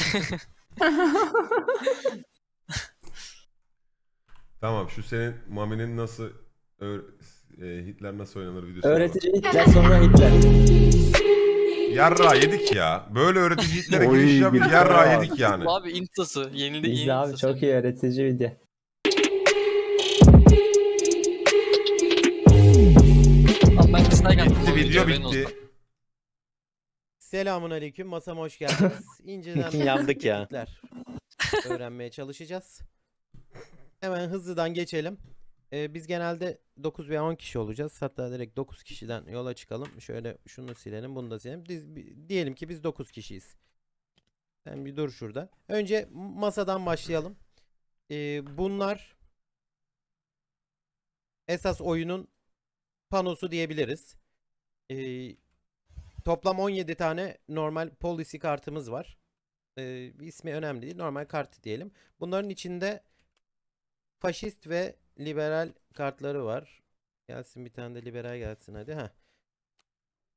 tamam şu senin Mami'nin nasıl e, Hitler nasıl oynanır videosu. Öğretici Hitler sonra Hitler. Yarra yedik ya. Böyle öğretici Hitler'e giriş yap. güzel. Yarra yedik yani. Abi intası. Yenildi İzle abi çok iyi öğretici video. Abi ben Bitti video bitti. Selamun aleyküm. Masama hoş geldiniz. İnceden Yandık ya. öğrenmeye çalışacağız. Hemen hızlıdan geçelim. Ee, biz genelde 9 veya 10 kişi olacağız. Hatta direkt 9 kişiden yola çıkalım. Şöyle şunu silelim, bunu da silelim. Biz- diyelim ki biz 9 kişiyiz. Sen bir dur şurada. Önce masadan başlayalım. Ee, bunlar esas oyunun panosu diyebiliriz. Ee, Toplam 17 tane normal policy kartımız var. Ee, ismi önemli değil. Normal kartı diyelim. Bunların içinde faşist ve liberal kartları var. Gelsin bir tane de liberal gelsin hadi. ha.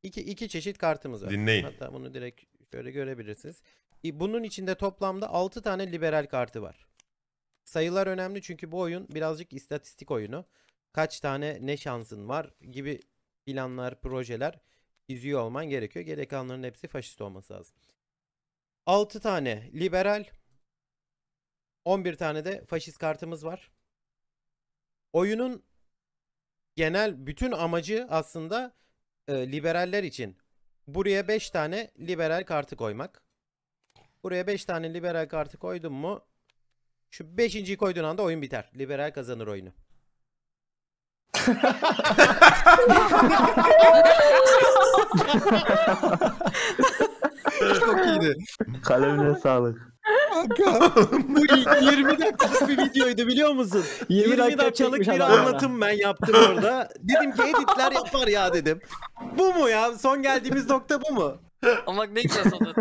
İki, iki çeşit kartımız var. Dinleyin. Hatta bunu direkt şöyle görebilirsiniz. Bunun içinde toplamda 6 tane liberal kartı var. Sayılar önemli çünkü bu oyun birazcık istatistik oyunu. Kaç tane ne şansın var gibi planlar, projeler izliyor olman gerekiyor. Geri kalanların hepsi faşist olması lazım. 6 tane liberal, 11 tane de faşist kartımız var. Oyunun genel bütün amacı aslında e, liberaller için buraya 5 tane liberal kartı koymak. Buraya 5 tane liberal kartı koydun mu şu 5.yi koyduğun anda oyun biter. Liberal kazanır oyunu. Çok iyiydi. Kalemine sağlık. Kanka, bu 20 dakikalık bir videoydu biliyor musun? 20, 20 dakikalık bir anlatım ben yaptım orada. Dedim ki editler yapar ya dedim. Bu mu ya? Son geldiğimiz nokta bu mu? Ama bak ne güzel oldu.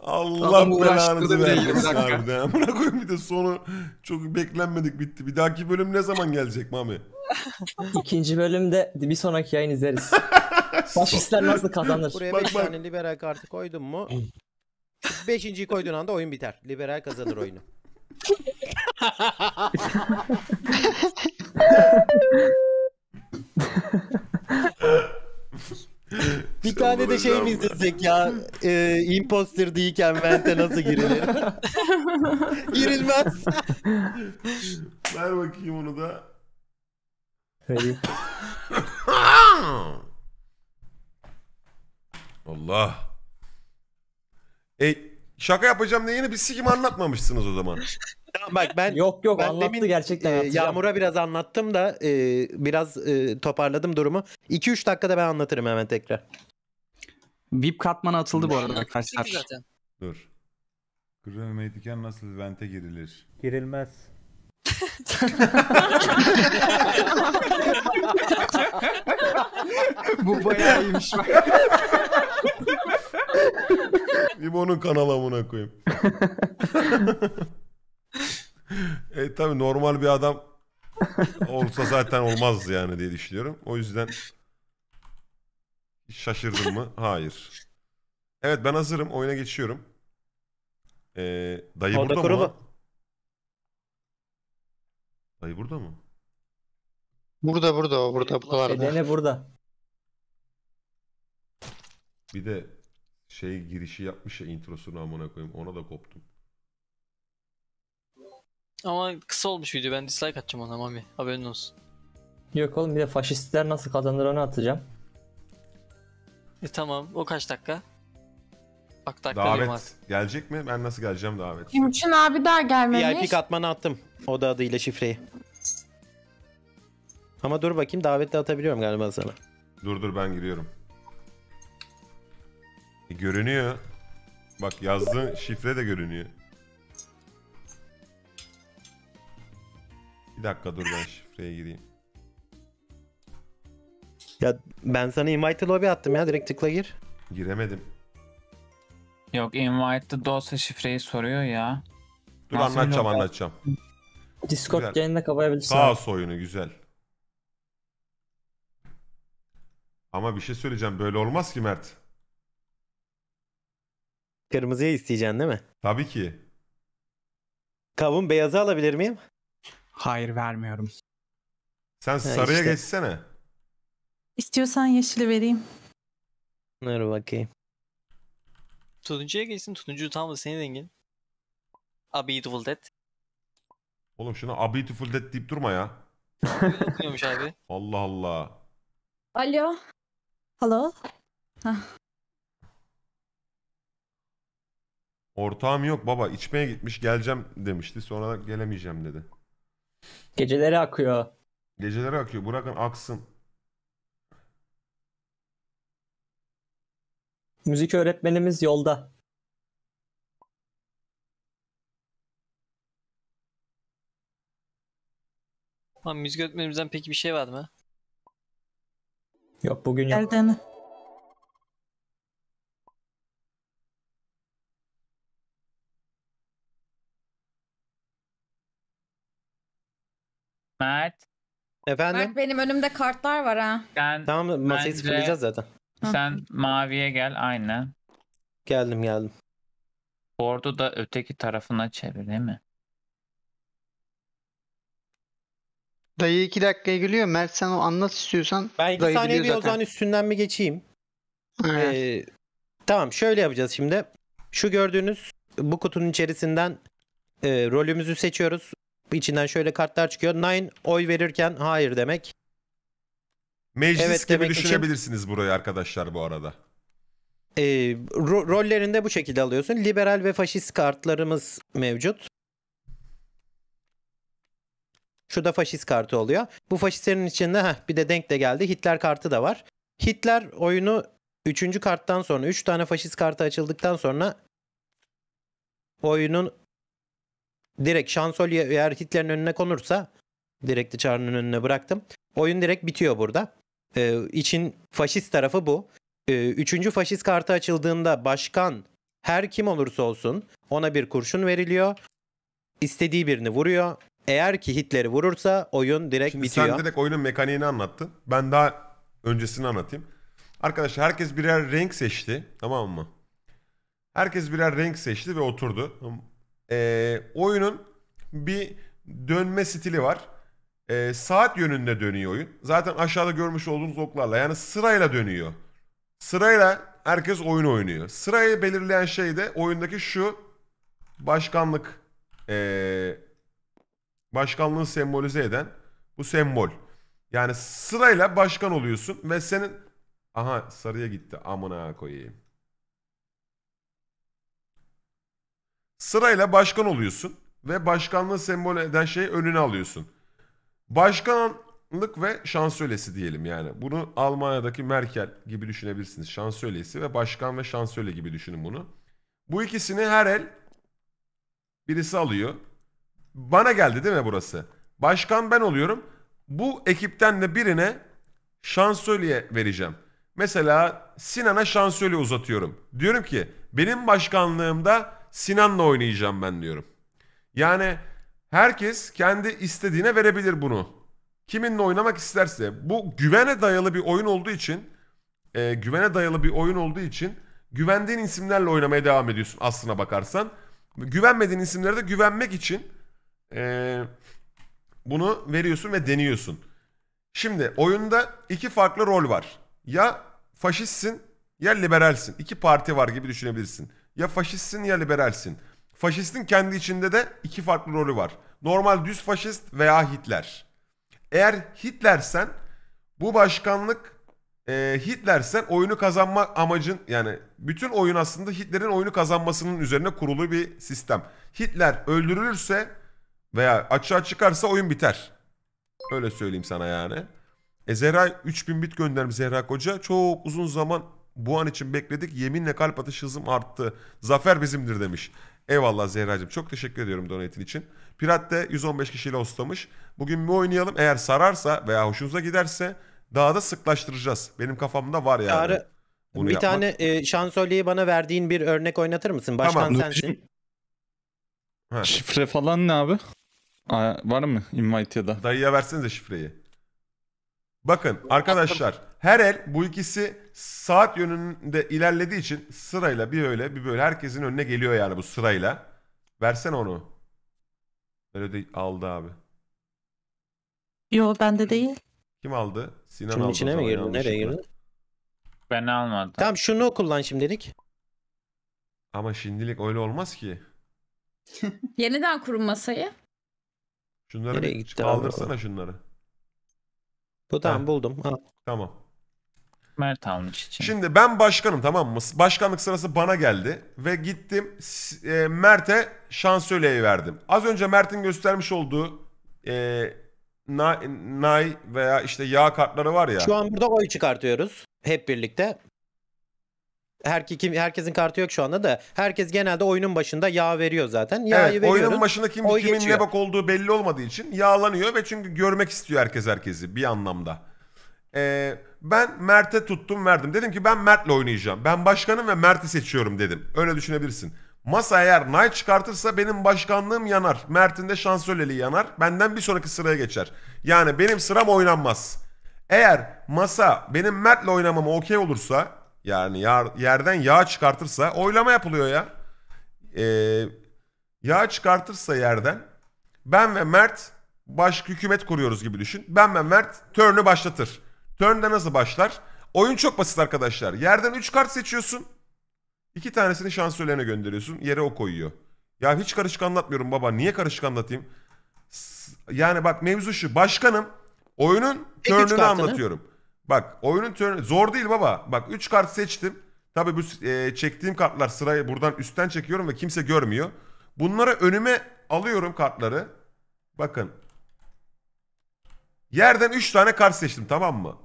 Allah belanızı vermesin harbiden. Amına koyayım bir de sonu çok beklenmedik bitti. Bir dahaki bölüm ne zaman gelecek Mami? İkinci bölümde bir sonraki yayın izleriz. Faşistler nasıl kazanır? Buraya 5 tane liberal kartı koydun mu? Beşinciyi koyduğun anda oyun biter. Liberal kazanır oyunu. bir tane de şey mi izlesek ya? E, imposter değilken vente nasıl girilir? Girilmez. Ver bakayım onu da. Vereyim. Allah. E şaka yapacağım diye yine bir sikim anlatmamışsınız o zaman. Tamam bak ben Yok yok ben anlattı demin, gerçekten. E, Yağmur'a biraz anlattım da e, biraz e, toparladım durumu. 2-3 dakikada ben anlatırım hemen tekrar. VIP katmana atıldı bu arada arkadaşlar. Dur. Kırılmayı diken nasıl vente girilir? Girilmez. Bu bayağı iyiymiş. İbo'nun kanalı amına koyayım. e tabi normal bir adam olsa zaten olmaz yani diye düşünüyorum. O yüzden şaşırdım mı? Hayır. Evet ben hazırım. Oyuna geçiyorum. Ee, dayı Arda burada mı? Dayı burada mı? Burada burada o burada buralarda. Bedene burada. Bir de şey girişi yapmış ya introsunu amına koyayım. Ona da koptum. Ama kısa olmuş video. Ben dislike atacağım ona Mami. Haberin olsun. Yok oğlum bir de faşistler nasıl kazanır onu atacağım. E tamam. O kaç dakika? Bak dakika Davet gelecek mi? Ben nasıl geleceğim davet? Kim için abi daha gelmemiş. VIP katmanı attım. o da adıyla şifreyi. Ama dur bakayım davetle atabiliyorum galiba sana. Dur dur ben giriyorum. E, görünüyor. Bak yazdığın şifre de görünüyor. Bir dakika dur ben şifreye gireyim. Ya ben sana invite lobby attım ya direkt tıkla gir. Giremedim. Yok invite'da dosya şifreyi soruyor ya. Dur Nasıl anlatacağım anlatacağım. Discord Güzel. yayında kapayabilirsin. Sağ abi. soyunu güzel. Ama bir şey söyleyeceğim. Böyle olmaz ki Mert. Kırmızıyı isteyeceksin değil mi? Tabii ki. Kavun beyazı alabilir miyim? Hayır vermiyorum. Sen sarıya işte. geçsene. İstiyorsan yeşili vereyim. Dur bakayım. Turuncuya geçsin. Turuncu tam da senin rengin. A Beautiful Dead. Oğlum şuna A Beautiful Dead deyip durma ya. abi. Allah Allah. Alo. Hello? Hah. Ortağım yok baba İçmeye gitmiş geleceğim demişti sonra gelemeyeceğim dedi. Geceleri akıyor. Geceleri akıyor bırakın aksın. Müzik öğretmenimiz yolda. Ama müzik öğretmenimizden peki bir şey var mı? Yok bugün yok. Elden. Mert Efendim? Bak benim önümde kartlar var ha. sen, Tamam masayı Bence- sıfırlayacağız zaten. sen maviye gel aynen. Geldim geldim. Ordu da öteki tarafına çevir değil mi? Dayı 2 dakikaya gülüyor. Mert sen o anlat istiyorsan. Ben 2 saniye bir zaten. zaman üstünden mi geçeyim? Ee, tamam şöyle yapacağız şimdi. Şu gördüğünüz bu kutunun içerisinden e, rolümüzü seçiyoruz. İçinden şöyle kartlar çıkıyor. Nine oy verirken hayır demek. Meclis evet gibi demek düşünebilirsiniz için... burayı arkadaşlar bu arada. E, ro rollerinde bu şekilde alıyorsun. Liberal ve faşist kartlarımız mevcut. Şu da faşist kartı oluyor. Bu faşistlerin içinde heh, bir de denk de geldi. Hitler kartı da var. Hitler oyunu 3. karttan sonra 3 tane faşist kartı açıldıktan sonra oyunun direkt şansölye eğer Hitler'in önüne konursa direkt çağrının önüne bıraktım. Oyun direkt bitiyor burada. Ee, için faşist tarafı bu. Ee, üçüncü faşist kartı açıldığında başkan her kim olursa olsun ona bir kurşun veriliyor. İstediği birini vuruyor. Eğer ki Hitler'i vurursa oyun direkt Şimdi bitiyor. Sen direkt oyunun mekaniğini anlattın. Ben daha öncesini anlatayım. Arkadaşlar herkes birer renk seçti. Tamam mı? Herkes birer renk seçti ve oturdu. Ee, oyunun bir dönme stili var. Ee, saat yönünde dönüyor oyun. Zaten aşağıda görmüş olduğunuz oklarla. Yani sırayla dönüyor. Sırayla herkes oyun oynuyor. Sırayı belirleyen şey de oyundaki şu başkanlık ee, başkanlığı sembolize eden bu sembol. Yani sırayla başkan oluyorsun ve senin aha sarıya gitti amına koyayım. Sırayla başkan oluyorsun ve başkanlığı sembol eden şeyi önüne alıyorsun. Başkanlık ve şansölyesi diyelim yani. Bunu Almanya'daki Merkel gibi düşünebilirsiniz. Şansölyesi ve başkan ve şansölye gibi düşünün bunu. Bu ikisini her el birisi alıyor. Bana geldi değil mi burası? Başkan ben oluyorum. Bu ekipten de birine şansölye vereceğim. Mesela Sinan'a şansölye uzatıyorum. Diyorum ki benim başkanlığımda Sinan'la oynayacağım ben diyorum. Yani herkes kendi istediğine verebilir bunu. Kiminle oynamak isterse. Bu güvene dayalı bir oyun olduğu için e, güvene dayalı bir oyun olduğu için güvendiğin isimlerle oynamaya devam ediyorsun aslına bakarsan. Güvenmediğin isimlere de güvenmek için e, bunu veriyorsun ve deniyorsun. Şimdi oyunda iki farklı rol var. Ya faşistsin ya liberalsin. İki parti var gibi düşünebilirsin. Ya faşistsin ya liberalsin. Faşistin kendi içinde de iki farklı rolü var. Normal düz faşist veya Hitler. Eğer Hitlersen bu başkanlık e, Hitlersen oyunu kazanma amacın yani bütün oyun aslında Hitler'in oyunu kazanmasının üzerine kurulu bir sistem. Hitler öldürülürse veya açığa çıkarsa oyun biter. Öyle söyleyeyim sana yani. E Zehra 3000 bit göndermiş Zehra Koca. Çok uzun zaman bu an için bekledik. Yeminle kalp atış hızım arttı. Zafer bizimdir demiş. Eyvallah Zehra'cığım. Çok teşekkür ediyorum donate'in için. Pirat de 115 kişiyle hostamış. Bugün bir oynayalım. Eğer sararsa veya hoşunuza giderse daha da sıklaştıracağız. Benim kafamda var yani. Çağrı, Bunu bir yapmak. tane e, şansölyeyi bana verdiğin bir örnek oynatır mısın? Başkan tamam. sensin. Şifre falan ne abi? Aa, var mı invite ya da? Dayıya versenize şifreyi. Bakın arkadaşlar her el bu ikisi saat yönünde ilerlediği için sırayla bir öyle bir böyle herkesin önüne geliyor yani bu sırayla. Versene onu. Öyle de aldı abi. Yo bende değil. Kim aldı? Sinan Şunun aldı. içine mi girdin? Nereye girdin? Ben almadım. Tamam şunu kullan şimdilik. Ama şimdilik öyle olmaz ki. Yeniden kurun masayı. Şunları Nereye bir gitti abi şunları. Bu tamam Ha. buldum. Al. Tamam. Mert almış için. Şimdi ben başkanım tamam mı? Başkanlık sırası bana geldi ve gittim s- e, Mert'e şansölyeyi verdim. Az önce Mert'in göstermiş olduğu e, na- nay veya işte yağ kartları var ya. Şu an burada oy çıkartıyoruz. Hep birlikte her, kim, herkesin kartı yok şu anda da herkes genelde oyunun başında yağ veriyor zaten. Yağı evet, Oyunun başında kim, oy kimin geçiyor. ne bak olduğu belli olmadığı için yağlanıyor ve çünkü görmek istiyor herkes herkesi bir anlamda. Ee, ben Mert'e tuttum verdim. Dedim ki ben Mert'le oynayacağım. Ben başkanım ve Mert'i seçiyorum dedim. Öyle düşünebilirsin. Masa eğer Knight çıkartırsa benim başkanlığım yanar. Mert'in de şansölyeliği yanar. Benden bir sonraki sıraya geçer. Yani benim sıram oynanmaz. Eğer masa benim Mert'le oynamama okey olursa yani yar, yerden yağ çıkartırsa oylama yapılıyor ya. Ee, yağ çıkartırsa yerden ben ve Mert baş hükümet kuruyoruz gibi düşün. Ben ve Mert turn'ü başlatır. Turn de nasıl başlar? Oyun çok basit arkadaşlar. Yerden 3 kart seçiyorsun. 2 tanesini şansölyene gönderiyorsun. Yere o koyuyor. Ya hiç karışık anlatmıyorum baba. Niye karışık anlatayım? Yani bak mevzu şu. Başkanım oyunun turn'ünü anlatıyorum. Bak oyunun turn zor değil baba. Bak 3 kart seçtim. Tabii bu e, çektiğim kartlar sırayı buradan üstten çekiyorum ve kimse görmüyor. Bunları önüme alıyorum kartları. Bakın. Yerden 3 tane kart seçtim tamam mı?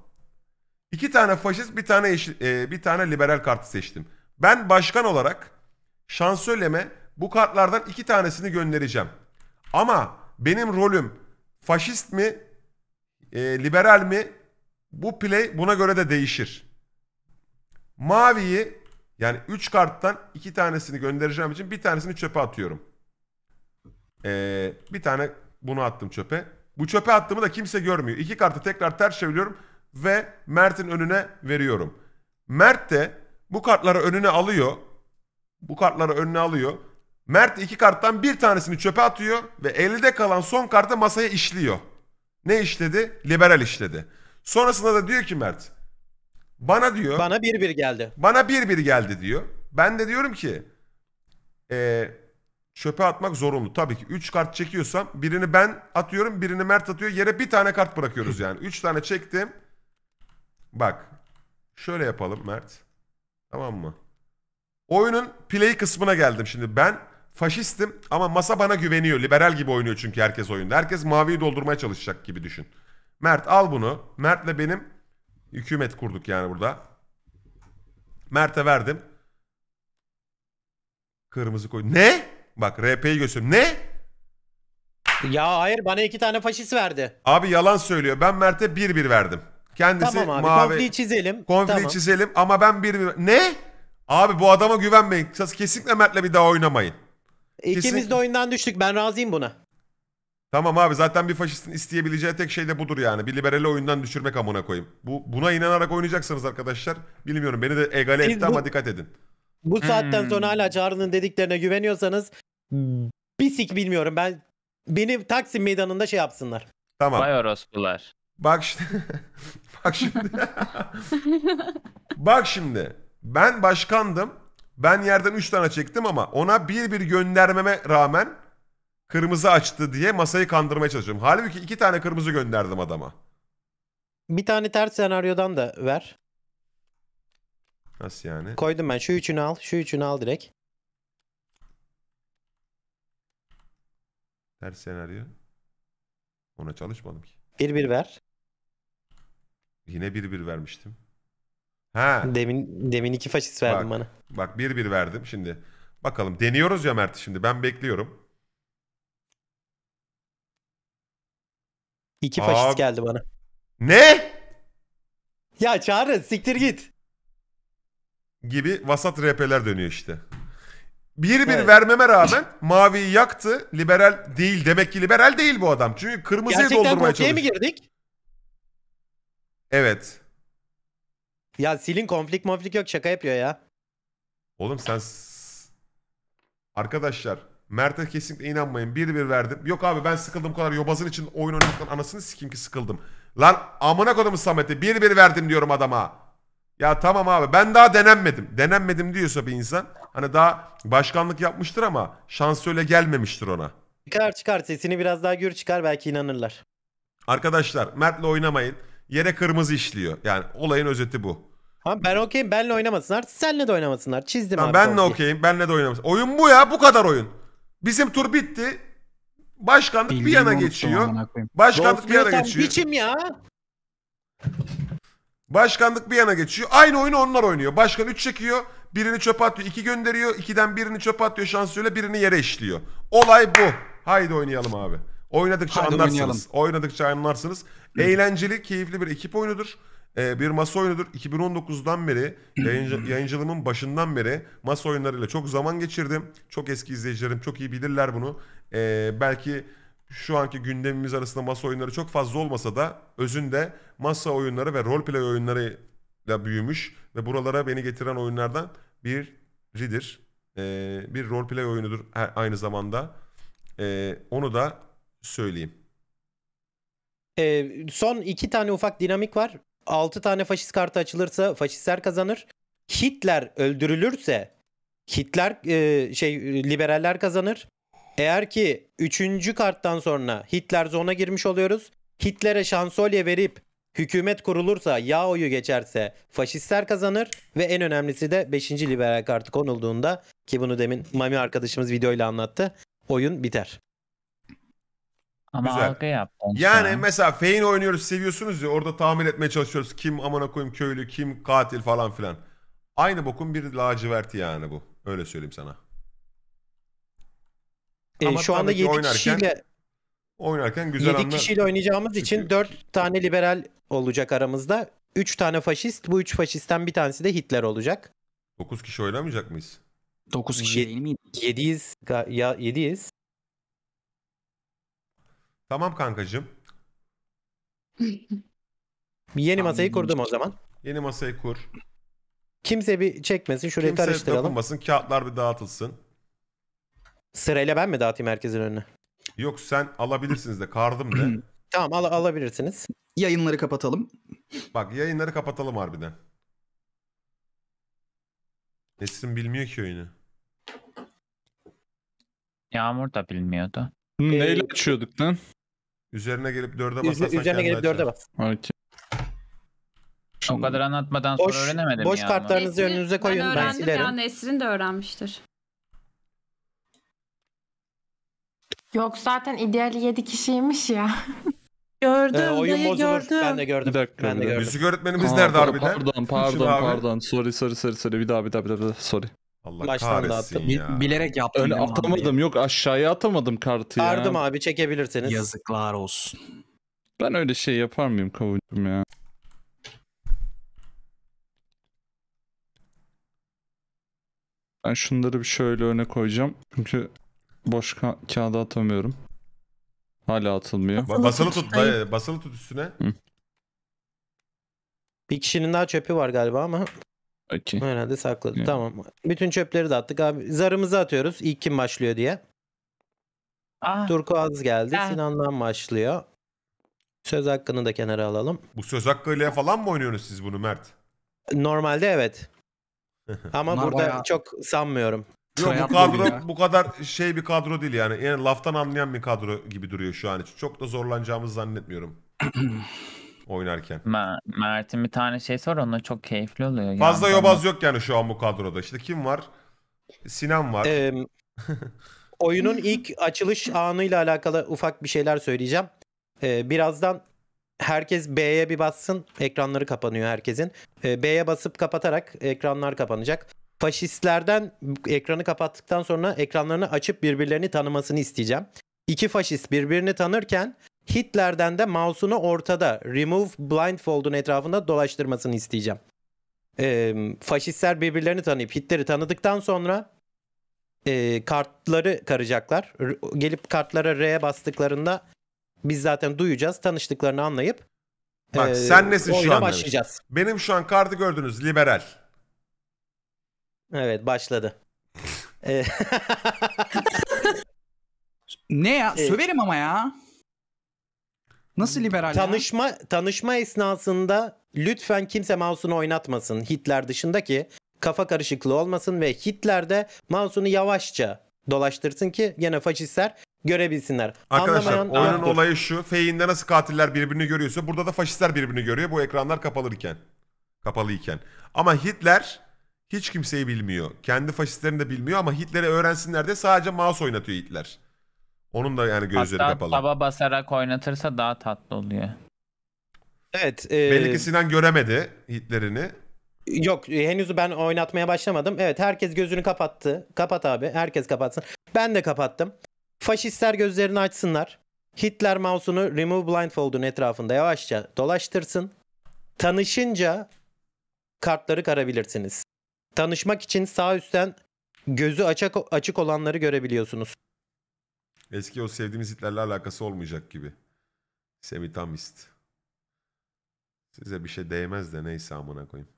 2 tane faşist, bir tane eşi, e, bir tane liberal kartı seçtim. Ben başkan olarak şansölyeme bu kartlardan 2 tanesini göndereceğim. Ama benim rolüm faşist mi, e, liberal mi bu play buna göre de değişir. Maviyi yani 3 karttan 2 tanesini göndereceğim için bir tanesini çöpe atıyorum. Ee, bir tane bunu attım çöpe. Bu çöpe attığımı da kimse görmüyor. İki kartı tekrar ters çeviriyorum ve Mert'in önüne veriyorum. Mert de bu kartları önüne alıyor. Bu kartları önüne alıyor. Mert iki karttan bir tanesini çöpe atıyor ve elde kalan son kartı masaya işliyor. Ne işledi? Liberal işledi. Sonrasında da diyor ki Mert. Bana diyor. Bana bir bir geldi. Bana bir bir geldi diyor. Ben de diyorum ki. E, çöpe atmak zorunlu. Tabii ki 3 kart çekiyorsam birini ben atıyorum birini Mert atıyor. Yere bir tane kart bırakıyoruz yani. 3 tane çektim. Bak. Şöyle yapalım Mert. Tamam mı? Oyunun play kısmına geldim şimdi. Ben faşistim ama masa bana güveniyor. Liberal gibi oynuyor çünkü herkes oyunda. Herkes maviyi doldurmaya çalışacak gibi düşün. Mert al bunu. Mert'le benim hükümet kurduk yani burada. Mert'e verdim. Kırmızı koy. Ne? Bak RP'yi gösteriyorum. Ne? Ya hayır bana iki tane faşist verdi. Abi yalan söylüyor. Ben Mert'e bir bir verdim. Kendisi tamam abi mavi. konfliyi çizelim. Konfliyi tamam. çizelim ama ben bir. 1 Ne? Abi bu adama güvenmeyin. Kesinlikle Mert'le bir daha oynamayın. İkimiz Kesinlikle. de oyundan düştük. Ben razıyım buna. Tamam abi zaten bir faşistin isteyebileceği tek şey de budur yani. Bir liberali oyundan düşürmek amına koyayım. Bu, buna inanarak oynayacaksınız arkadaşlar. Bilmiyorum beni de egale Siz etti bu- ama dikkat edin. Bu saatten Hmm. sonra hala Çağrı'nın dediklerine güveniyorsanız bisik bilmiyorum ben. Beni Taksim Meydanı'nda şey yapsınlar. Tamam. Vay orospular. Bak şimdi. Bak şimdi. Bak şimdi. Ben başkandım. Ben yerden 3 tane çektim ama ona bir bir göndermeme rağmen kırmızı açtı diye masayı kandırmaya çalışıyorum. Halbuki iki tane kırmızı gönderdim adama. Bir tane ters senaryodan da ver. Nasıl yani? Koydum ben. Şu üçünü al. Şu üçünü al direkt. Ters senaryo. Ona çalışmadım ki. Bir bir ver. Yine bir bir vermiştim. Ha. Demin demin iki faşist verdin bak, bana. Bak bir bir verdim şimdi. Bakalım deniyoruz ya Mert şimdi ben bekliyorum. İki faşist Abi- geldi bana. Ne? Ya Çağrı siktir git. Gibi vasat RP'ler dönüyor işte. Bir bir Evet. vermeme rağmen maviyi yaktı. Liberal değil. Demek ki liberal değil bu adam. Çünkü kırmızıyı Gerçekten doldurmaya konfliğe mi girdik? Evet. Ya silin konflik konflik yok şaka yapıyor ya. Oğlum sen... Arkadaşlar Mert'e kesinlikle inanmayın. Bir bir verdim. Yok abi ben sıkıldım kadar yobazın için oyun oynamaktan anasını sikim ki sıkıldım. Lan amına kodum Samet'e bir bir verdim diyorum adama. Ya tamam abi ben daha denenmedim. Denenmedim diyorsa bir insan hani daha başkanlık yapmıştır ama şansı öyle gelmemiştir ona. Çıkar çıkar sesini biraz daha gür çıkar belki inanırlar. Arkadaşlar Mert'le oynamayın. Yere kırmızı işliyor. Yani olayın özeti bu. Tamam ben okeyim benle oynamasınlar. Senle de oynamasınlar. Çizdim tamam, abi. Benle okeyim benle de oynamasınlar. Oyun bu ya bu kadar oyun. Bizim tur bitti. Başkanlık Bildiğim bir yana geçiyor. amına koyayım. Başkanlık bir yana geçiyor. biçim ya. Başkanlık bir yana geçiyor. Aynı oyunu onlar oynuyor. Başkan 3 çekiyor. Birini çöpe atıyor. 2 gönderiyor. 2'den birini çöpe atıyor şansölye. Birini yere işliyor. Olay bu. Haydi oynayalım abi. Oynadıkça Haydi anlarsınız. oynayalım. Oynadıkça anlarsınız. Eğlenceli, keyifli bir ekip oyunudur. Ee, bir masa oyunudur. 2019'dan beri yayıncı, yayıncılığımın başından beri masa oyunlarıyla çok zaman geçirdim. Çok eski izleyicilerim çok iyi bilirler bunu. E, belki şu anki gündemimiz arasında masa oyunları çok fazla olmasa da özünde masa oyunları ve roleplay oyunları ile büyümüş ve buralara beni getiren oyunlardan biridir. Ee, bir roleplay oyunudur aynı zamanda. Ee, onu da söyleyeyim. Ee, son iki tane ufak dinamik var. 6 tane faşist kartı açılırsa faşistler kazanır. Hitler öldürülürse Hitler e, şey liberaller kazanır. Eğer ki 3. karttan sonra Hitler zona girmiş oluyoruz. Hitler'e şansölye verip hükümet kurulursa ya oyu geçerse faşistler kazanır ve en önemlisi de 5. liberal kartı konulduğunda ki bunu demin Mami arkadaşımız videoyla anlattı. Oyun biter. Ama Güzel. algı yaptım. Yani sana. mesela Fein oynuyoruz seviyorsunuz ya orada tahmin etmeye çalışıyoruz. Kim amına koyayım köylü, kim katil falan filan. Aynı bokun bir laciverti yani bu. Öyle söyleyeyim sana. E, Ama şu anda 7 kişiyle oynarken güzel 7 kişiyle oynayacağımız Çünkü... için 4 tane liberal olacak aramızda. 3 tane faşist. Bu 3 faşisten bir tanesi de Hitler olacak. 9 kişi oynamayacak mıyız? 9 kişi değil miydi? 7'yiz. Ya 7'yiz. Tamam kankacığım. Yeni masayı kurdum o zaman. Yeni masayı kur. Kimse bir çekmesin. Şurayı Kimse karıştıralım. dokunmasın. Kağıtlar bir dağıtılsın. Sırayla ben mi dağıtayım herkesin önüne? Yok sen alabilirsiniz de kardım de. Tamam al alabilirsiniz. Yayınları kapatalım. Bak yayınları kapatalım harbiden. Nesrin bilmiyor ki oyunu. Yağmur da bilmiyordu. Neyle ee, açıyorduk lan? Üzerine gelip dörde basarsan Üze- Üzerine gelip dörde bas. Okey. O kadar anlatmadan sonra Boş- öğrenemedim boş ya. ama. Kartlarınızı Nesrin- önünüze koyun, ben öğrendim silerim. ya Nesrin de öğrenmiştir. Yok zaten ideal 7 kişiymiş ya. Ee, gördüm Ee, oyun gördüm. Ben de gördüm. Bir dakika, ben de gördüm. Müzik öğretmenimiz nerede Aa, harbiden? Pardon pardon pardon. Sorry sorry sorry sorry. Bir daha bir daha bir daha. bir daha. Sorry. Allah Baştan dağıttım. kahretsin ya. bilerek yaptım. Öyle atamadım abi? yok aşağıya atamadım kartı ya. abi çekebilirsiniz. Yazıklar olsun. Ben öyle şey yapar mıyım kavucum ya? Ben şunları bir şöyle öne koyacağım. Çünkü boş ka- kağıda atamıyorum. Hala atılmıyor. Ba- basılı tut dayı. Basılı tut üstüne. Bir kişinin daha çöpü var galiba ama Okey. Herhalde sakladı. Evet. Tamam. Bütün çöpleri de attık abi. Zarımızı atıyoruz. İlk kim başlıyor diye. Ah. Turkuaz geldi. Ah. Sinan'dan başlıyor. Söz hakkını da kenara alalım. Bu söz hakkıyla falan mı oynuyorsunuz siz bunu Mert? Normalde evet. Ama burada bayağı... çok sanmıyorum. Yok, bu kadro bu kadar şey bir kadro değil yani. Yani laftan anlayan bir kadro gibi duruyor şu an için. Çok da zorlanacağımızı zannetmiyorum. oynarken. Ma- Mert'in bir tane şey sor onunla çok keyifli oluyor. Fazla yani. yobaz yok yani şu an bu kadroda. İşte kim var? Sinan var. Ee, oyunun ilk açılış anıyla alakalı ufak bir şeyler söyleyeceğim. Ee, birazdan herkes B'ye bir bassın. Ekranları kapanıyor herkesin. Ee, B'ye basıp kapatarak ekranlar kapanacak. Faşistlerden ekranı kapattıktan sonra ekranlarını açıp birbirlerini tanımasını isteyeceğim. İki faşist birbirini tanırken Hitler'den de mouse'unu ortada remove blindfold'un etrafında dolaştırmasını isteyeceğim. E, faşistler birbirlerini tanıyıp Hitler'i tanıdıktan sonra e, kartları karacaklar. R- gelip kartlara R'ye bastıklarında biz zaten duyacağız. Tanıştıklarını anlayıp Bak e, sen nesin şu an? başlayacağız. Benim şu an kartı gördünüz liberal. Evet başladı. ne ya? Söverim ama ya. Nasıl liberal? Tanışma ya? tanışma esnasında lütfen kimse mouse'unu oynatmasın Hitler dışında ki kafa karışıklığı olmasın ve Hitler de mouse'unu yavaşça dolaştırsın ki gene faşistler görebilsinler. Arkadaşlar Anlamayan oyunun yoktur. Ah, olayı şu. Feyinde nasıl katiller birbirini görüyorsa burada da faşistler birbirini görüyor. Bu ekranlar kapalıyken. Kapalıyken. Ama Hitler hiç kimseyi bilmiyor. Kendi faşistlerini de bilmiyor ama Hitler'i öğrensinler de sadece mouse oynatıyor Hitler. Onun da yani gözleri Hatta kapalı. baba basarak oynatırsa daha tatlı oluyor. Evet. E... Belli ki Sinan göremedi Hitler'ini. Yok e, henüz ben oynatmaya başlamadım. Evet herkes gözünü kapattı. Kapat abi herkes kapatsın. Ben de kapattım. Faşistler gözlerini açsınlar. Hitler mouse'unu remove blindfold'un etrafında yavaşça dolaştırsın. Tanışınca kartları karabilirsiniz. Tanışmak için sağ üstten gözü açık, açık olanları görebiliyorsunuz. Eski o sevdiğimiz Hitler'le alakası olmayacak gibi. Semitamist. Size bir şey değmez de neyse amına koyayım.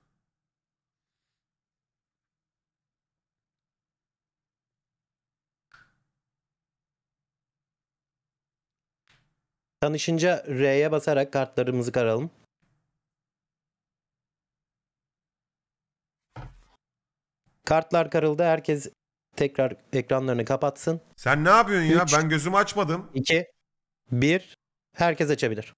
Tanışınca R'ye basarak kartlarımızı karalım. Kartlar karıldı. Herkes Tekrar ekranlarını kapatsın. Sen ne yapıyorsun ya? Ben gözümü açmadım. 2, 1. Herkes açabilir.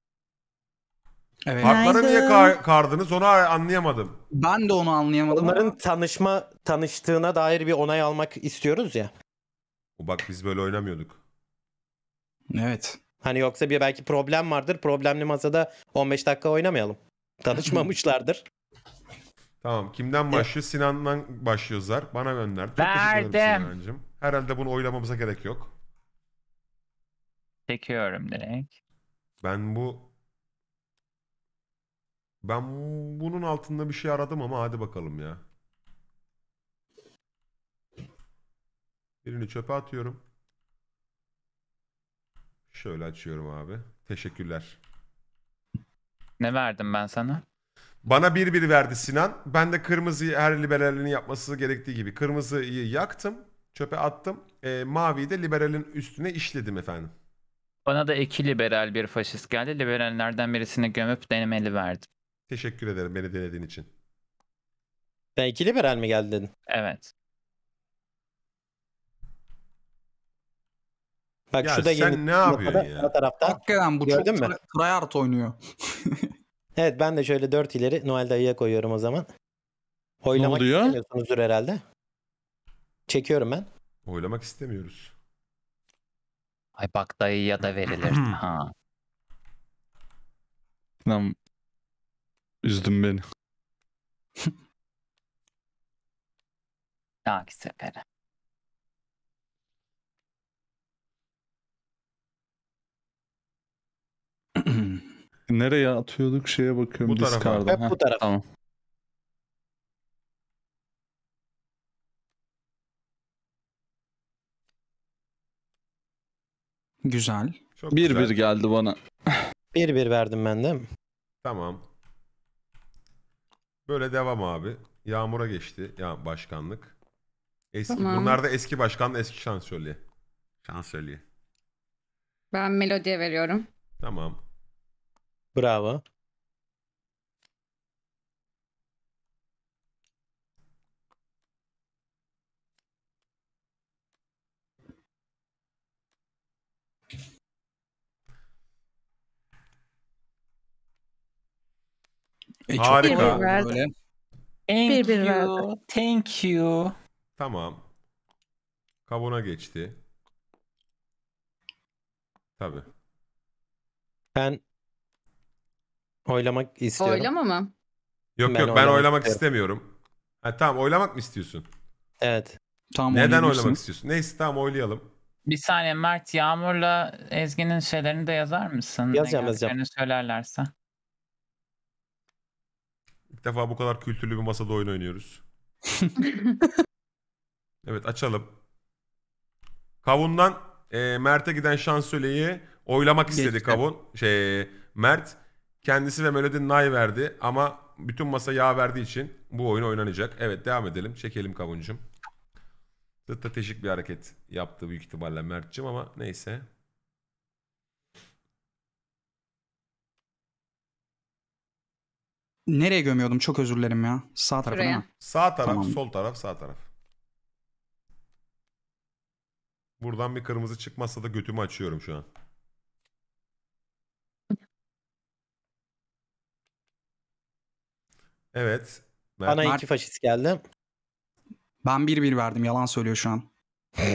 Evet. Parklara niye kar- kardınız onu anlayamadım. Ben de onu anlayamadım. Onların tanışma tanıştığına dair bir onay almak istiyoruz ya. Bak biz böyle oynamıyorduk. Evet. Hani yoksa bir belki problem vardır. Problemli masada 15 dakika oynamayalım. Tanışmamışlardır. Tamam kimden başlıyor? Sinan'dan başlıyorlar. Bana gönder. Çok Verdim. Sinancığım. Herhalde bunu oylamamıza gerek yok. Çekiyorum direkt. Ben bu ben bunun altında bir şey aradım ama hadi bakalım ya. Birini çöpe atıyorum. Şöyle açıyorum abi. Teşekkürler. Ne verdim ben sana? Bana bir bir verdi Sinan. Ben de kırmızıyı her liberalinin yapması gerektiği gibi kırmızıyı yaktım, çöpe attım. E, maviyi de liberalin üstüne işledim efendim. Bana da iki liberal bir faşist geldi. Liberallerden birisini gömüp denemeli verdim. Teşekkür ederim beni denediğin için. Ben iki liberal mi geldi dedin? Evet. Bak ya şu da sen yeni. ne yapıyorsun ya? Taraftan. Hakikaten bu Gördün çok try, try oynuyor. Evet ben de şöyle 4 ileri Noel Dayı'ya koyuyorum o zaman. Oylamak oluyor? istemiyorsunuzdur herhalde. Çekiyorum ben. Oylamak istemiyoruz. Ay bak dayıya da verilirdi ha. Lan üzdün beni. Daha ki sefere. Nereye atıyorduk? Şeye bakıyorum. Bu tarafa. Hep bu taraf. Tamam. Güzel. Çok bir güzel. bir geldi bana. bir bir verdim ben değil Tamam. Böyle devam abi. Yağmur'a geçti ya başkanlık. Eski, tamam. Bunlar da eski başkan, eski şansölye. Şansölye. Ben Melodi'ye veriyorum. Tamam. Bravo. E, çok Harika. iyi verdi. Thank Bir bir you. verdi. Thank you. Tamam. Kavuna geçti. Tabii. Ben Oylamak istiyorum. Oylama mı? Yok Ben yok ben oylamak oylamak istemiyorum. Ha tamam oylamak mı istiyorsun? Evet. Tamam, Neden oylamak istiyorsun? Neyse tamam oylayalım. Bir saniye Mert Yağmur'la Ezgi'nin şeylerini de yazar mısın? Yazacağım, yazacağım. söylerlerse. İlk defa bu kadar kültürlü bir masada oyun oynuyoruz. evet açalım. Kavundan e, Mert'e giden şansölyeyi oylamak istedi Geçti. Kavun. Şey Mert Kendisi ve Melody nay verdi ama bütün masa yağ verdiği için bu oyun oynanacak. Evet devam edelim. Çekelim kavuncum. Stratejik bir hareket yaptı büyük ihtimalle Mert'cim ama neyse. Nereye gömüyordum? Çok özür dilerim ya. Sağ tarafa değil mi? Sağ taraf, Tamam. sol taraf, sağ taraf. Buradan bir kırmızı çıkmazsa da götümü açıyorum şu an. Evet. Ben... Bana Mert... iki faşist geldi. Ben bir bir verdim. Yalan söylüyor şu an. Ee,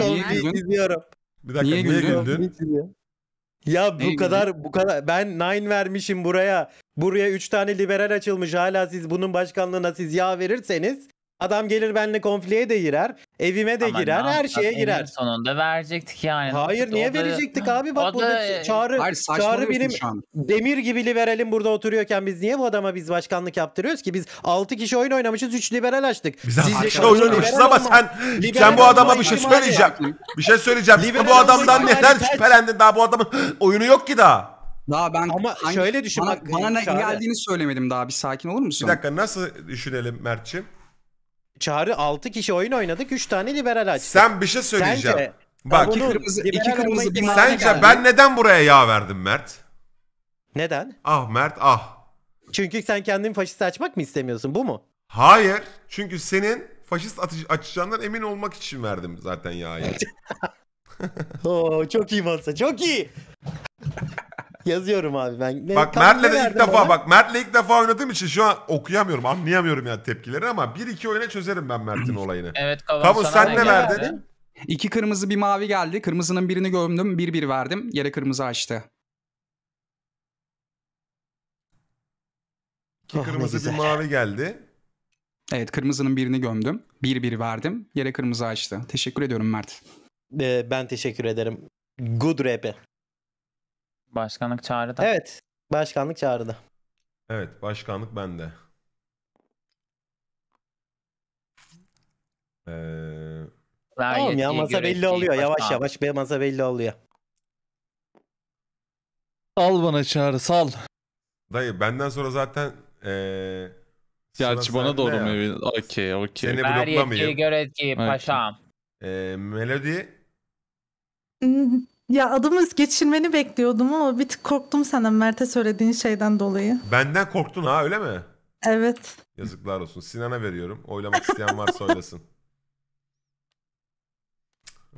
niye güldün? İzliyorum. Bir dakika niye, niye güldün? Ya bu niye kadar güldün? bu kadar ben nine vermişim buraya. Buraya 3 tane liberal açılmış. Hala siz bunun başkanlığına siz yağ verirseniz adam gelir benimle konfliye de girer. Evime de Ama girer, her şeye girer. sonunda verecektik yani. Hayır O niye da- verecektik abi bak O da- burada Çağrı Hayır Çağrı benim demir gibi liberalin burada oturuyorken biz niye bu adama biz başkanlık yaptırıyoruz ki? Biz 6 kişi oyun oynamışız 3 liberal açtık. Biz Siz de aşkına oynamışız ama sen sen bu adama bir şey söyleyeceksin, Bir şey söyleyeceğim. Sen bu adamdan olma neler ihtimali kaç? şüphelendin daha bu adamın oyunu yok ki daha. Daha ben Ama şöyle düşün bana, bana ne geldiğini söylemedim daha bir sakin olur musun? Bir dakika nasıl düşünelim Mert'ciğim? Çağrı 6 kişi oyun oynadık. 3 tane liberal açtı. Sen bir şey söyleyeceğim. Sence, Bak iki kırmızı, iki kırmızı bir Sence geldi. ben neden buraya yağ verdim Mert? Neden? Ah Mert ah. Çünkü sen kendini faşist açmak mı istemiyorsun bu mu? Hayır. Çünkü senin faşist atış, açacağından emin olmak için verdim zaten yağı. Oo, çok iyi masa çok iyi. Yazıyorum abi ben. Ne, bak Mert'le de ilk defa bak Mert'le ilk defa oynadığım için şu an okuyamıyorum anlayamıyorum ya tepkileri ama bir iki oyuna çözerim ben Mert'in olayını. evet Kavun, Kavun sen ne verdin? İki kırmızı bir mavi geldi. Kırmızının birini gömdüm. Bir bir verdim. Yere kırmızı açtı. İki oh, kırmızı bir mavi geldi. Evet kırmızının birini gömdüm. Bir bir verdim. Yere kırmızı açtı. Teşekkür ediyorum Mert. Ee, ben teşekkür ederim. Good rap'e. Başkanlık çağrıda. Evet. Başkanlık çağrıda. Evet. Başkanlık bende. Ee... Tamam ya masa belli oluyor. Yavaş yavaş bir masa belli oluyor. Sal bana çağrı sal. Dayı benden sonra zaten ee, Gerçi bana doğru mu? Okey okey. Seni Ver bloklamayayım. yetkiyi gör etkiyi paşam. Ee, Melody. Mhm. Ya adımız geçirmeni bekliyordum ama bir tık korktum senden Mert'e söylediğin şeyden dolayı. Benden korktun ha öyle mi? Evet. Yazıklar olsun. Sinan'a veriyorum. Oylamak isteyen varsa oylasın.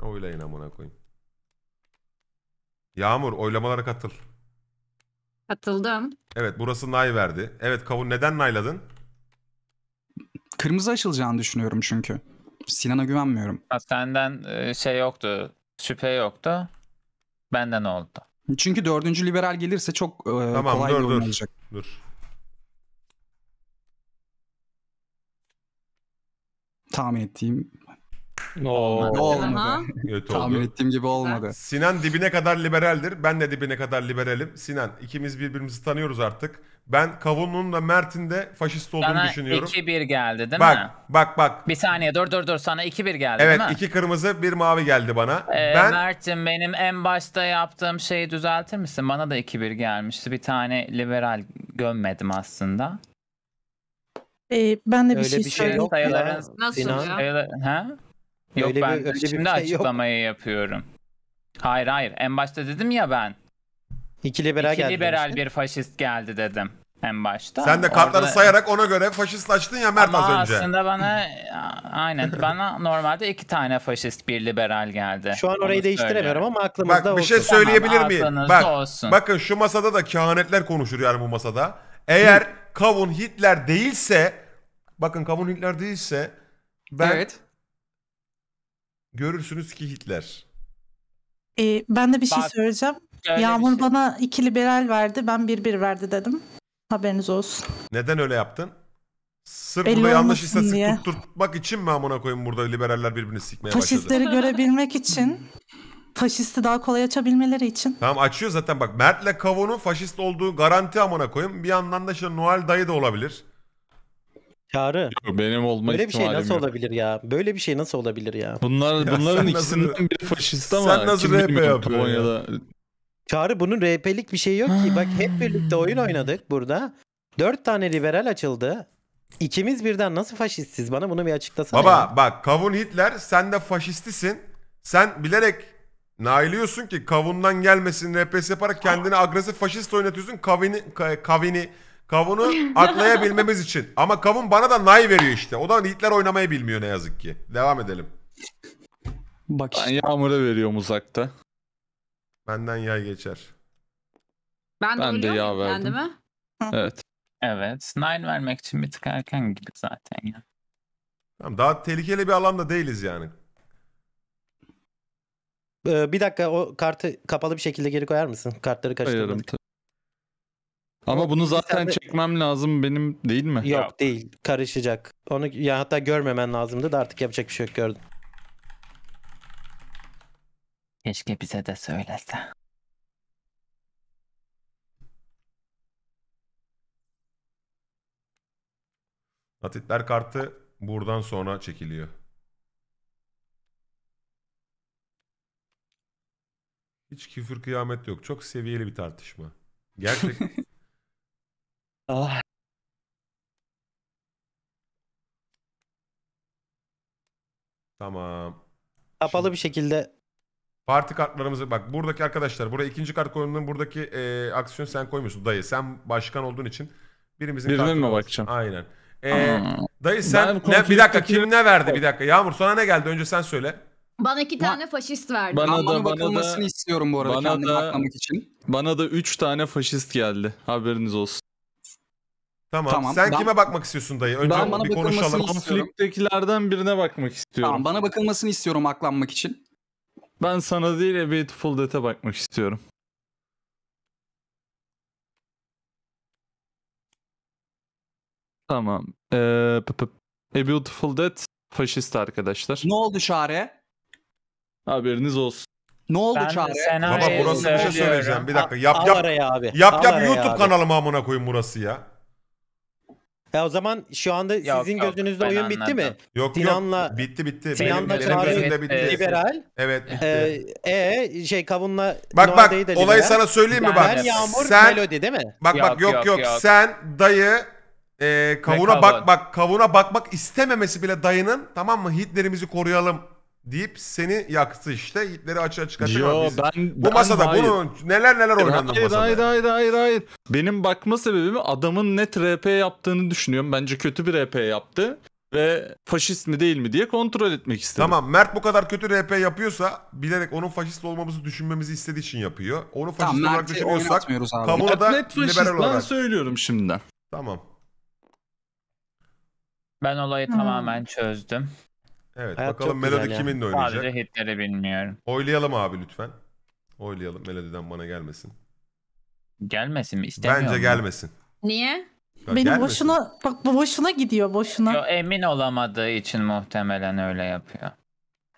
Oylayın amına koyayım. Yağmur oylamalara katıl. Katıldım. Evet burası nay verdi. Evet kavun neden nayladın? Kırmızı açılacağını düşünüyorum çünkü. Sinan'a güvenmiyorum. Ha, senden e, şey yoktu. Şüphe yoktu. Benden oldu. Çünkü dördüncü liberal gelirse çok e, tamam, kolay dur, bir dur, olacak. Dur. Tahmin ettiğim No. Ne olmadı? Kötü Tahmin ettiğim gibi olmadı. Sinan dibine kadar liberaldir. Ben de dibine kadar liberalim. Sinan ikimiz birbirimizi tanıyoruz artık. Ben Kavun'un da Mert'in de faşist olduğunu Sana düşünüyorum. 2-1 geldi değil bak, mi? Bak bak. bak. Bir saniye dur dur dur sana 2-1 geldi Evet değil mi? iki kırmızı bir mavi geldi bana. Ee, ben... Mert'im benim en başta yaptığım şeyi düzeltir misin? Bana da 2-1 gelmişti. Bir tane liberal gömmedim aslında. Ee, ben de bir Öyle şey, bir şey söyleyeyim. yok Nasıl Sinan, ya? Sayılar- ha? Yok öyle ben bir, öyle şimdi bir şey açıklamayı yok. yapıyorum. Hayır hayır en başta dedim ya ben. İki liberal, İki liberal bir faşist geldi dedim en başta. Sen de kartları Orada... sayarak ona göre faşistlaştın ya Mert Ama az önce. aslında bana aynen bana normalde iki tane faşist bir liberal geldi. Şu an orayı Onu değiştiremiyorum ama aklımızda Bak olsun. bir şey söyleyebilir tamam, miyim? Bak, olsun. Bakın şu masada da kehanetler konuşur yani bu masada. Eğer Kavun Hitler değilse bakın Kavun Hitler değilse ben evet görürsünüz ki Hitler. Ee, ben de bir şey Bak, söyleyeceğim. Yağmur şey. bana iki liberal verdi, ben bir bir verdi dedim. Haberiniz olsun. Neden öyle yaptın? Sırf Belli burada yanlış istatistik tutturtmak için mi amına koyayım burada liberaller birbirini sikmeye Faşistleri başladı? Faşistleri görebilmek için. Faşisti daha kolay açabilmeleri için. Tamam açıyor zaten bak Mert'le Kavun'un faşist olduğu garanti amına koyayım. Bir yandan da şu Noel dayı da olabilir. Çağrı. benim olma Böyle bir şey nasıl yok. olabilir ya? Böyle bir şey nasıl olabilir ya? Bunlar ya bunların ikisinden nasıl, biri faşist ama sen nasıl kim RP yapıyorsun? Ya. Çağrı bunun RP'lik bir şey yok ki. Bak hep birlikte oyun oynadık burada. Dört tane liberal açıldı. İkimiz birden nasıl faşistiz? Bana bunu bir açıklasana. Baba ya. bak kavun Hitler sen de faşistisin. Sen bilerek nailiyorsun ki kavundan gelmesin RPS yaparak kendini agresif faşist oynatıyorsun. Kavini, kavini Kavunu atlayabilmemiz için. Ama kavun bana da nay veriyor işte. O da Hitler oynamayı bilmiyor ne yazık ki. Devam edelim. Bak işte. Ben yağmura veriyorum uzakta. Benden yay geçer. Ben, ben de yağ verdim. Kendime. evet. Evet. Nine vermek için bir tık erken gibi zaten ya. Tamam, daha tehlikeli bir alanda değiliz yani. Ee, bir dakika o kartı kapalı bir şekilde geri koyar mısın? Kartları kaçırdım. Ama bunu zaten çekmem lazım benim değil mi? Yok değil. Karışacak. Onu ya hatta görmemen lazımdı da artık yapacak bir şey yok gördüm. Keşke bize de söylese. Natitler kartı buradan sonra çekiliyor. Hiç küfür kıyamet yok. Çok seviyeli bir tartışma. Gerçek Ah. Tamam. Kapalı bir şekilde Parti kartlarımızı bak buradaki arkadaşlar buraya ikinci kart koyduğundan buradaki e, aksiyon sen koymuyorsun dayı. Sen başkan olduğun için birimizin Birine kartını mi bakacağım? Aynen. E, hmm. dayı sen ne, bir dakika kim ne verdi bir dakika. Yağmur sana ne geldi önce sen söyle. Bana iki tane faşist verdi. Bana da Anlamı bana bakılmasını da istiyorum bu arada bana kendimi da- için. bana da üç tane faşist geldi. Haberiniz olsun. Tamam. tamam. Sen ben, kime bakmak istiyorsun dayı? Önce ben bana bir konuşalım. Konfliktekilerden birine bakmak istiyorum. Tamam bana bakılmasını istiyorum aklanmak için. Ben sana değil A Beautiful Dead'e bakmak istiyorum. Tamam. Ee, A Beautiful death, faşist arkadaşlar. Ne oldu Şare? Haberiniz olsun. Ne oldu ben Çağrı? Baba burası bir şey söyleyeceğim. Bir dakika. Yap yap. Abi. Yap yap YouTube abi. kanalıma amına koyun burası ya. Ya o zaman şu anda sizin yok, gözünüzde ben oyun bitti mi? anladım. Yok Sinan'la- yok bitti bitti. Sinan'la Çağrı- Liberal. Evet bitti. Ee, e şey kavunla bak bak olayı sana söyleyeyim mi bak. Ben Yağmur Sen Melodi değil mi? bak bak Yok, yok yok, yok sen dayı e, kavuna bak bak kavuna bakmak istememesi bile dayının tamam mı Hitler'imizi koruyalım deyip seni yaktı işte. Hitleri açığa çıkartacak. Yo, biz... ben, bu ben, masada hayır. bunun neler neler oynandı hayır, masada. Hayır hayır hayır hayır. Benim bakma sebebim adamın net RP yaptığını düşünüyorum. Bence kötü bir RP yaptı ve faşist mi değil mi diye kontrol etmek istedim. Tamam Mert bu kadar kötü RP yapıyorsa bilerek onun faşist olmamızı düşünmemizi istediği için yapıyor. Onu faşist tamam, olarak Mert'i düşünüyorsak kamuoyu da net faşist liberal olarak. Ben söylüyorum şimdiden. Tamam. Ben olayı hmm. tamamen çözdüm. Evet Hayat bakalım çok Melody güzel ya. oynayacak. Sadece hitleri bilmiyorum. Oylayalım abi lütfen. Oylayalım Melody'den bana gelmesin. Gelmesin mi? İstemiyorum. Bence gelmesin. Niye? Ya Benim gelmesin. boşuna bak bu boşuna gidiyor boşuna. Yo, emin olamadığı için muhtemelen öyle yapıyor.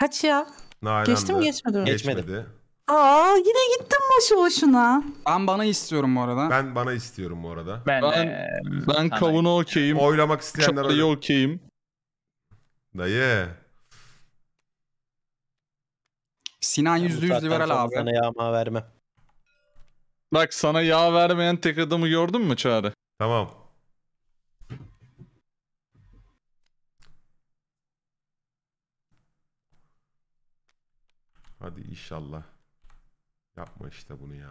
Kaç ya? Nalan Geçti mi, geçmedi mi? Geçmedi. Aa yine gittim boşu boşuna. Ben bana istiyorum bu arada. Ben bana istiyorum bu arada. Ben, Ben- eee, Ben kavunu okeyim. Oylamak isteyenler Çatlayı oyla- okeyim. Dayı. Sinan yüzde yüz liberal abi. Sana yağma vermem. Bak sana yağ vermeyen tek adamı gördün mü Çağrı? Tamam. Hadi inşallah. Yapma işte bunu ya.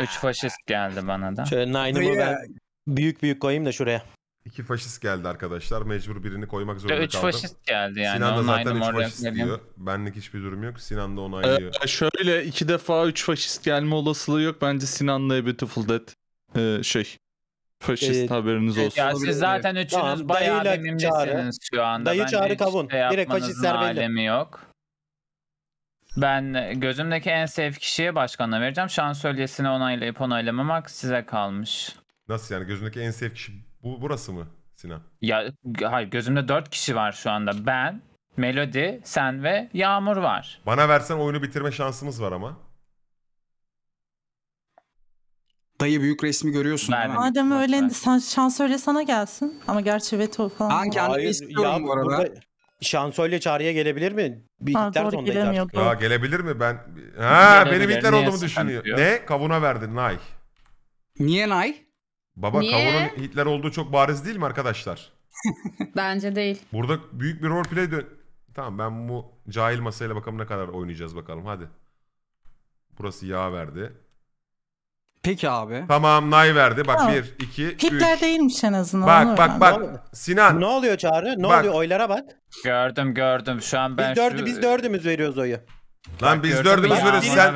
Üç faşist geldi bana da. Şöyle Nine'ımı ben büyük büyük koyayım da şuraya. İki faşist geldi arkadaşlar. Mecbur birini koymak zorunda kaldım. Üç faşist geldi yani. Sinan da zaten 3 numara faşist ekledim. diyor. Benlik hiçbir durum yok. Sinan da onaylıyor. Ee, şöyle iki defa üç faşist gelme olasılığı yok. Bence Sinan'la A Beautiful Dead ee, şey faşist Ee, haberiniz şey, olsun. Ya siz zaten üçünüz Tamam, bayağı dayıyla benimlisiniz şu anda. Dayı Bence çağrı hiç kavun. şey Direkt faşistler belli. yok. Ben gözümdeki en safe kişiye başkanla vereceğim. Şansölyesini onaylayıp onaylamamak size kalmış. Nasıl yani gözündeki en safe kişi bu burası mı Sinan? Ya hayır gözümde dört kişi var şu anda. Ben, Melody, sen ve Yağmur var. Bana versen oyunu bitirme şansımız var ama. Dayı büyük resmi görüyorsun Verdim. değil mi? Madem öyle sen öyle sana gelsin. Ama gerçi veto falan. Ben kendimi Hayır, istiyorum ya bu arada. burada Şansölye çağrıya gelebilir mi? Bir Ha, hitler doğru artık. Ya gelebilir mi ben? Ha Gelebilir, benim Hitler niye olduğumu düşünüyor. Ne? Kavuna verdin Nay. Niye Nay? Baba Niye? Hitler olduğu çok bariz değil mi arkadaşlar? Bence değil. Burada büyük bir roleplay dön... Tamam ben bu cahil masayla bakalım ne kadar oynayacağız bakalım hadi. Burası yağ verdi. Peki abi. Tamam nay verdi. Bak Tamam. 1, 2, 3. Hitler değilmiş en azından. Bak onu bak öğrendim. Ne bak. Sinan. Ne oluyor Çağrı? Ne Bak. oluyor? Oylara bak. Gördüm gördüm. Şu an ben Biz, dördü, şu... biz dördümüz veriyoruz oyu. Lan biz dördümüz varız sen.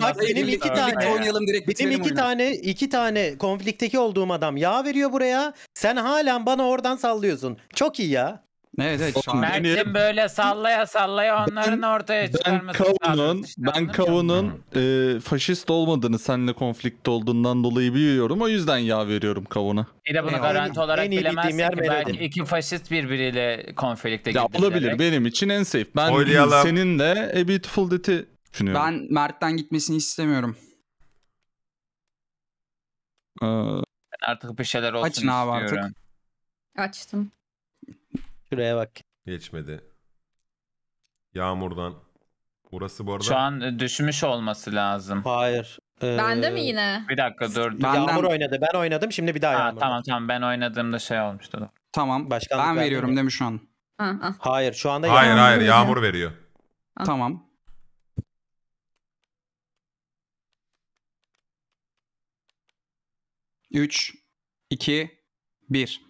Bak benim iki tane oynayalım direkt. Benim iki tane iki tane konflikteki olduğum adam yağ veriyor buraya. Sen halen bana oradan sallıyorsun. Çok iyi ya. Evet evet. Şu Mert'in böyle sallaya sallaya onların ben, ortaya çıkarması. Ben Kavun'un, işte, ben Kavun'un e, faşist olmadığını, seninle konflikte olduğundan dolayı biliyorum. O yüzden yağ veriyorum Kavun'a. Bir de bunu e, garanti en, olarak en bilemezsin yer ki belki iki faşist birbiriyle konflikte ya, Olabilir benim için en safe. Ben Oylayalım. seninle A Beautiful Dead'i düşünüyorum. Ben Mert'ten gitmesini istemiyorum. Ee, artık bir şeyler olsun Açın istiyorum. Abi artık. Açtım. Şuraya bak. Geçmedi. Yağmurdan. Burası bu arada... Şu an e, düşmüş olması lazım. Hayır. Ee, Bende mi yine? Bir dakika dur. Benden... Yağmur oynadı. Ben oynadım. Şimdi bir daha ha, Yağmur. Tamam tamam. Ben oynadığımda şey olmuştu. Tamam. Başkanlık ben veriyorum mi? şu an. Hayır. Şu anda yağmur hayır. hayır Yağmur veriyor. Tamam. Üç, iki, bir.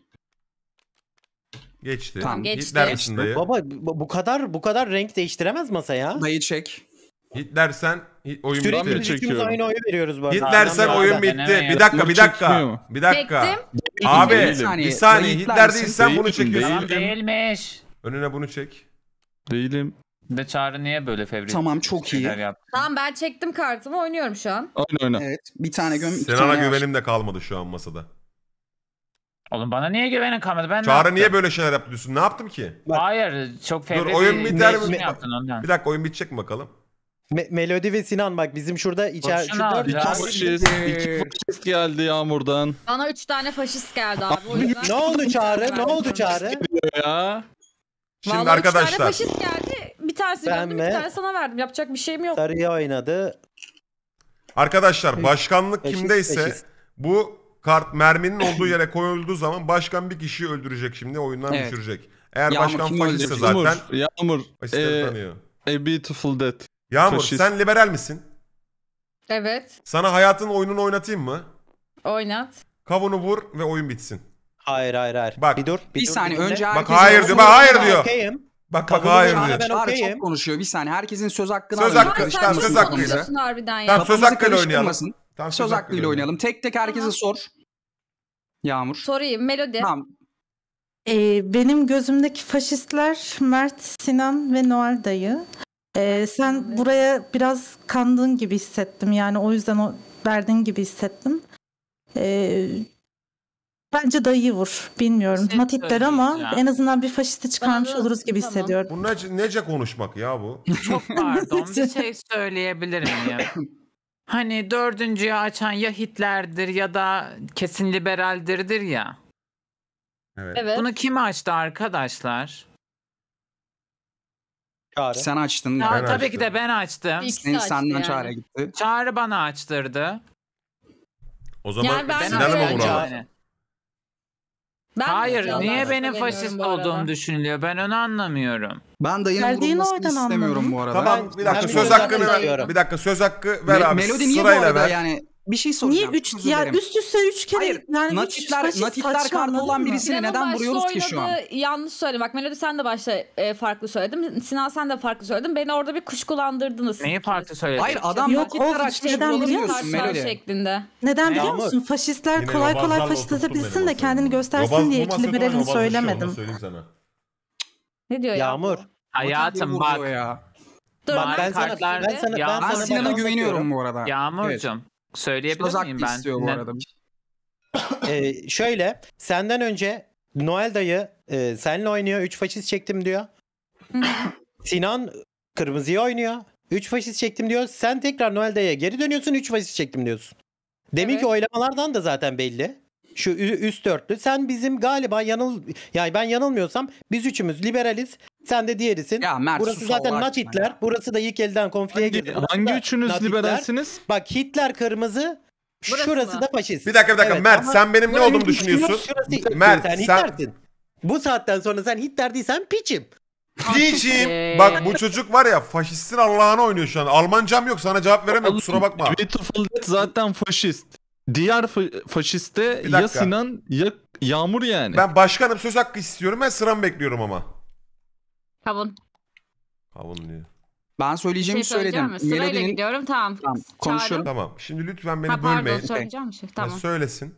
Geçti. Tamam, geçti. Hitler geçti. dayı. Baba bu kadar bu kadar renk değiştiremez masa ya. Dayı çek. Hitler sen hi- oyun Sürekli bitti. biz ikimiz aynı oyu veriyoruz bu arada. Hitler sen oyun bitti. Bir dakika bir dakika. Bir dakika. Çektim. Abi bir saniye, bir saniye. Hitler değil sen bunu Değilim, Tamam çekiyorsun. değilmiş. Önüne bunu çek. Değilim. Bir De Çağrı niye böyle fevri Tamam, çok iyi. yaptı? Tamam ben çektim kartımı oynuyorum şu an. Oyun oyna. Evet. Bir tane göm. iki Sinan'a güvenim de kalmadı şu an masada. Oğlum bana niye güvenin kalmadı? Ben ne Çağrı niye böyle şeyler yapıyorsun? Ne yaptım ki? Bak. Hayır çok fevri Dur oyun biter mi? yaptın ondan. Bir dakika oyun bitecek mi bakalım? Me- Melodi ve Sinan bak bizim şurada içer Boşuna şurada abi, bir ya. Faşist, şey- iki faşist geldi yağmurdan Bana üç tane faşist geldi abi. O yüzden... ne oldu çağrı? Ne oldu çağrı? ya. Şimdi Vallahi üç tane faşist geldi. Bir tanesi Ben gördüm, mi? bir tane sana verdim. Yapacak bir şeyim yok. Sarıya oynadı. arkadaşlar başkanlık Faşist, kimdeyse faşist. bu kart merminin olduğu yere koyulduğu zaman başkan bir kişiyi öldürecek şimdi oyundan Evet. düşürecek. Eğer Yağmur başkan kimi faşistse zaten Yağmur, faşistleri ee, tanıyor. A Beautiful Death. Yağmur faşist. sen liberal misin? Evet. Sana hayatın oyununu oynatayım mı? Oynat. Kavunu vur ve oyun bitsin. Hayır hayır hayır. Bak. Bir dur. Bir, dur, saniye dinle. önce Bak, hayır diyor, bak, hayır diyor. Okeyim. Bak bak Kavunu hayır diyor. ben Çağrı okeyim. çok konuşuyor. Bir saniye herkesin söz hakkını Söz alalım. hakkı, tamam, hakkı Karıştırmasın. söz hakkıyla. konuşuyorsun harbiden ya. Tamam söz Kafamızı hakkıyla oynayalım. karıştırmasın. Tamam, Söz hakkıyla oynayalım. Tek tek herkese sor. Yağmur. Sorayım Melodi. Tamam. Ee, benim gözümdeki faşistler Mert, Sinan ve Noel dayı. Ee, sen buraya biraz kandığın gibi hissettim. Yani o yüzden o verdiğin gibi hissettim. Ee, bence dayı vur. Bilmiyorum. Şey matitler ama ya. en azından bir faşisti çıkarmış Bana, oluruz gibi tamam. hissediyorum. Bu nece, nece konuşmak ya bu? Çok pardon. bir şey söyleyebilirim ya. Hani dördüncüyü açan ya Hitler'dir ya da kesin liberaldirdir ya. Evet. Bunu kim açtı arkadaşlar? Çağrı. Sen açtın. Ya, tabii açtım. ki de ben açtım. İkisi Senin açtı senden yani. Çağrı gitti. Çağrı bana açtırdı. O zaman yani ben Sinan'ı mı vuralım? Ben Hayır niye benim faşist olduğum düşünülüyor? Ben onu anlamıyorum. Ben dayının Geldiğini vurulmasını istemiyorum anladım. bu arada. Tamam bir dakika Ben söz hakkı bir, şey bir dakika söz hakkı ver Me- abi. Melodi niye bu sırayla arada ver. yani bir şey soracağım. Niye üç, ya üst üste üç kere Hayır, yani natifler üç, Natitler kanlı olan birisine neden vuruyoruz ki şu an? Yanlış söyle bak Melody sen de başta e, farklı söyledim. Sinan sen de farklı söyledin. Beni orada bir kuşkulandırdınız. Neyi farklı söyledin? Hayır adam Yok, Natitler açmış neden biliyor musun? Melody. Şeklinde. Neden biliyor musun? Faşistler Yine kolay kolay faşistabilsin de kendini göstersin diye ikili birerini şey söylemedim. Ne diyor Yağmur? Hayatım bak. Ya. Dur, ben, ben, sana, ben sana ben sana ben Sinan'a güveniyorum bu arada. Yağmurcuğum. Söyleyebilir Şozak miyim ben? istiyor bu arada. ee, şöyle senden önce Noel dayı e, senle oynuyor 3 faşist çektim diyor. Sinan kırmızıyı oynuyor. 3 faşist çektim diyor. Sen tekrar Noel dayıya geri dönüyorsun 3 faşist çektim diyorsun. Demin evet. ki oylamalardan da zaten belli. Şu üst dörtlü. Sen bizim galiba yanıl yani ben yanılmıyorsam biz üçümüz liberaliz. Sen de diğerisin. Ya Mert, Burası zaten Naç Hitler. Ya. Burası da ilk elden konfliye girdi. Hangi da, üçünüz Nazi liberalsiniz? Bak Hitler kırmızı, Burası şurası mı? da faşist. Bir dakika bir dakika evet, Mert sen benim ne olduğumu düşünüyorsun? Şurası, Mert sen, Hitler'din. Bu saatten sonra sen Hitler değilsen piçim. Piçim. Ee. Bak bu çocuk var ya faşistin Allah'ını oynuyor şu an. Almancam yok sana cevap veremem kusura bakma. Beautiful zaten faşist. Diğer fa faşiste ya Sinan ya Yağmur yani. Ben başkanım söz hakkı istiyorum ben sıramı bekliyorum ama. Kavun. Kavun diyor. Ben söyleyeceğimi şey söyledim. Mi? Sırayla Melody'nin... gidiyorum tamam. tamam konuşuyorum. Tamam şimdi lütfen beni ha, pardon, bölmeyin. söyleyeceğim şey. Tamam. Ha, söylesin.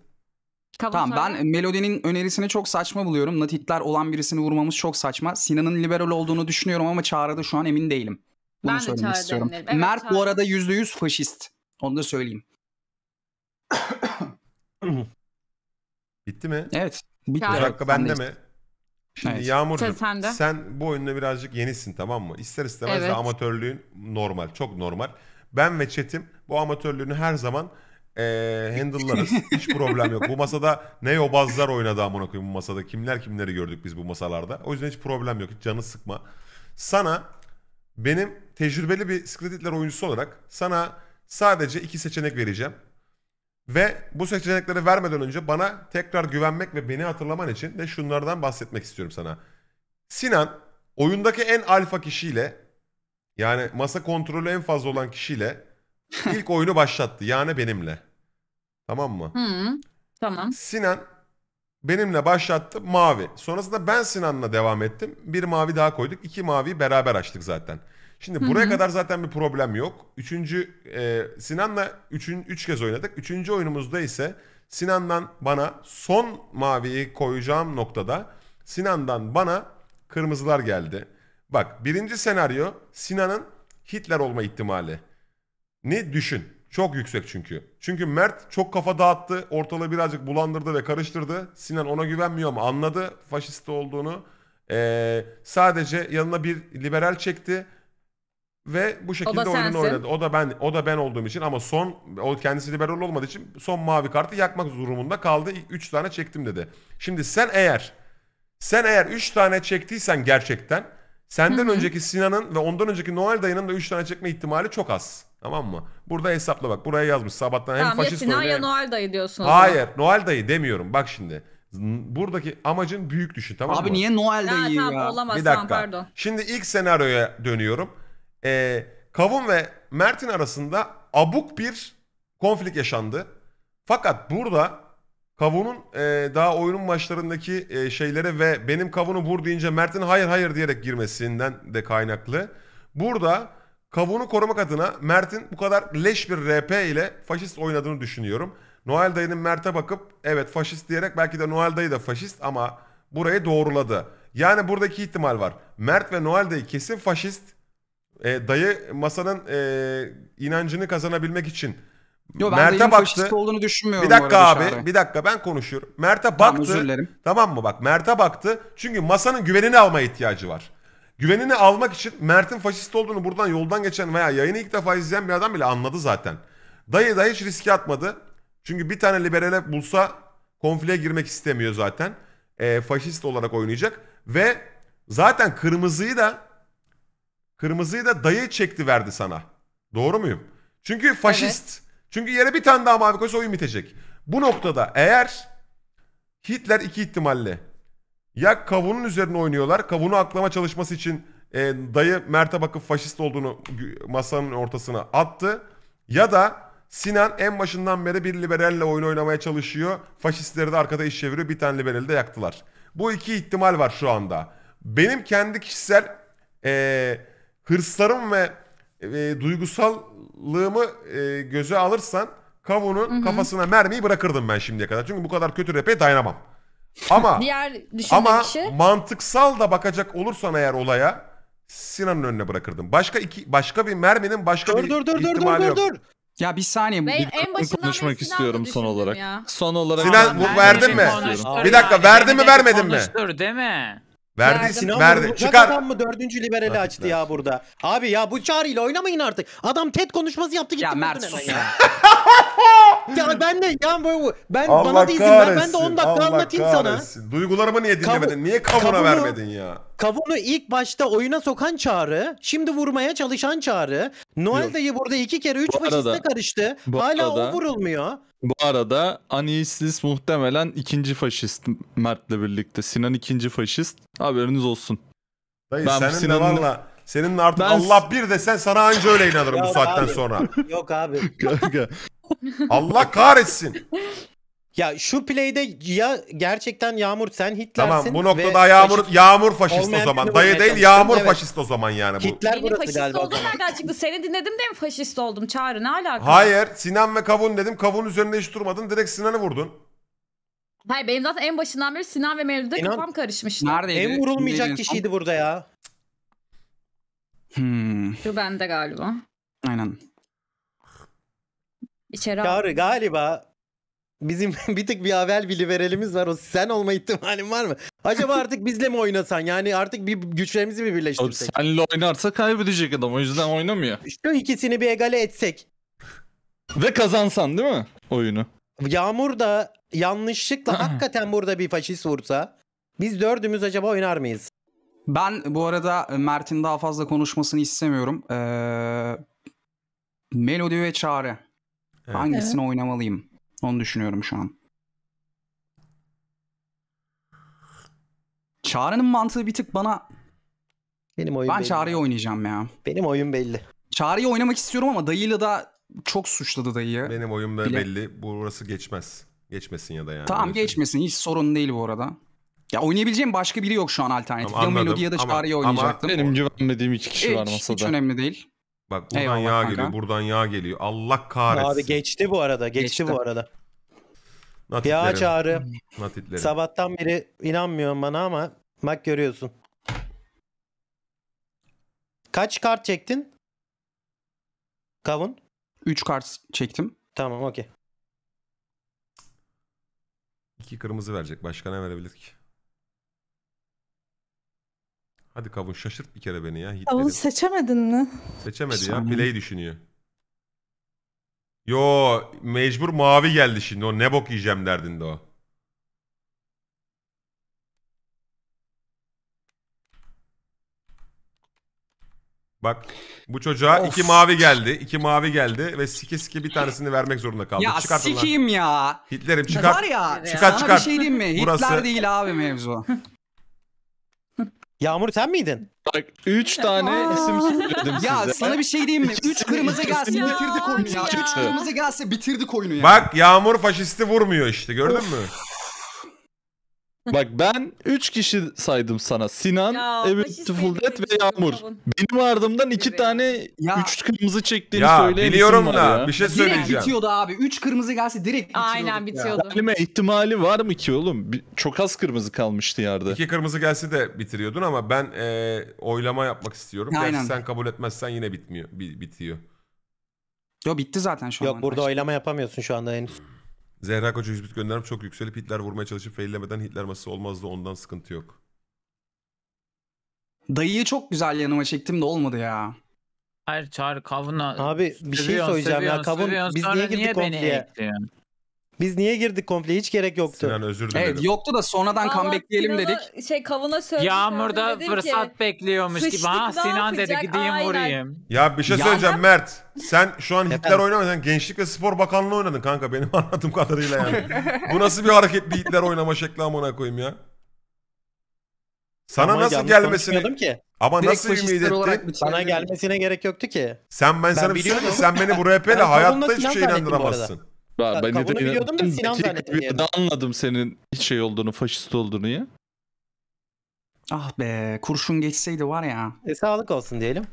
Kabul tamam söyle. ben Melodi'nin önerisini çok saçma buluyorum. Natitler olan birisini vurmamız çok saçma. Sinan'ın liberal olduğunu düşünüyorum ama Çağrı'da şu an emin değilim. Bunu ben söylemek de istiyorum. Evet, Mert Çağrı. bu arada yüzde yüz faşist. Onu da söyleyeyim. Bitti mi? Evet. Bitti. Bir dakika bende mi? Şimdi evet. Yağmurcuğum sen, sen, sen bu oyunda birazcık yenisin tamam mı? İster istemez evet. amatörlüğün normal, çok normal. Ben ve Çetim bu amatörlüğünü her zaman e, handle'larız. Hiç problem yok. Bu masada ne yobazlar oynadı amına koyayım bu masada. Kimler kimleri gördük biz bu masalarda. O yüzden hiç problem yok. Hiç canı sıkma. Sana benim tecrübeli bir Secret oyuncusu olarak sana sadece iki seçenek vereceğim. Ve bu seçenekleri vermeden önce bana tekrar güvenmek ve beni hatırlaman için de şunlardan bahsetmek istiyorum sana. Sinan oyundaki en alfa kişiyle yani masa kontrolü en fazla olan kişiyle ilk oyunu başlattı. Yani benimle. Tamam mı? Hı, tamam. Sinan benimle başlattı mavi. Sonrasında ben Sinan'la devam ettim. Bir mavi daha koyduk. İki maviyi beraber açtık zaten. Şimdi buraya Hı-hı. kadar zaten bir problem yok. Üçüncü e, Sinan'la üçün, üç kez oynadık. Üçüncü oyunumuzda ise Sinan'dan bana son maviyi koyacağım noktada Sinan'dan bana kırmızılar geldi. Bak birinci senaryo Sinan'ın Hitler olma ihtimali. Ne düşün. Çok yüksek çünkü. Çünkü Mert çok kafa dağıttı, ortalığı birazcık bulandırdı ve karıştırdı. Sinan ona güvenmiyor ama anladı faşist olduğunu. Ee, sadece yanına bir liberal çekti ve bu şekilde oyunu oynadı. O da ben o da ben olduğum için ama son o kendisi liberal olmadığı için son mavi kartı yakmak durumunda kaldı. İlk 3 tane çektim dedi. Şimdi sen eğer sen eğer 3 tane çektiysen gerçekten senden Hı-hı. önceki Sinan'ın ve ondan önceki Noel dayının da 3 tane çekme ihtimali çok az. Tamam mı? Burada hesapla bak. Buraya yazmış sabahtan hem tamam, faşist ya Sinan ya Noel dayı diyorsun. Hayır, Noel dayı demiyorum. Bak şimdi. Buradaki amacın büyük düşün tamam Abi mı? Abi niye Noel dayı ya? Tamam, olamaz, bir dakika. Tamam, pardon. Şimdi ilk senaryoya dönüyorum e, ee, Kavun ve Mert'in arasında abuk bir konflik yaşandı. Fakat burada Kavun'un e, daha oyunun başlarındaki e, şeylere ve benim Kavun'u vur deyince Mert'in hayır hayır diyerek girmesinden de kaynaklı. Burada Kavun'u korumak adına Mert'in bu kadar leş bir RP ile faşist oynadığını düşünüyorum. Noel dayının Mert'e bakıp evet faşist diyerek belki de Noel dayı da faşist ama burayı doğruladı. Yani buradaki ihtimal var. Mert ve Noel dayı kesin faşist e, dayı masanın e, inancını kazanabilmek için Yo, ben Mert'e baktı. olduğunu düşünmüyorum. Bir dakika abi, Şahri. bir dakika ben konuşuyorum. Mert'e baktı. Özür Tamam mı bak? Mert'e baktı. Çünkü masanın güvenini almaya ihtiyacı var. Güvenini almak için Mert'in faşist olduğunu buradan yoldan geçen veya yayını ilk defa izleyen bir adam bile anladı zaten. Dayı da hiç riske atmadı. Çünkü bir tane liberale bulsa konfliye girmek istemiyor zaten. E, faşist olarak oynayacak ve zaten kırmızıyı da Kırmızıyı da dayı çekti verdi sana. Doğru muyum? Çünkü faşist. Evet. Çünkü yere bir tane daha mavi koysa oyun bitecek. Bu noktada eğer Hitler iki ihtimalle ya kavunun üzerine oynuyorlar. Kavunu aklama çalışması için e, dayı Mert'e bakıp faşist olduğunu masanın ortasına attı. Ya da Sinan en başından beri bir liberalle oyun oynamaya çalışıyor. Faşistleri de arkada iş çeviriyor. Bir tane liberali de yaktılar. Bu iki ihtimal var şu anda. Benim kendi kişisel e, hırslarım ve e, duygusallığımı e, göze alırsan Kavun'un Hı hı. kafasına mermiyi bırakırdım ben şimdiye kadar. Çünkü bu kadar kötü rap'e dayanamam. Ama Diğer düşünen ama kişi mantıksal da bakacak olursan eğer olaya Sinan'ın önüne bırakırdım. Başka iki başka bir merminin başka Dur bir dur dur dur dur ihtimali dur yok. Ya bir saniye. Ben bir- en başından konuşmak istiyorum son olarak. ya. Son olarak Sinan, bu- verdin mi? Şey bir dakika, verdin mi, vermedin mi? dur, değil mi? Verdi Sinan verdi. Çıkar. Adam mı dördüncü liberali açtı ya burada. Abi ya bu çağrıyla oynamayın artık. Adam TED konuşması yaptı gitti. Ya Mert sus ya. ya ben de ya bu ben Allah bana da izin ver ben de 10 dakika Allah anlatayım kahretsin. sana. Duygularımı niye dinlemedin? niye kavuna kavunu, vermedin ya? Kavunu ilk başta oyuna sokan çağrı, şimdi vurmaya çalışan çağrı. Noel Yok. dayı burada iki kere üç bu faşiste arada, karıştı. Hala arada, o vurulmuyor. Bu arada Anisis muhtemelen ikinci faşist Mert'le birlikte. Sinan ikinci faşist. Haberiniz olsun. Dayı ben senin Sinan'ın... de valla senin artık ben... Allah bir desen sana anca öyle inanırım bu saatten abi. sonra. Yok abi. Allah kahretsin. Ya şu play'de ya gerçekten Yağmur sen Hitler'sin. Tamam bu noktada ve Yağmur faşist, Yağmur faşist o zaman. Dayı değil Yağmur evet. faşist o zaman yani. Bu. Hitler Benim burası faşist galiba. olduğum nereden çıktı? Seni dinledim de mi faşist oldum? Çağrı ne alaka? Hayır Sinan ve Kavun dedim. Kavun üzerinde hiç durmadın. Direkt Sinan'ı vurdun. Hayır benim zaten en başından beri Sinan ve Mevlüt'e Sinan... kafam karışmıştı. Neredeydi? En vurulmayacak Neredeydi? kişiydi burada ya. Hmm. Şu bende galiba. Aynen. İçeri Çağrı galiba Bizim bir tık bir avel bir liberalimiz var. O sen olma ihtimalin var mı? Acaba artık bizle mi oynasan? Yani artık bir güçlerimizi mi birleştirsek? Abi senle oynarsa kaybedecek adam. O yüzden oynamıyor. Şu ikisini bir egale etsek. Ve kazansan değil mi oyunu? Yağmur da yanlışlıkla hakikaten burada bir faşist vursa biz dördümüz acaba oynar mıyız? Ben bu arada Mert'in daha fazla konuşmasını istemiyorum. Ee, Melodi ve Çağrı. Evet. Hangisini evet. oynamalıyım? Onu düşünüyorum şu an. Çağrı'nın mantığı bir tık bana... Benim oyun ben belli. Çağrı'yı oynayacağım ya. Benim oyun belli. Çağrı'yı oynamak istiyorum ama dayıyla da çok suçladı dayıyı. Benim oyun Bile... belli. Burası geçmez. Geçmesin ya da yani. Tamam geçmesin. Hiç sorun değil bu arada. Ya oynayabileceğim başka biri yok şu an alternatif. Ama ya Melody ya da Çağrı'yı oynayacaktım. Ama benim güvenmediğim iki kişi evet, var masada. Hiç önemli değil. Bak buradan Eyvallah yağ kanka. geliyor, buradan yağ geliyor. Allah kahretsin. Abi geçti bu arada, geçti, geçti. bu arada. Natitlerim. Yağ çağrı. Natitlerim. Sabahtan beri inanmıyorum bana ama bak görüyorsun. Kaç kart çektin? Kavun? 3 kart çektim. Tamam okey. İki kırmızı verecek. Başka ne verebilir ki? Hadi kavun şaşırt bir kere beni ya. Hitler'im. Kavun seçemedin mi? Seçemedi ya. Play düşünüyor. Yo mecbur mavi geldi şimdi. O ne bok yiyeceğim derdinde o. Bak bu çocuğa of. iki mavi geldi. iki mavi geldi ve sike sike bir tanesini vermek zorunda kaldı. Ya çıkart sikiyim ya. Hitler'im çıkart. Var ya çıkart, çıkart. bir şey diyeyim mi? Burası... Hitler değil abi mevzu. Yağmur sen miydin? Bak 3 tane Aa. isim söyledim size. Ya sana bir şey diyeyim mi? 3 kırmızı gelse ya. bitirdik oyunu ya. 3 kırmızı gelse bitirdik oyunu ya. Bak Yağmur faşisti vurmuyor işte gördün mü? Bak ben 3 kişi saydım sana. Sinan, Ya, A ve Yağmur. Benim ardımdan iki tane Ya. üç kırmızı çektiğini Ya söyleyen biliyorum isim da var ya. bir şey Direkt bitiyordu abi. 3 kırmızı gelse direkt bitiyordu. Aynen bitiyordu. Gelme ihtimali var mı ki oğlum? çok az kırmızı kalmıştı yerde. İki kırmızı gelse de bitiriyordun ama ben e, oylama yapmak istiyorum. Gerçi sen kabul etmezsen yine bitmiyor, bitiyor. Yo bitti zaten şu an. Yok burada oylama yapamıyorsun şu anda henüz. Zehra Koca hizmet gönderip çok yükselip Hitler vurmaya çalışıp feillemeden Hitler masası olmazdı ondan sıkıntı yok. Dayıyı çok güzel yanıma çektim de olmadı ya. Hayır çağır kavuna. Abi bir şey söyleyeceğim ya. Kavun biz niye girdik niye beni ekliyorsun? Biz niye girdik komple hiç gerek yoktu. Sinan özür dilerim. Evet yoktu da sonradan Vallahi comebackleyelim dedik. Şey kavuna söyledim. Yağmurda fırsat ki, bekliyormuş gibi. "Sıçtık, Ha ne Sinan dedi gideyim Aynen. vurayım. Ya bir şey Ya- söyleyeceğim Mert. Sen şu an Hitler Efendim? oynamadın. Gençlik ve Spor Bakanlığı oynadın kanka benim anladığım kadarıyla yani. Bu nasıl bir hareketli Hitler oynama şekli amına koyayım ya. Sana Ama nasıl yanlış gelmesini ki. ama Direkt nasıl ümit faşistler olarak ettin? Sana gelmesine gerek yoktu ki. Sen ben, sana bir şey Sen beni buraya pele Ben hayatta sorunla hiçbir filan şeye bu arada. Ha, ben bunu biliyordum da Sinan zannettim. anladım senin şey olduğunu, faşist olduğunu ya. Ah be kurşun geçseydi var ya. E, sağlık olsun diyelim.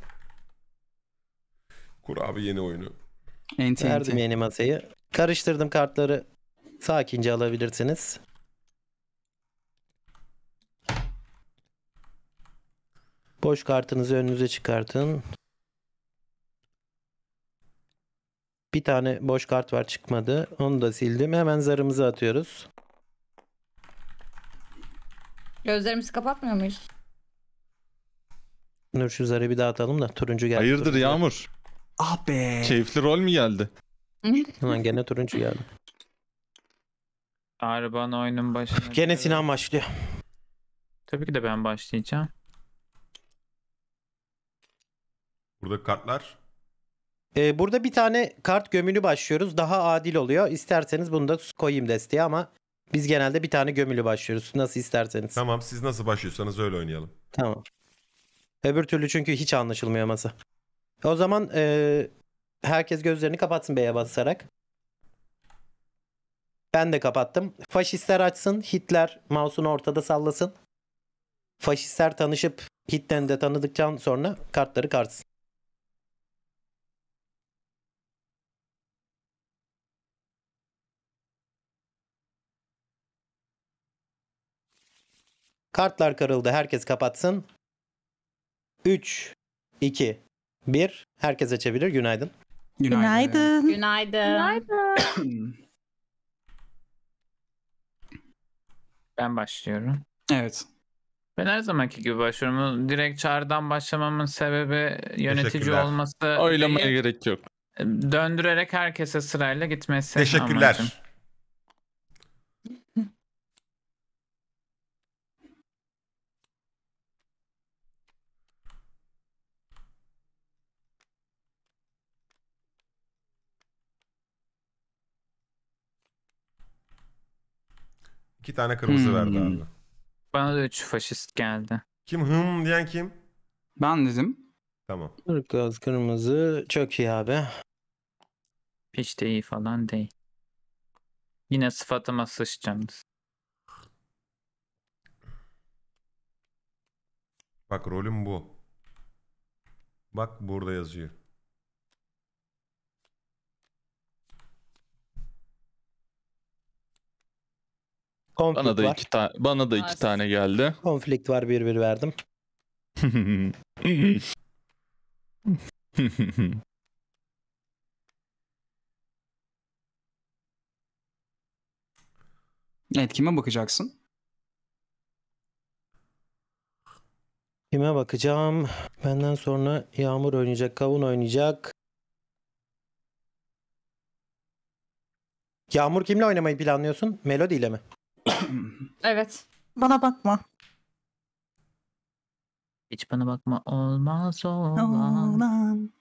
Kur abi yeni oyunu. Enti, Verdim enti. yeni masayı. Karıştırdım kartları. Sakince alabilirsiniz. Boş kartınızı önünüze çıkartın. Bir tane boş kart var çıkmadı. Onu da sildim. Hemen zarımızı atıyoruz. Gözlerimizi kapatmıyor muyuz? Nur şu zarı bir daha atalım da turuncu geldi. Hayırdır turuncu. Yağmur? Ah be. Keyifli rol mü geldi? Ulan gene turuncu geldi. Araban oyunun başına. Gene Sinan başlıyor. Tabii ki de ben başlayacağım. Burada kartlar ee, burada bir tane kart gömülü başlıyoruz. Daha adil oluyor. İsterseniz bunu da koyayım desteği ama biz genelde bir tane gömülü başlıyoruz. Nasıl isterseniz. Tamam siz nasıl başlıyorsanız öyle oynayalım. Tamam. Öbür türlü çünkü hiç anlaşılmıyor masa. O zaman e, herkes gözlerini kapatsın B'ye basarak. Ben de kapattım. Faşistler açsın. Hitler mouse'unu ortada sallasın. Faşistler tanışıp Hitler'i de tanıdıktan sonra kartları kartsın. Kartlar kırıldı. Herkes kapatsın. 3, 2, 1. Herkes açabilir. Günaydın. Günaydın. Günaydın. Günaydın. ben başlıyorum. Evet. Ben her zamanki gibi başlıyorum. Direkt çağrıdan başlamamın sebebi yönetici olması. Oylamaya gerek yok. Döndürerek herkese sırayla gitmesi. Teşekkürler. Amacım. İki tane kırmızı hmm. verdi abi. Bana da üç faşist geldi. Kim hım diyen kim? Ben dedim. Tamam. Irkaz kırmızı çok iyi abi. Hiç de iyi falan değil. Yine sıfatıma sıçacaksınız. Bak rolüm bu. Bak burada yazıyor. Conflict bana da var. iki tane bana da iki tane geldi. Konflikt var bir bir verdim. Evet kime bakacaksın? Kime bakacağım? Benden sonra Yağmur oynayacak, Kavun oynayacak. Yağmur kimle oynamayı planlıyorsun? Melody ile mi? evet. Bana bakma. Hiç bana bakma olmaz olan. Oğlan.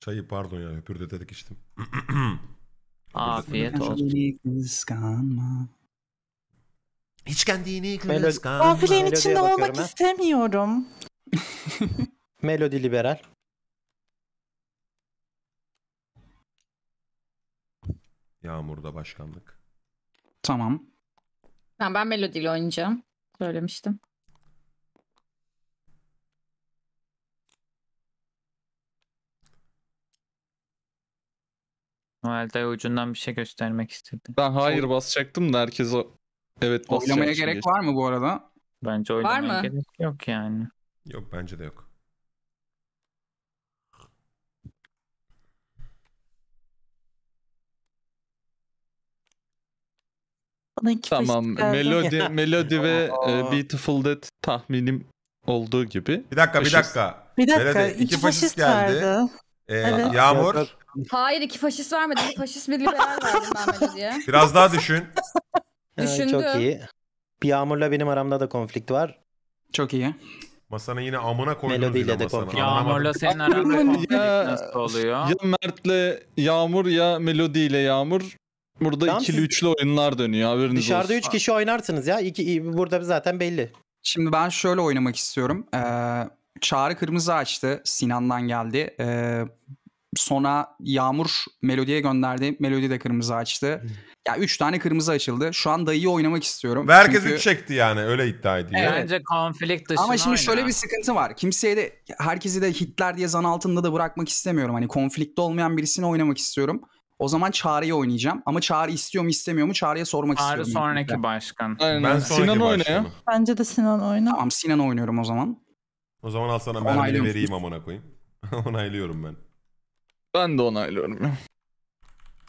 Çayı pardon ya hüpürdeterek içtim. Afiyet olsun. Hiç kendini kıskanma. Konfilin içinde olmak ha. istemiyorum. Melodi liberal. Yağmurda başkanlık. Tamam. Tamam ben Melody ile oynayacağım. Söylemiştim. Noel dayı ucundan bir şey göstermek istedi. Ben hayır basacaktım da herkes o... Evet basacak. Oynamaya gerek var mı bu arada? Bence oylamaya mı? gerek yok yani. Yok bence de yok. Bana iki Tamam. melodi Melody ve e, Beautiful Dead tahminim olduğu gibi. Bir dakika bir faşist. dakika. Bir dakika. Belediye, iki, iki faşist, faşist geldi. Vardı. Ee, evet. Yağmur. Hayır iki faşist vermedi. faşist bir liberal verdim ben Melody'ye. Biraz daha düşün. Ee, Düşündüm. Çok iyi. Bir Yağmur'la benim aramda da konflikt var. Çok iyi. Masanın yine amına koydum. Melodiyle de konflikt. Yağmur'la senin aranda konflikt nasıl oluyor? Ya Mert'le Yağmur ya Melodi'yle Yağmur Burada tamam, ikili siz... üçlü oyunlar dönüyor haberiniz Dışarıda olsun. Dışarıda üç kişi oynarsınız ya. İki, burada zaten belli. Şimdi ben şöyle oynamak istiyorum. Ee, Çağrı Kırmızı açtı. Sinan'dan geldi. Ee, sonra Yağmur Melodi'ye gönderdi. Melodi de kırmızı açtı. Hmm. Ya üç tane kırmızı açıldı. Şu an dayıyı oynamak istiyorum. Ve herkes Çünkü... çekti yani öyle iddia ediyor. Evet. Bence konflikt dışına Ama şimdi şöyle bir sıkıntı var. Kimseye de herkesi de Hitler diye zan altında da bırakmak istemiyorum. Hani konflikte olmayan birisini oynamak istiyorum. O zaman Çağrı'yı oynayacağım. Ama Çağrı istiyor mu istemiyor mu Çağrı'ya sormak Çağrı istiyorum. Çağrı sonraki yani. başkan. Aynen. Ben Sinan oynuyor. Bence de Sinan oynuyor. Tamam Sinan oynuyorum o zaman. O zaman al sana mermiyi vereyim amına koyayım. Onaylıyorum ben. Ben de onaylıyorum.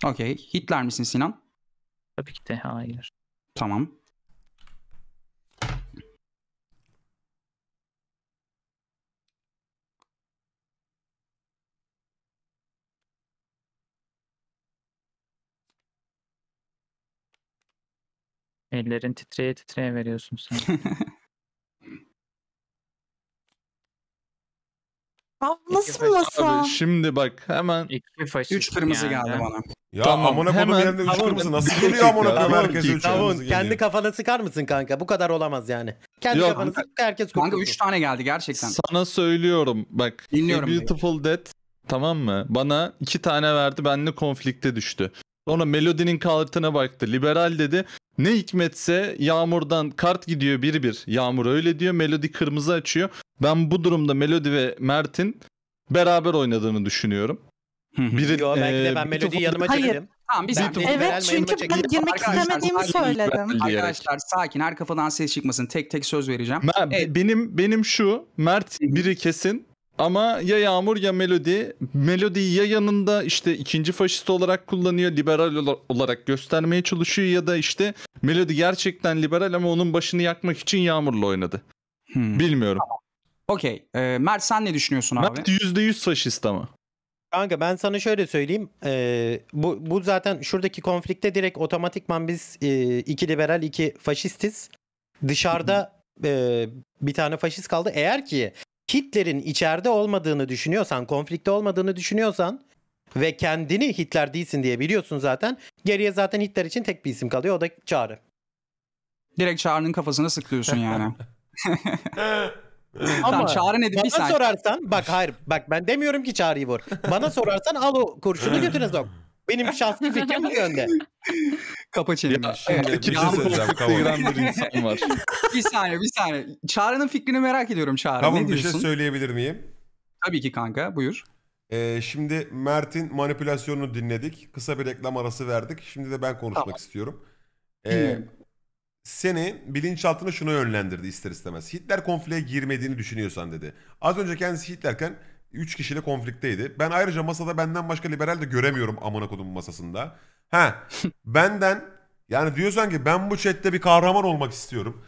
Okey. Hitler misin Sinan? Tabii ki de hayır. Tamam. Ellerin titreye titreye veriyorsun sen. Abi nasıl Peki, masa? Abi şimdi bak hemen İki faşist 3 kırmızı yani. geldi bana. Ya Tamam, amına kodum hemen- yerinde 3 kırmızı nasıl geliyor amına kodum Tamam, herkese 3 kırmızı Davun kendi kafana sıkar mısın kanka? Bu kadar olamaz yani. Kendi Yok. kafana sık herkes Kanka kurtulsun. 3 tane geldi gerçekten. Sana söylüyorum bak. Dinliyorum A Beautiful Dead tamam mı? Bana iki tane verdi benimle konflikte düştü. Sonra Melodi'nin kartına baktı. Liberal dedi. Ne hikmetse Yağmur'dan kart gidiyor bir bir. Yağmur öyle diyor. Melodi kırmızı açıyor. Ben bu durumda Melodi ve Mert'in beraber oynadığını düşünüyorum. Biri, Yo, belki de ben bir e, yanıma Hayır. Tamam biz ben, evet çünkü ben girmek istemediğimi söyledim. Arkadaşlar sakin her kafadan ses çıkmasın. Tek tek söz vereceğim. Ben, evet. Benim benim şu Mert biri kesin ama ya Yağmur ya Melodi. Melodi'yi ya yanında işte ikinci faşist olarak kullanıyor, liberal olarak göstermeye çalışıyor ya da işte Melodi gerçekten liberal ama onun başını yakmak için Yağmur'la oynadı. Hmm. Bilmiyorum. Okey. E, Mert sen ne düşünüyorsun abi? Mert %100 faşist ama. Kanka ben sana şöyle söyleyeyim. E, bu, bu zaten şuradaki konflikte direkt otomatikman biz e, iki liberal iki faşistiz. Dışarıda e, bir tane faşist kaldı. Eğer ki Hitler'in içeride olmadığını düşünüyorsan, konflikte olmadığını düşünüyorsan ve kendini Hitler değilsin diye biliyorsun zaten. Geriye zaten Hitler için tek bir isim kalıyor o da Çağrı. Direkt Çağrı'nın kafasına sıklıyorsun yani. Ama tamam, çağrı nedir? Bana sorarsan bak hayır bak ben demiyorum ki çağrıyı vur. Bana sorarsan al o kurşunu götüne sok. Benim şahsi fikrim bu yönde. Kapa çeneni. bir şey insan var. bir saniye bir saniye. Çağrı'nın fikrini merak ediyorum Çağrı. Tamam ne bir şey söyleyebilir miyim? Tabii ki kanka buyur. Ee, şimdi Mert'in manipülasyonunu dinledik. Kısa bir reklam arası verdik. Şimdi de ben konuşmak tamam. istiyorum. Ee, hmm. seni bilinçaltına şuna yönlendirdi ister istemez. Hitler konfliğe girmediğini düşünüyorsan dedi. Az önce kendisi Hitlerken 3 kişiyle konflikteydi. Ben ayrıca masada benden başka liberal de göremiyorum amına kodumun masasında. Ha benden yani diyorsan ki ben bu chatte bir kahraman olmak istiyorum.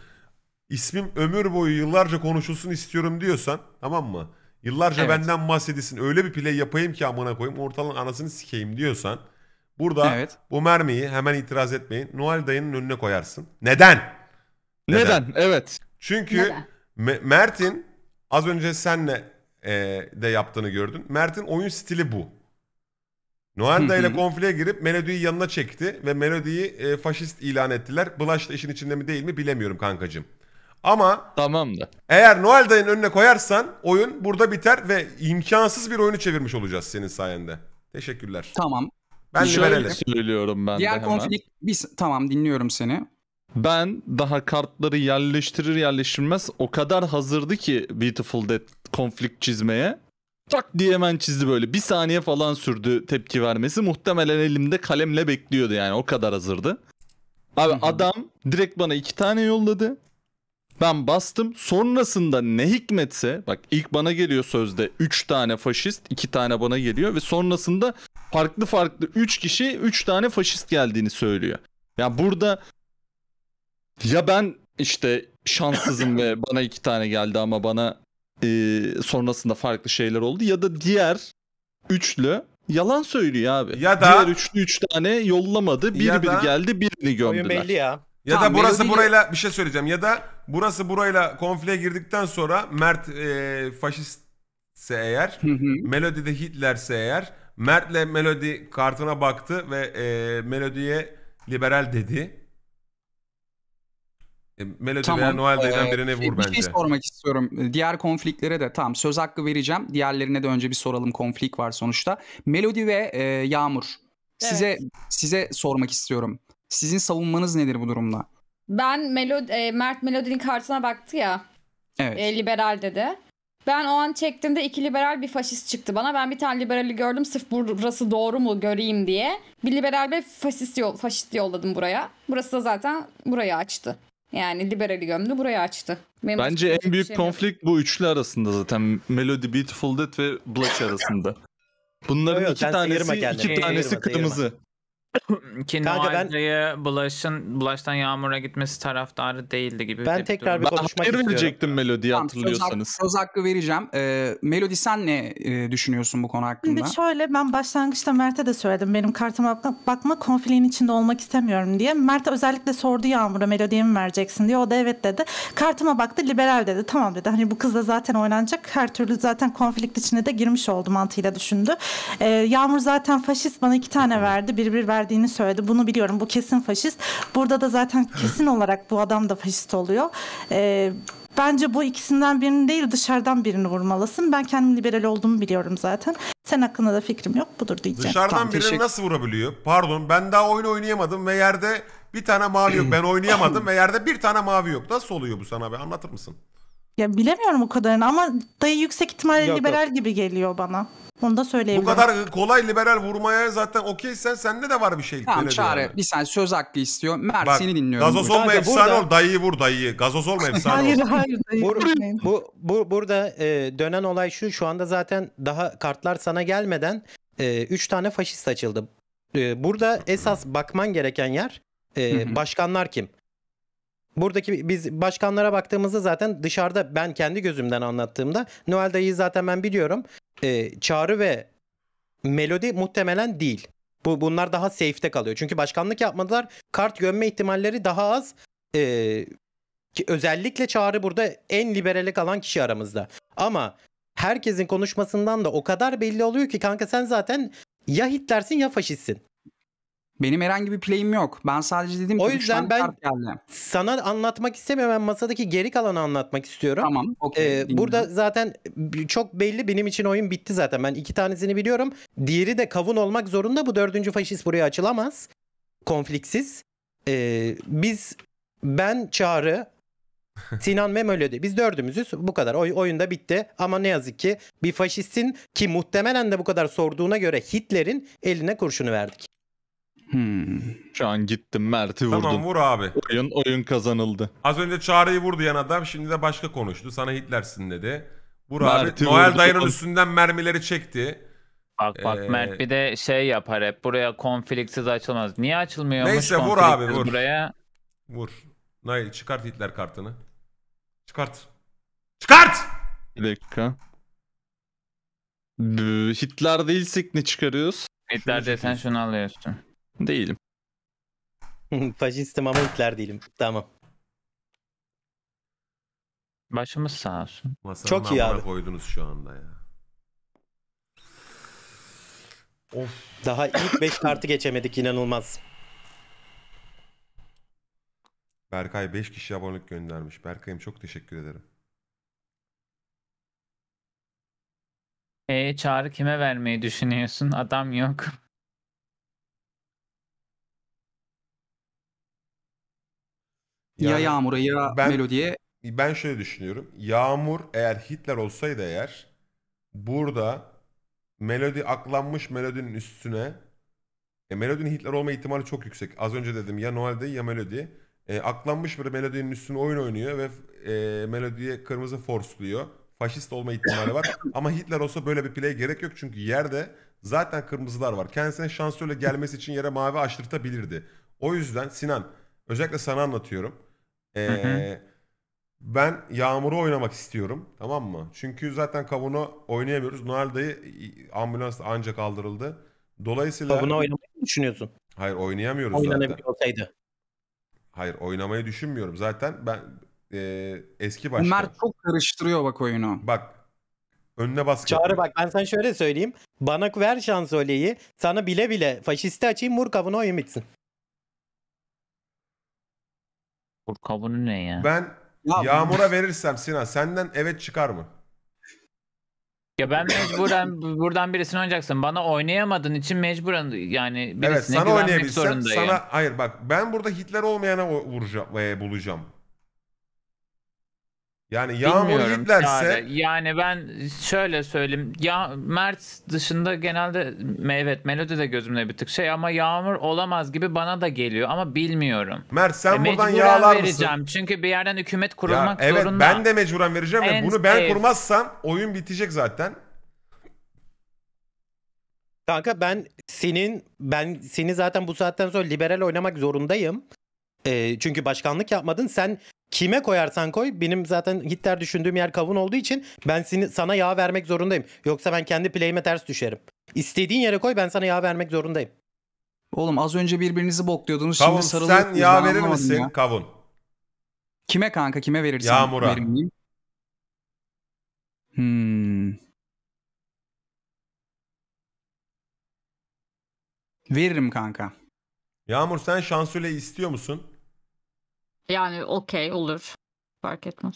İsmim ömür boyu yıllarca konuşulsun istiyorum diyorsan tamam mı? Yıllarca evet. benden bahsedisin öyle bir play yapayım ki amına koyayım ortalığın anasını sikeyim diyorsan. Burada evet. bu mermiyi hemen itiraz etmeyin. Noel dayının önüne koyarsın. Neden? Neden? Neden? Evet. Çünkü Neden? Mert'in az önce senle e, de yaptığını gördün. Mert'in oyun stili bu. Noelda ile konfliye girip Melody'yi yanına çekti ve Melody'yi e, faşist ilan ettiler. Bulaş da işin içinde mi değil mi bilemiyorum kankacığım. Ama Tamam da. eğer Noel önüne koyarsan oyun burada biter ve imkansız bir oyunu çevirmiş olacağız senin sayende. Teşekkürler. Tamam. Ben Şöyle liberalim. söylüyorum ben de Diğer hemen. biz tamam dinliyorum seni. Ben daha kartları yerleştirir yerleştirmez o kadar hazırdı ki Beautiful Dead konflikt çizmeye. Tak diye hemen çizdi böyle. Bir saniye falan sürdü tepki vermesi. Muhtemelen elimde kalemle bekliyordu yani o kadar hazırdı. Abi adam direkt bana iki tane yolladı. Ben bastım. Sonrasında ne hikmetse bak ilk bana geliyor sözde 3 tane faşist, 2 tane bana geliyor ve sonrasında farklı farklı 3 kişi 3 tane faşist geldiğini söylüyor. Ya yani burada ya ben işte şanssızım ve bana 2 tane geldi ama bana e, sonrasında farklı şeyler oldu ya da diğer üçlü yalan söylüyor abi. Ya da diğer üçlü üç tane yollamadı. Bir ya bir geldi, birini gömdüler. Oyun belli ya. Ya tamam, da burası burayla bir şey söyleyeceğim. Ya da burası burayla konfliye girdikten sonra Mert e, faşistse eğer, Melody de Hitlerse eğer, Mert'le Melody kartına baktı ve e, Melody'ye liberal dedi. E, tamam. veya Noel dayıdan ee, birine vur bir şey bence. Bir şey sormak istiyorum. E, diğer konfliklere de tamam söz hakkı vereceğim. Diğerlerine de önce bir soralım. Konflik var sonuçta. Melody ve e, Yağmur. Size evet. size sormak istiyorum. Sizin savunmanız nedir bu durumda? Ben Melody, e, Mert melodinin kartına baktı ya. Evet. E, liberal dedi. Ben o an çektiğimde iki liberal bir faşist çıktı bana. Ben bir tane liberali gördüm sırf burası doğru mu göreyim diye. Bir liberal ve faşist, yol, faşist yolladım buraya. Burası da zaten burayı açtı. Yani liberali gömdü buraya açtı. Benim Bence en büyük şey konflikt bu üçlü arasında zaten. Melody, Beautiful Dead ve Blush arasında. Bunların yo, yo, iki tanesi, iki tanesi kırmızı. Ki Kanka ben- Bulaş'ın Bulaş'tan Yağmur'a gitmesi taraftarı değildi gibi. Ben bir tekrar durum. bir- konuşmak hayır istiyorum. verecektim Melodi'yi Tamam, hatırlıyorsanız. Söz hakkı vereceğim. Ee, Melody sen ne e, düşünüyorsun bu konu hakkında? Şimdi şöyle ben başlangıçta Mert'e de söyledim. Benim kartıma bak- bakma konfliğin içinde olmak istemiyorum diye. Mert özellikle sordu Yağmur'a melodiye mi vereceksin diye. O da evet dedi. Kartıma baktı liberal dedi. Tamam dedi. Hani bu kız da zaten oynanacak. Her türlü zaten konflikt içine de girmiş oldu mantığıyla düşündü. Ee, Yağmur zaten faşist bana iki tane verdi. Bir bir verdi verdiğini söyledi. Bunu biliyorum. Bu kesin faşist. Burada da zaten kesin olarak bu adam da faşist oluyor. Ee, Bence bu ikisinden birini değil dışarıdan birini vurmalısın. Ben kendim liberal olduğumu biliyorum zaten. Sen hakkında da fikrim yok budur diyeceğim. Dışarıdan tamam, birini nasıl vurabiliyor? Pardon ben daha oyunu oynayamadım ve yerde bir tane mavi yok. Ben oynayamadım ve yerde bir tane mavi yok. Nasıl oluyor bu sana be anlatır mısın? Ya bilemiyorum o kadarını ama dayı yüksek ihtimalle Yok, liberal yok. gibi geliyor bana. Onu da Bu kadar kolay liberal vurmaya zaten okeysen sende de var bir şey. Tamam Çağrı bir sen söz hakkı istiyor. Mert Bak, seni dinliyorum. Gazoz buyur. olma efsane burada- ol dayıyı vur dayıyı. Gazoz olma efsane Hayır ol. hayır dayı. Bu, bu burada e, dönen olay şu. Şu anda zaten daha kartlar sana gelmeden 3 e, tane faşist açıldı. E, burada esas bakman gereken yer e, başkanlar kim? Buradaki biz başkanlara baktığımızda zaten dışarıda ben kendi gözümden anlattığımda Noel dayı zaten ben biliyorum. Ee, Çağrı ve Melodi muhtemelen değil. Bu bunlar daha safe'te kalıyor. Çünkü başkanlık yapmadılar. Kart gömme ihtimalleri daha az. Ee, ki özellikle Çağrı burada en liberale kalan kişi aramızda. Ama herkesin konuşmasından da o kadar belli oluyor ki kanka sen zaten ya Hitler'sin ya faşistsin. Benim herhangi bir play'im yok. Ben sadece dedim ki o yüzden ben sana anlatmak istemiyorum. Ben masadaki geri kalanı anlatmak istiyorum. Tamam. Okay, ee, burada zaten çok belli benim için oyun bitti zaten. Ben iki tanesini biliyorum. Diğeri de kavun olmak zorunda. Bu dördüncü faşist buraya açılamaz. Konfliksiz. Ee, biz ben Çağrı Sinan ve Melody. Biz dördümüzüz. Bu kadar. Oy, oyunda bitti. Ama ne yazık ki bir faşistin ki muhtemelen de bu kadar sorduğuna göre Hitler'in eline kurşunu verdik. Hmm. Şu an gittim Mert'i vurdum. Tamam vur abi. Oyun oyun kazanıldı. Az önce Çağrı'yı vurdu yan adam. Şimdi de başka konuştu. Sana Hitler'sin dedi. Vur Mert'i abi. Noel Dayı'nın üstünden mermileri çekti. Bak bak ee... Mert bir de şey yapar hep. Buraya konfliksiz açılmaz. Niye açılmıyormuş Neyse vur abi vur. Buraya? Vur. Nail çıkart Hitler kartını. Çıkart. Çıkart! Bir dakika. Hitler değilsek ne çıkarıyoruz? Hitler desen şunu alıyorsun. Değilim. Faşistim ama Hitler değilim. Tamam. Başımız sağ olsun. Masanın Çok iyi abi. koydunuz şu anda ya. Of. Daha ilk 5 kartı geçemedik inanılmaz. Berkay 5 kişi abonelik göndermiş. Berkay'ım çok teşekkür ederim. E çağrı kime vermeyi düşünüyorsun? Adam yok. Yani ya Yağmur'a ya ben, Melodi'ye. Ben şöyle düşünüyorum. Yağmur eğer Hitler olsaydı eğer burada Melodi aklanmış Melodi'nin üstüne e, Melodi'nin Hitler olma ihtimali çok yüksek. Az önce dedim ya Noel'de ya Melodi. E, aklanmış bir Melodi'nin üstüne oyun oynuyor ve e, Melodi'ye kırmızı forsluyor. Faşist olma ihtimali var. Ama Hitler olsa böyle bir play gerek yok. Çünkü yerde zaten kırmızılar var. Kendisine şansölye gelmesi için yere mavi açtırtabilirdi. O yüzden Sinan Özellikle sana anlatıyorum. Ee, Ben Yağmur'u oynamak istiyorum. Tamam mı? Çünkü zaten kavunu oynayamıyoruz. Noel dayı ambulansla anca kaldırıldı. Dolayısıyla... Kavunu oynamayı mı düşünüyorsun? Hayır oynayamıyoruz Oynanabilir zaten. olsaydı. Hayır oynamayı düşünmüyorum. Zaten ben e, eski başkan. Bunlar çok karıştırıyor bak oyunu. Bak önüne baskı. Çağrı bak ben sana şöyle söyleyeyim. Bana ver şans şansoleyi. Sana bile bile faşisti açayım vur kavunu oyun bitsin. Kur kavunu ne ya? Ben Ya, Yağmur'a verirsem Sinan senden evet çıkar mı? Ya ben mecburen bu- buradan birisini oynayacaksın. Bana oynayamadığın için mecburen yani birisine evet sana güvenmek zorundayım. sana hayır bak ben burada Hitler olmayana o- vuracağım e, bulacağım. Yani yağmur Bilmiyorum Yani ben şöyle söyleyeyim. Ya, Mert dışında genelde evet melodi de gözümde bir tık şey ama yağmur olamaz gibi bana da geliyor ama bilmiyorum. Mert sen e, buradan yağlar vereceğim. mısın? Çünkü bir yerden hükümet kurulmak ya, evet, zorunda. Evet ben de mecburen vereceğim ve bunu ben safe. kurmazsam oyun bitecek zaten. Kanka ben senin ben seni zaten bu saatten sonra liberal oynamak zorundayım. E, çünkü başkanlık yapmadın. Sen kime koyarsan koy benim zaten Hitler düşündüğüm yer kavun olduğu için ben seni, sana yağ vermek zorundayım. Yoksa ben kendi play'ime ters düşerim. İstediğin yere koy ben sana yağ vermek zorundayım. Oğlum az önce birbirinizi bokluyordunuz. Kavun Şimdi sen yağ verir misin ya. kavun? Kime kanka kime verirsin? Yağmura. verim Hmm. Veririm kanka. Yağmur sen şansölye istiyor musun? Yani okey olur. Fark etmez.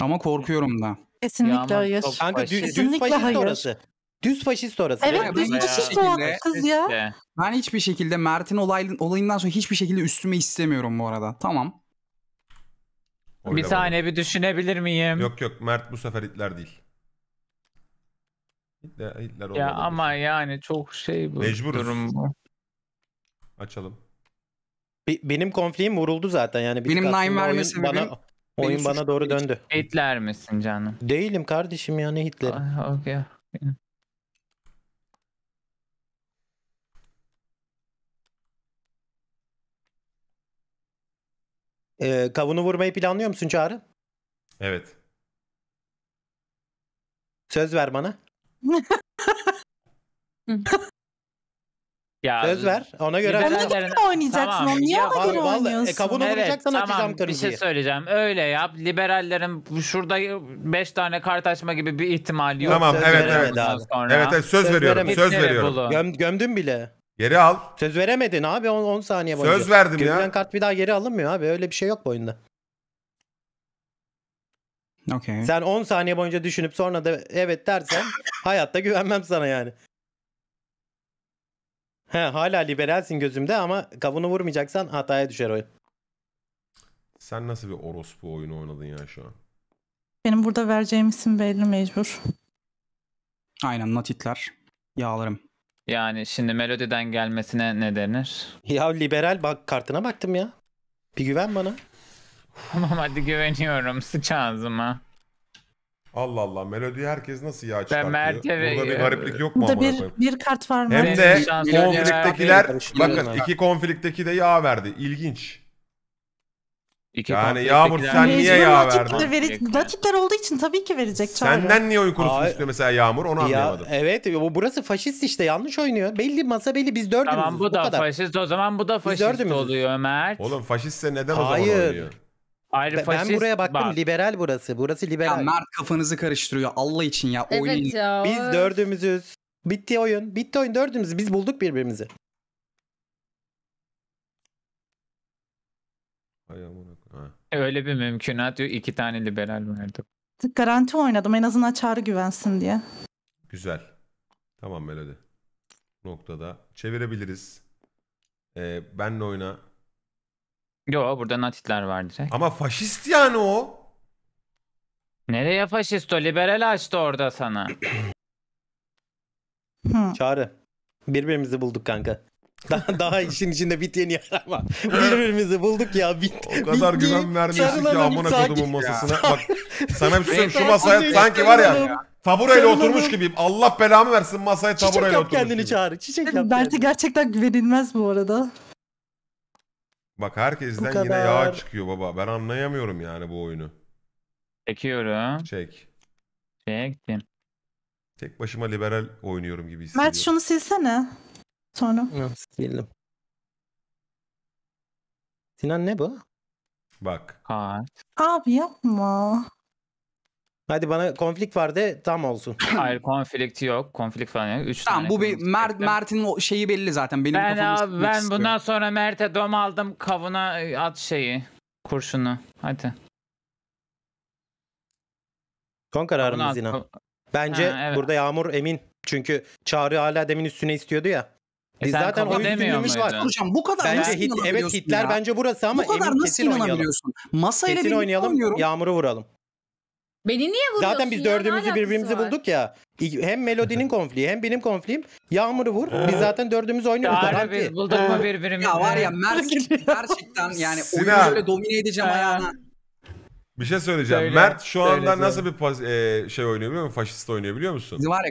Ama korkuyorum da. Kesinlikle ama hayır. Kanka dü- faşist. düz Kesinlikle faşist hayır. orası. Düz faşist orası. Evet düz ya. faşist kız ya. Ben hiçbir şekilde Mert'in olay, olayından sonra hiçbir şekilde üstüme istemiyorum bu arada. Tamam. Oylama. Bir saniye bir düşünebilir miyim? Yok yok Mert bu sefer itler değil. Hitler, ya ama yani çok şey bu Mecburuz. durum bu. Açalım. Be- benim konfliğim vuruldu zaten yani. Benim nine vermesi oyun sebebim bana, oyun bana doğru döndü. Hitler misin canım? Değilim kardeşim yani Hitler. Ah, okay. Ee, kavunu vurmayı planlıyor musun Çağrı? Evet. Söz ver bana. ya, Söz ver. Ona göre Ona göre Liberallerin... oynayacaksın Tamam. Niye Ya ona abi göre vallahi, oynuyorsun? e, kabuğunu Evet vuracaksan tamam açacağım bir şey söyleyeceğim. Öyle yap. Liberallerin bu- şurada 5 tane kart açma gibi bir ihtimal yok. Tamam, Söz evet, evet. Sonra. Evet evet söz, Söz veriyorum veremedim. söz Hitleri veriyorum. Göm, gömdün bile. Geri al. Söz veremedin abi 10 saniye boyunca. Söz verdim ya. Gömülen kart bir daha geri alınmıyor abi. Öyle bir şey yok bu oyunda. Okay. Sen 10 saniye boyunca düşünüp sonra da evet dersen hayatta güvenmem sana yani. He, hala liberalsin gözümde ama kavunu vurmayacaksan hataya düşer oyun. Sen nasıl bir orospu oyunu oynadın ya şu an? Benim burada vereceğim isim belli mecbur. Aynen natitler. Yağlarım. Yani şimdi melodiden gelmesine ne denir? Ya liberal bak kartına baktım ya. Bir güven bana. Tamam hadi güveniyorum. Sıç ağzıma. Allah Allah melodiyi herkes nasıl ya çıkartıyor? Mert'e Burada bir gariplik yok mu Burada amına bir, bir kart var mı? Hem de konfliktekiler veriyor. bakın iki konflikteki de yağ verdi. İlginç. İki Yani Yağmur, sen niye yağ vakitler verdin? veri- vakitler olduğu için tabii ki verecek çağrı. Senden niye oyun konusunu istiyor mesela Yağmur onu Ya, anlayamadım. evet bu burası faşist işte yanlış oynuyor. Belli masa belli biz dördümüz. Tamam bu da kadar. faşist o zaman bu da faşist dördümüzüz. oluyor Ömer. Oğlum faşistse neden o zaman Hayır. oynuyor? Ayrı ben faşist buraya baktım var. liberal burası. Burası liberal. Ya Mert kafanızı karıştırıyor Allah için ya. Evet oyun. ya. Biz dördümüzüz. Bitti oyun. Bitti oyun dördümüz. Biz bulduk birbirimizi. Öyle bir mümkünat yok. İki tane liberal verdim. Garanti oynadım en azından çağrı güvensin diye. Güzel. Tamam Melody. Noktada. Çevirebiliriz. Ee, benle oyna. Yo burada Natitler var direkt. Ama faşist yani o. Nereye faşist o? Liberal açtı orada sana. Hmm. Çağrı. Birbirimizi bulduk kanka. Daha, daha işin içinde biteni yarar ama birbirimizi bulduk ya bit. O kadar bitti. güven vermiyorsun ki amına kodumun masasına. Ya. Bak sana bir şey şu masaya sanki var ya tabureyle oturmuş gibiyim. Allah belamı versin masaya tabureyle oturmuş. Çiçek yap kendini çağır. Çiçek yap. Bence gerçekten güvenilmez bu arada. Bak herkesten yine yağ çıkıyor baba. Ben anlayamıyorum yani bu oyunu. Çekiyorum. Çek. Çektim. Tek başıma liberal oynuyorum gibi hissediyorum. Mert şunu silsene. Sonra. Sildim. Sinan ne bu? Bak. Kart. Abi yapma. Hadi bana konflikt var de tam olsun. Hayır konflikt yok. Konflikt falan yok. Üç Tamam tane bu bir Mert, Mert'in şeyi belli zaten. Benim Ben, kafamı abi, ben istiyor. bundan sonra Mert'e dom aldım. Kavuna e, at şeyi. Kurşunu. Hadi. Son Kavuna kararımız at, yine. Bence Ha, evet. burada Yağmur emin. Çünkü Çağrı hala demin üstüne istiyordu ya. Biz e sen zaten kafa oyun demiyor var. Hocam bu kadar Bence nasıl hit, evet inanabiliyorsun Hitler ya? bence burası ama bu kadar emin nasıl kesin oynayalım. inanabiliyorsun? Masayla Kesin birlikte oynayalım Yağmur'u vuralım. Beni niye vuruyorsun Zaten biz dördümüzü birbirimizi var? bulduk ya. Hem Melodi'nin konfliği hem benim konfliğim. Yağmur'u vur. Biz zaten dördümüz oynuyoruz. Çağrı biz bulduk mu birbirimizi? Ya var ya Mert gerçekten yani oyunu böyle domine edeceğim ee, ayağına. Bir şey söyleyeceğim. Söyle, Mert şu söyle, anda söyle. nasıl bir e, şey oynuyor biliyor musun? Faşist oynuyor biliyor musun? Var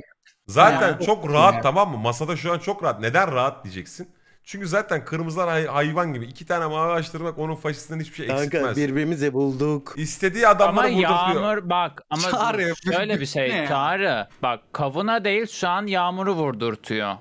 Zaten Ya, çok rahat ya. tamam mı? Masada şu an çok rahat. Neden rahat diyeceksin? Çünkü zaten kırmızılar hayvan gibi. iki tane mavi açtırmak onun faşistinden hiçbir şey eksiltmez. Kanka birbirimizi bulduk. İstediği adamları ama vurdurtuyor. yağmur bak ama Çağrı. şöyle bir şey Çağrı bak kavuna değil şu an yağmuru vurdurtuyor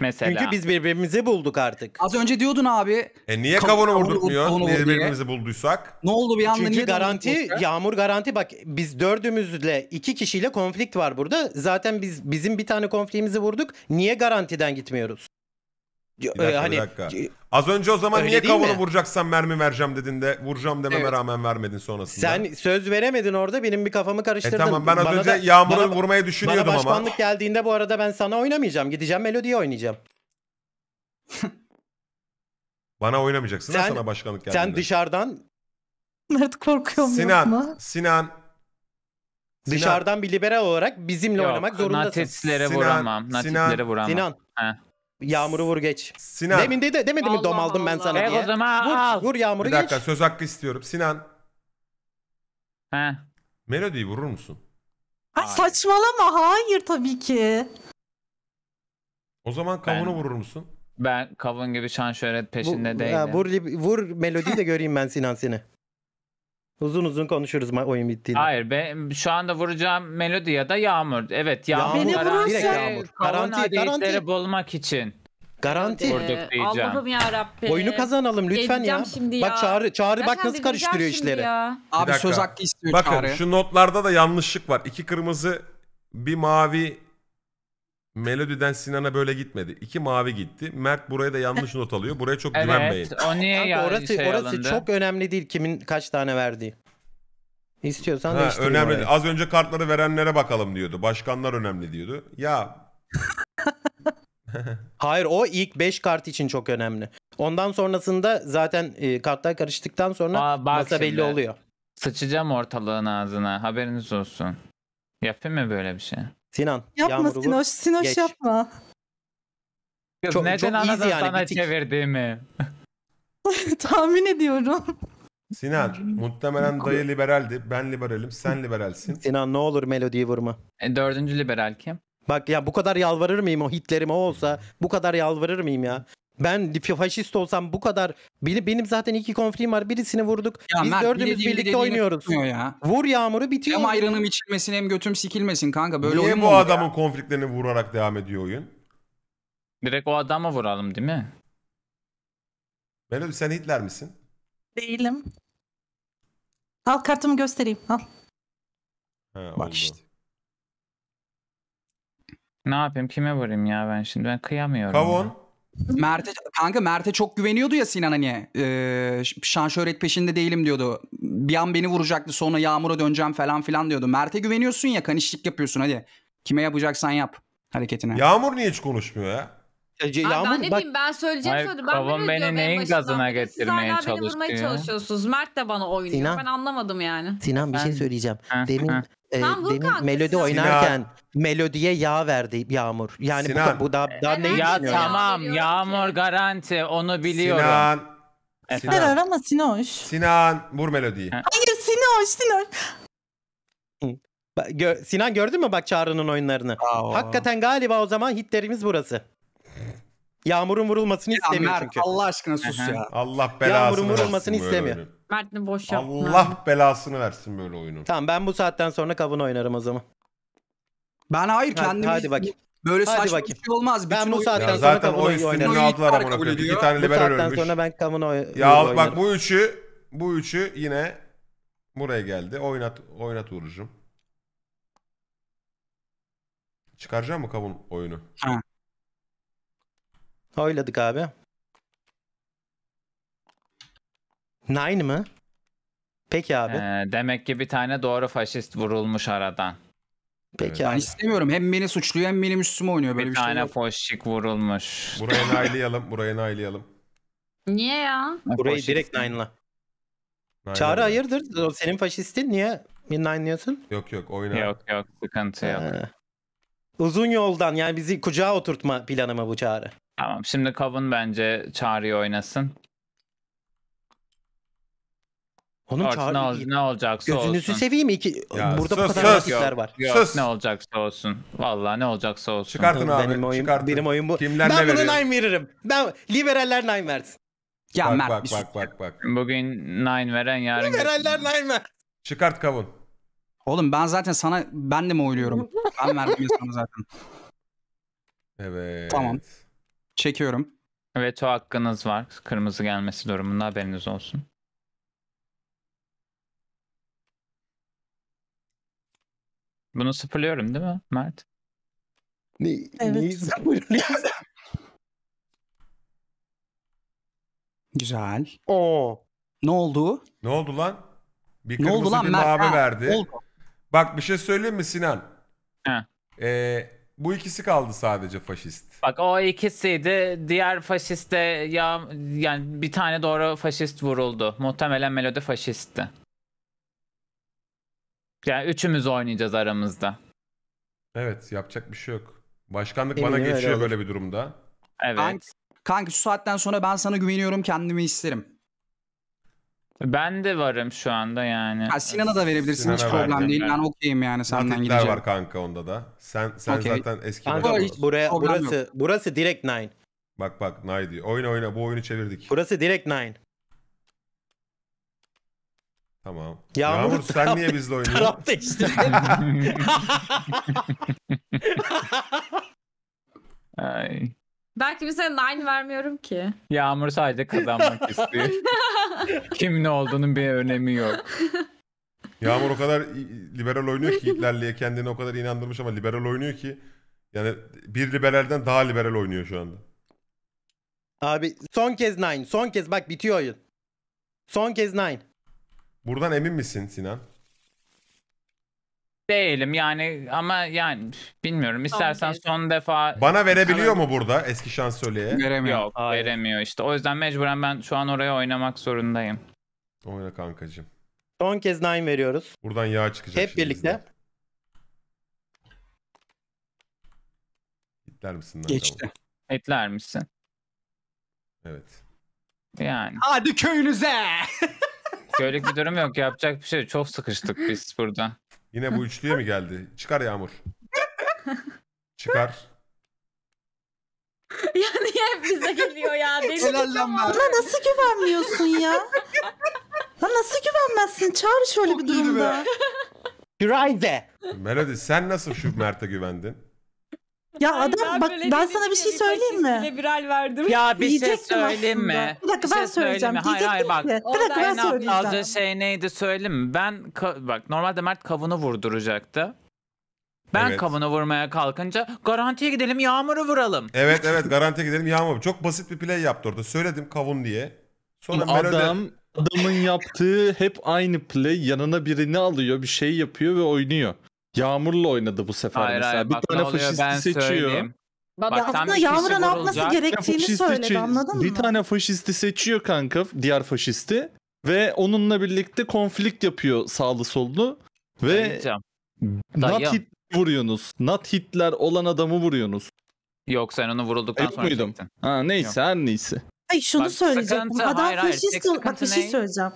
mesela. Çünkü biz birbirimizi bulduk artık. Az önce diyordun abi. E niye Kav- kavunu vurdurtmuyor? vurdurttuğunu Niye birbirimizi bulduysak? Ne oldu bir anda? Çünkü niye garanti yağmur garanti bak biz dördümüzle iki kişiyle konflikt var burada. Zaten biz bizim bir tane konfliğimizi vurduk. Niye garantiden gitmiyoruz? Bir dakika, hani, bir dakika. Az önce o zaman niye kavunu vuracaksan mermi vereceğim dedin de vuracağım dememe evet. rağmen vermedin sonrasında. Sen söz veremedin orada benim bir kafamı e karıştırdın. E tamam ben az bana önce da, Yağmur'u bana, vurmayı düşünüyordum bana başkanlık ama. geldiğinde bu arada ben sana oynamayacağım. Gideceğim Melodi'ye oynayacağım. bana oynamayacaksın sen, sana başkanlık geldiğinde. Sen dışarıdan... Mert korkuyorum Sinan, yapma. Sinan, Sinan. Dışarıdan bir liberal olarak bizimle Yok, oynamak zorundasın. Natetlere vuramam. Natetlere vuramam. Sinan. He. Yağmuru vur geç. Sinan. Demin de, demedim mi domaldım Allah. ben sana E diye. o zaman al. Vur, vur geç. Bir dakika geç. söz hakkı istiyorum. Sinan He. melodiyi vurur musun? Ha, saçmalama hayır tabii ki. O zaman kavunu vurur musun? Ben kavun gibi şan peşinde değilim. vur, vur melodiyi de göreyim ben Sinan seni. Uzun uzun konuşuruz oyun bittiğinde. Hayır ben şu anda vuracağım melodi ya da yağmur. Evet yağmur. Beni garanti, Garanti, garanti. bulmak için. Garanti. Ee, Allah'ım ya Rabbim. Oyunu kazanalım lütfen ya. Şimdi ya. Bak Çağrı, Çağrı bak nasıl karıştırıyor işleri. Ya. Abi söz hakkı istiyor Bakın, Çağrı. Bakın şu notlarda da yanlışlık var. İki kırmızı, bir mavi Melodiden Sinan'a böyle gitmedi. İki mavi gitti. Mert buraya da yanlış not alıyor. Buraya çok güvenmeyin. Evet o niye Kanka ya orası şey orası alındı? çok önemli değil kimin kaç tane verdiği. İstiyorsan Ha, önemli. orayı. Az önce kartları verenlere bakalım diyordu. Başkanlar önemli diyordu. Ya Hayır o ilk 5 kart için çok önemli. Ondan sonrasında zaten e, kartlar karıştıktan sonra Aa, bak masa belli oluyor. Sıçacağım ortalığın ağzına haberiniz olsun. Yapayım mı böyle bir şey? Sinan. Yapma Yağmur'u Sinoş. Sinoş geç. yapma. çok, neden çok anladın yani, sana bitik. çevirdiğimi? Tahmin ediyorum. Sinan muhtemelen dayı liberaldi. Ben liberalim. Sen liberalsin. Sinan ne olur melodiyi vurma. E, dördüncü liberal kim? Bak ya bu kadar yalvarır mıyım o Hitler'im o olsa bu kadar yalvarır mıyım ya? Ben faşist olsam bu kadar benim, benim zaten iki konfliğim var. Birisini vurduk. Ya Biz Mert, dördümüz birlikte, birlikte oynuyoruz. Ya. Vur yağmuru bitiyor. Hem ayranım içilmesin hem götüm sikilmesin kanka. Böyle Niye oyun bu adamın ya? konfliktlerini vurarak devam ediyor oyun? Direkt o adama vuralım değil mi? Melody sen Hitler misin? Değilim. Al kartımı göstereyim. Al. He, Bak oldu. işte. Ne yapayım? Kime vurayım ya ben şimdi? Ben kıyamıyorum. Kavon. Ya. Mert'e kanka Mert'e çok güveniyordu ya Sinan hani e, şan şöhret peşinde değilim diyordu. Bir an beni vuracaktı sonra Yağmur'a döneceğim falan filan diyordu. Mert'e güveniyorsun ya kanişlik yapıyorsun hadi. Kime yapacaksan yap hareketine. Yağmur niye hiç konuşmuyor ya? Önce Yağmur ben ne bak... diyeyim ben söyleyeceğim Hayır, söyledim. Ben beni neyin gazına getirmeye Siz hala beni vurmaya çalışıyorsunuz. Mert de bana oynuyor. Sinan, ben anlamadım yani. Sinan bir şey ben... şey söyleyeceğim. Demin e, ee, demin melodi Sinan. oynarken melodiye yağ verdi Yağmur. Yani Sinan. bu, bu daha, daha ne Ya tamam Yağmur garanti onu biliyorum. Sinan. Efendim? Sinan ama Sinoş. Sinan vur melodiyi. Hayır Sinoş Sinoş. Gö Sinan gördün mü bak Çağrı'nın oyunlarını? Aa. Hakikaten galiba o zaman hitlerimiz burası. Yağmur'un vurulmasını ya istemiyor Mert, çünkü. Allah aşkına sus ya. Allah belasını Yağmur'un vurulmasını istemiyor. Öyle. Mert'ini boş yapma. Allah belasını versin böyle oyunu. Tamam ben bu saatten sonra kavun oynarım o zaman. Ben hayır Hadi- kendim hadi bakayım. böyle Hadi saçma bir şey olmaz. Ben bu saatten sonra zaten kavun o oyunu üstünlüğü oynarım. aldılar amına koyayım. İki tane Bu saatten sonra ben kavun oy- oynarım. Ya bak bu üçü bu üçü yine buraya geldi. Oynat oynat Uğur'cum. Çıkaracağım mı kavun oyunu? Ha. Oyladık abi. Nine mı? Peki abi. Ee, demek ki bir tane doğru faşist vurulmuş aradan. Peki Ben abi. istemiyorum. Hem beni suçluyor hem benim üstüme oynuyor. Böyle bir, bir şey tane yok. foşik vurulmuş. Burayı naylayalım, burayı naylayalım. Niye ya? Burayı direkt Nine'la. Naylayalım. Çağrı hayırdır? Senin faşistin niye Nine'liyorsun? Yok yok oyna. Yok yok sıkıntı yok. Ha. Ee, uzun yoldan yani bizi kucağa oturtma planı mı bu Çağrı? Tamam şimdi Kavun bence Çağrı'yı oynasın. Konum Artık ne, ol, ne olacaksa Gözünüzü olsun. Gözünüzü seveyim iki. Ya, Burada söz, bu kadar rakipler yok, var. Yok, söz. ne olacaksa olsun. Vallahi ne olacaksa olsun. Çıkartın abi. Benim oyun, çıkartın. Benim oyun bu. Kimler ben buna nine veririm. Ben liberaller nine versin. Ya bak, Mert bak, bak, bak, bak. Bugün nine veren yarın. Liberaller nine ver. Çıkart kavun. Oğlum ben zaten sana ben de mi oyluyorum? ben verdim sana zaten. Evet. Tamam. Çekiyorum. Veto hakkınız var. Kırmızı gelmesi durumunda haberiniz olsun. Bunu sıfırlıyorum değil mi Mert? Ne, evet. Neyi sıfırlıyorsun? Güzel. Oo. Ne oldu? Ne oldu lan? Bir ne oldu lan? bir Mert, mavi ha, verdi. Oldu. Bak bir şey söyleyeyim mi Sinan? He. Ee, bu ikisi kaldı sadece faşist. Bak o ikisiydi. Diğer faşiste ya yani bir tane doğru faşist vuruldu. Muhtemelen Melodi faşistti. Yani üçümüz oynayacağız aramızda. Evet yapacak bir şey yok. Başkanlık Eminim bana geçiyor böyle bir durumda. Evet. Kanka, kanka şu saatten sonra ben sana güveniyorum kendimi isterim. Ben de varım şu anda yani. Ha, Sinan'a da verebilirsin Sinan'a hiç problem değil. Ben okeyim yani senden Natikler gideceğim. var kanka onda da. Sen sen Okey. zaten eski Kanka bak- hiç- buraya burası burası direkt nine. Bak bak Nay diyor. Oyna oyna bu oyunu çevirdik. Burası direkt nine. Tamam. Yağmur, Yağmur sen niye bizle oynuyorsun? Taraf değiştirdin. Ay. Belki bize nine vermiyorum ki. Yağmur sadece kazanmak istiyor. Kim ne olduğunun bir önemi yok. Yağmur o kadar liberal oynuyor ki ilerliye kendini o kadar inandırmış ama liberal oynuyor ki yani bir liberalden daha liberal oynuyor şu anda. Abi son kez nine. Son kez bak bitiyor oyun. Son kez nine. Buradan emin misin Sinan? Değilim yani ama yani bilmiyorum. istersen Tamam. son defa Bana verebiliyor mu burada eski şansölyeye? Veremiyor, yok Hayır. veremiyor işte. O yüzden mecburen ben şu an oraya oynamak zorundayım. Oyna kankacım. Son kez 9 veriyoruz. Buradan yağ çıkacak Hep birlikte. bizden. misin? lan Geçti. yavrum? Etler misin? Evet. Yani. Hadi köyünüze. Şöyle bir durum yok. Yapacak bir şey yok. Çok sıkıştık biz burada. Yine bu üçlüye mi geldi? Çıkar Yağmur. Çıkar. Ya niye hep bize geliyor ya? Deli Helal lan nasıl güvenmiyorsun ya? Lan nasıl güvenmezsin? Çağır şöyle bir durumda. Şurayda. Melody sen nasıl şu Mert'e güvendin? Ya Hayır, adam ben bak ben sana bir şey söyleyeyim mi? bile verdim. Ya bir şey söyleyeyim mi? aslında. Bir dakika Bir ben şey söyleyeceğim. söyleyeyim mi? Hayır bak. Diyecektim ki- Bir dakika ben Ondan Zeynep aldığı şey neydi söyleyeyim mi? Ben ka- bak normalde Mert kavunu vurduracaktı. Ben Evet. kavunu vurmaya kalkınca garantiye gidelim yağmuru vuralım. Evet evet garantiye gidelim yağmuru. Çok basit bir play yaptı orada. Söyledim kavun diye. Sonra Adam Adam adamın yaptığı hep aynı play yanına birini alıyor bir şey yapıyor ve oynuyor. Yağmur'la oynadı bu sefer hayır, mesela. Hayır, bir bak, tane faşisti ben seçiyor. Söyleyeyim. Bak, bak aslında Yağmur'a ne yapması gerektiğini söyledi seçiyor. anladın bir mı? Bir tane faşisti seçiyor kanka diğer faşisti ve onunla birlikte konflikt yapıyor sağlı sollu ve Dayacağım. Not hit vuruyorsunuz. Not hitler olan adamı vuruyorsunuz. Yok sen onu vurulduktan Hep sonra muydum? Çektin. Ha neyse Yok. her neyse. Ay şunu bak, söyleyeceğim. Adam hayır, faşist hayır, bak bir şey söyleyeceğim.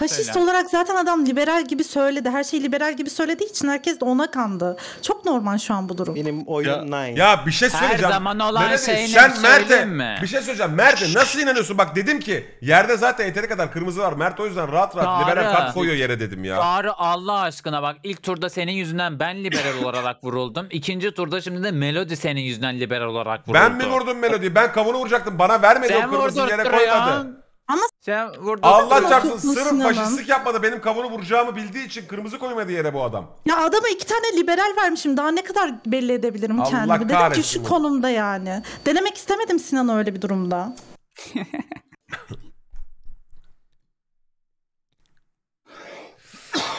Faşist Öyle. olarak zaten adam liberal gibi söyledi. Her şeyi liberal gibi söylediği için herkes de ona kandı. Çok normal şu an bu durum. Benim oyum ya, nine. Ya bir şey söyleyeceğim. Her zaman olan Melanie, şey ne sen Mert'e mi? bir şey söyleyeceğim. Mert'e nasıl inanıyorsun? Bak dedim ki yerde zaten yeteri kadar kırmızı var. Mert o yüzden rahat rahat Çağrı. liberal kart koyuyor yere dedim ya. Çağrı Allah aşkına bak ilk turda senin yüzünden ben liberal olarak vuruldum. İkinci turda şimdi de Melody senin yüzünden liberal olarak vuruldu. Ben mi vurdum Melodi'yi? Ben kavunu vuracaktım. Bana vermedi Sen o kırmızı yere koymadı. Ama sen burada Allah çarpsın sırf faşistlik yapmadı. Benim kavunu vuracağımı bildiği için kırmızı koymadı yere bu adam. Ya adama iki tane liberal vermişim. Daha ne kadar belli edebilirim Allah kendimi? Dedim ki şu bu. konumda yani. Denemek istemedim Sinan'ı öyle bir durumda.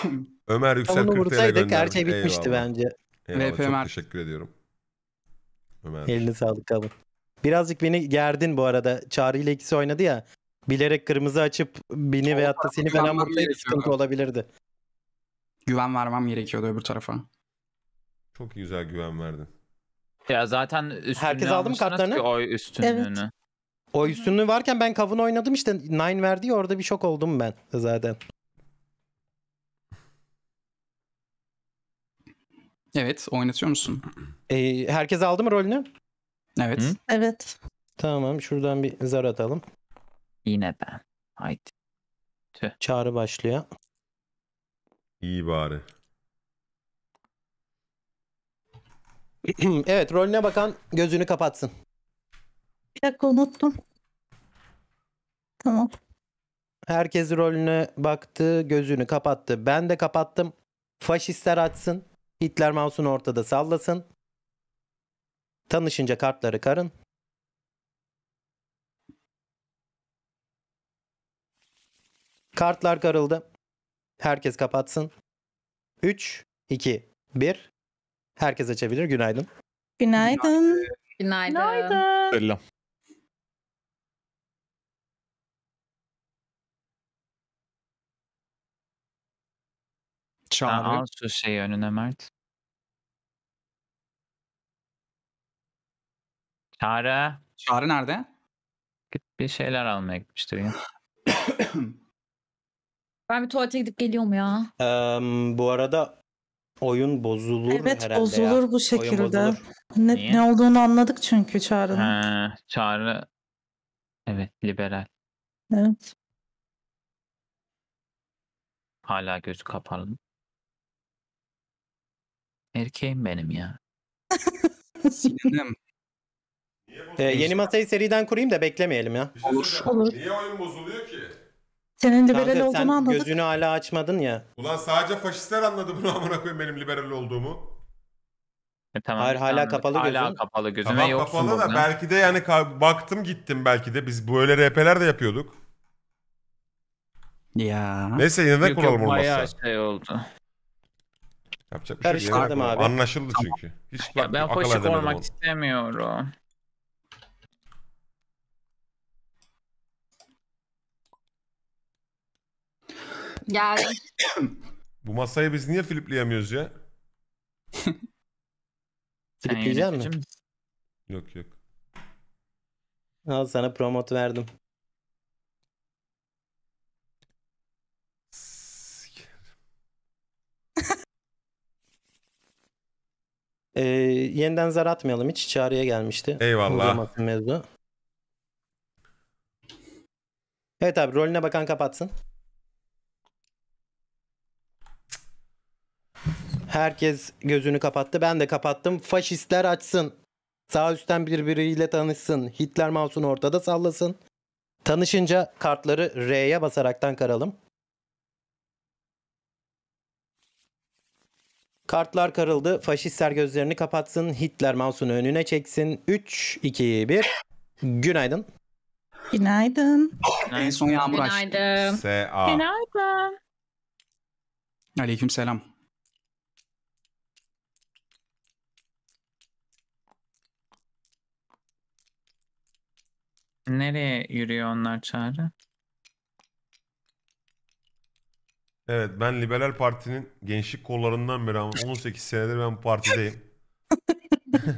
Ömer Yüksel 40 TL Her şey bitmişti Eyvallah. bence. Eyvallah. çok teşekkür ediyorum. Ömer. Eline sağlık abi. Birazcık beni gerdin bu arada. Çağrı ile ikisi oynadı ya bilerek kırmızı açıp beni veyahut da seni falan sıkıntı olabilirdi. Güven vermem gerekiyordu öbür tarafa. Çok güzel güven verdin. Ya zaten üstünü Herkes aldı mı kartlarını? oy üstünlüğünü. Evet. O üstünlüğü varken ben kavun oynadım işte Nine verdi ya orada bir şok oldum ben zaten. Evet oynatıyor musun? Ee, herkes aldı mı rolünü? Evet. Hı? Evet. Tamam şuradan bir zar atalım. Yine ben. Haydi. Tüh. Çağrı başlıyor. İyi bari. evet rolüne bakan gözünü kapatsın. Bir dakika unuttum. Tamam. Herkes rolüne baktı, gözünü kapattı. Ben de kapattım. Faşistler açsın. Hitler mouse'unu ortada sallasın. Tanışınca kartları karın. Kartlar karıldı. Herkes kapatsın. 3, 2, 1. Herkes açabilir. Günaydın. Günaydın. Günaydın. Günaydın. Selam. Çağrı. al şu şeyi önüne Mert. Çağrı. Çağrı nerede? bir şeyler almaya gitmiştir ya. Ben bir tuvalete gidip geliyorum ya. Ee, bu arada oyun bozulur evet, herhalde. Evet bozulur ya. bu şekilde. Ne, ne olduğunu anladık çünkü Çağrı'nın. Ha, Çağrı evet liberal. Evet. Hala gözü kapalı. Erkeğim benim ya. benim. Ee, yeni masayı seriden kurayım da beklemeyelim ya. Şey Olur. Olur. Niye oyun bozuluyor ki? Senin liberal Kanka, olduğunu sen anladık. gözünü hala açmadın ya. Ulan sadece faşistler anladı bunu amına koyayım benim liberal olduğumu. E, tamam, Hayır hala tamam. kapalı gözün. Hala kapalı gözüme tamam, yoksun. kapalı da bugün. belki de yani baktım gittim belki de. Biz böyle RP'ler de yapıyorduk. Ya. Neyse yine de Yok, kuralım yok, bayağı şey oldu. Yapacak bir şey yok. Karıştırdım abi. Anlaşıldı çünkü. Hiç Ya ben akıl faşik olmak onu. istemiyorum. Geldim. Bu masayı biz niye flipleyemiyoruz ya? Sen Flipleyecek misin? Yok yok. Al sana promot verdim. Ee, yeniden zar atmayalım hiç. Çağrı'ya gelmişti. Eyvallah. mevzu. Evet abi rolüne bakan kapatsın. Herkes gözünü kapattı. Ben de kapattım. Faşistler açsın. Sağ üstten birbiriyle tanışsın. Hitler mouse'unu ortada sallasın. Tanışınca kartları R'ye basaraktan karalım. Kartlar karıldı. Faşistler gözlerini kapatsın. Hitler mouse'unu önüne çeksin. 3, 2, 1. Günaydın. Günaydın. en son Yağmur açtı. Günaydın. S.A. Günaydın. Aleyküm selam. Nereye yürüyor onlar Çağrı? Evet ben Liberal Parti'nin gençlik kollarından beri ama 18 senedir ben partideyim.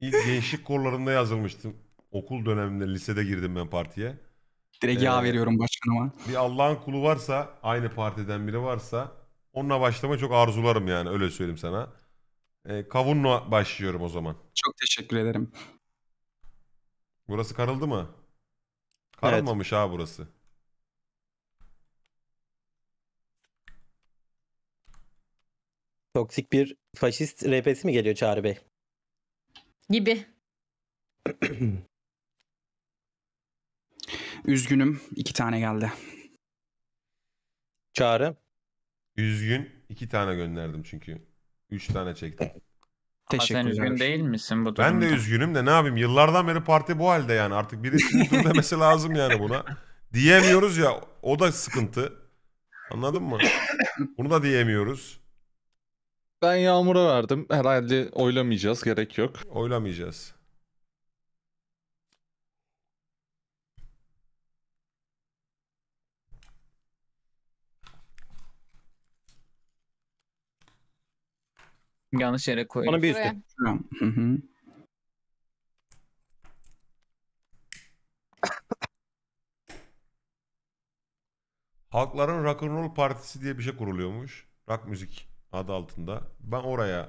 İlk gençlik kollarında yazılmıştım. Okul döneminde lisede girdim ben partiye. Direkt yağ ee, veriyorum başkanıma. Bir Allah'ın kulu varsa aynı partiden biri varsa onunla başlama çok arzularım yani öyle söyleyeyim sana. Ee, kavunla başlıyorum o zaman. Çok teşekkür ederim. Burası karıldı mı? Karılmamış ha burası. Toksik bir faşist RP'si mi geliyor Çağrı Bey? Gibi. Üzgünüm. iki tane geldi. Çağrı. Üzgün. iki tane gönderdim çünkü. Üç tane çektim. Teşekkür Zaten üzgün değil misin bu durumda? Ben de üzgünüm de ne yapayım yıllardan beri parti bu halde yani artık birisi dur demesi lazım yani buna. Diyemiyoruz ya o da sıkıntı. Anladın mı? Bunu da diyemiyoruz. Ben Yağmur'a verdim. Herhalde oylamayacağız. Gerek yok. Oylamayacağız. Yanlış yere koyuyor. Bana bir üstü. Halkların Rock Roll Partisi diye bir şey kuruluyormuş. Rock müzik adı altında. Ben oraya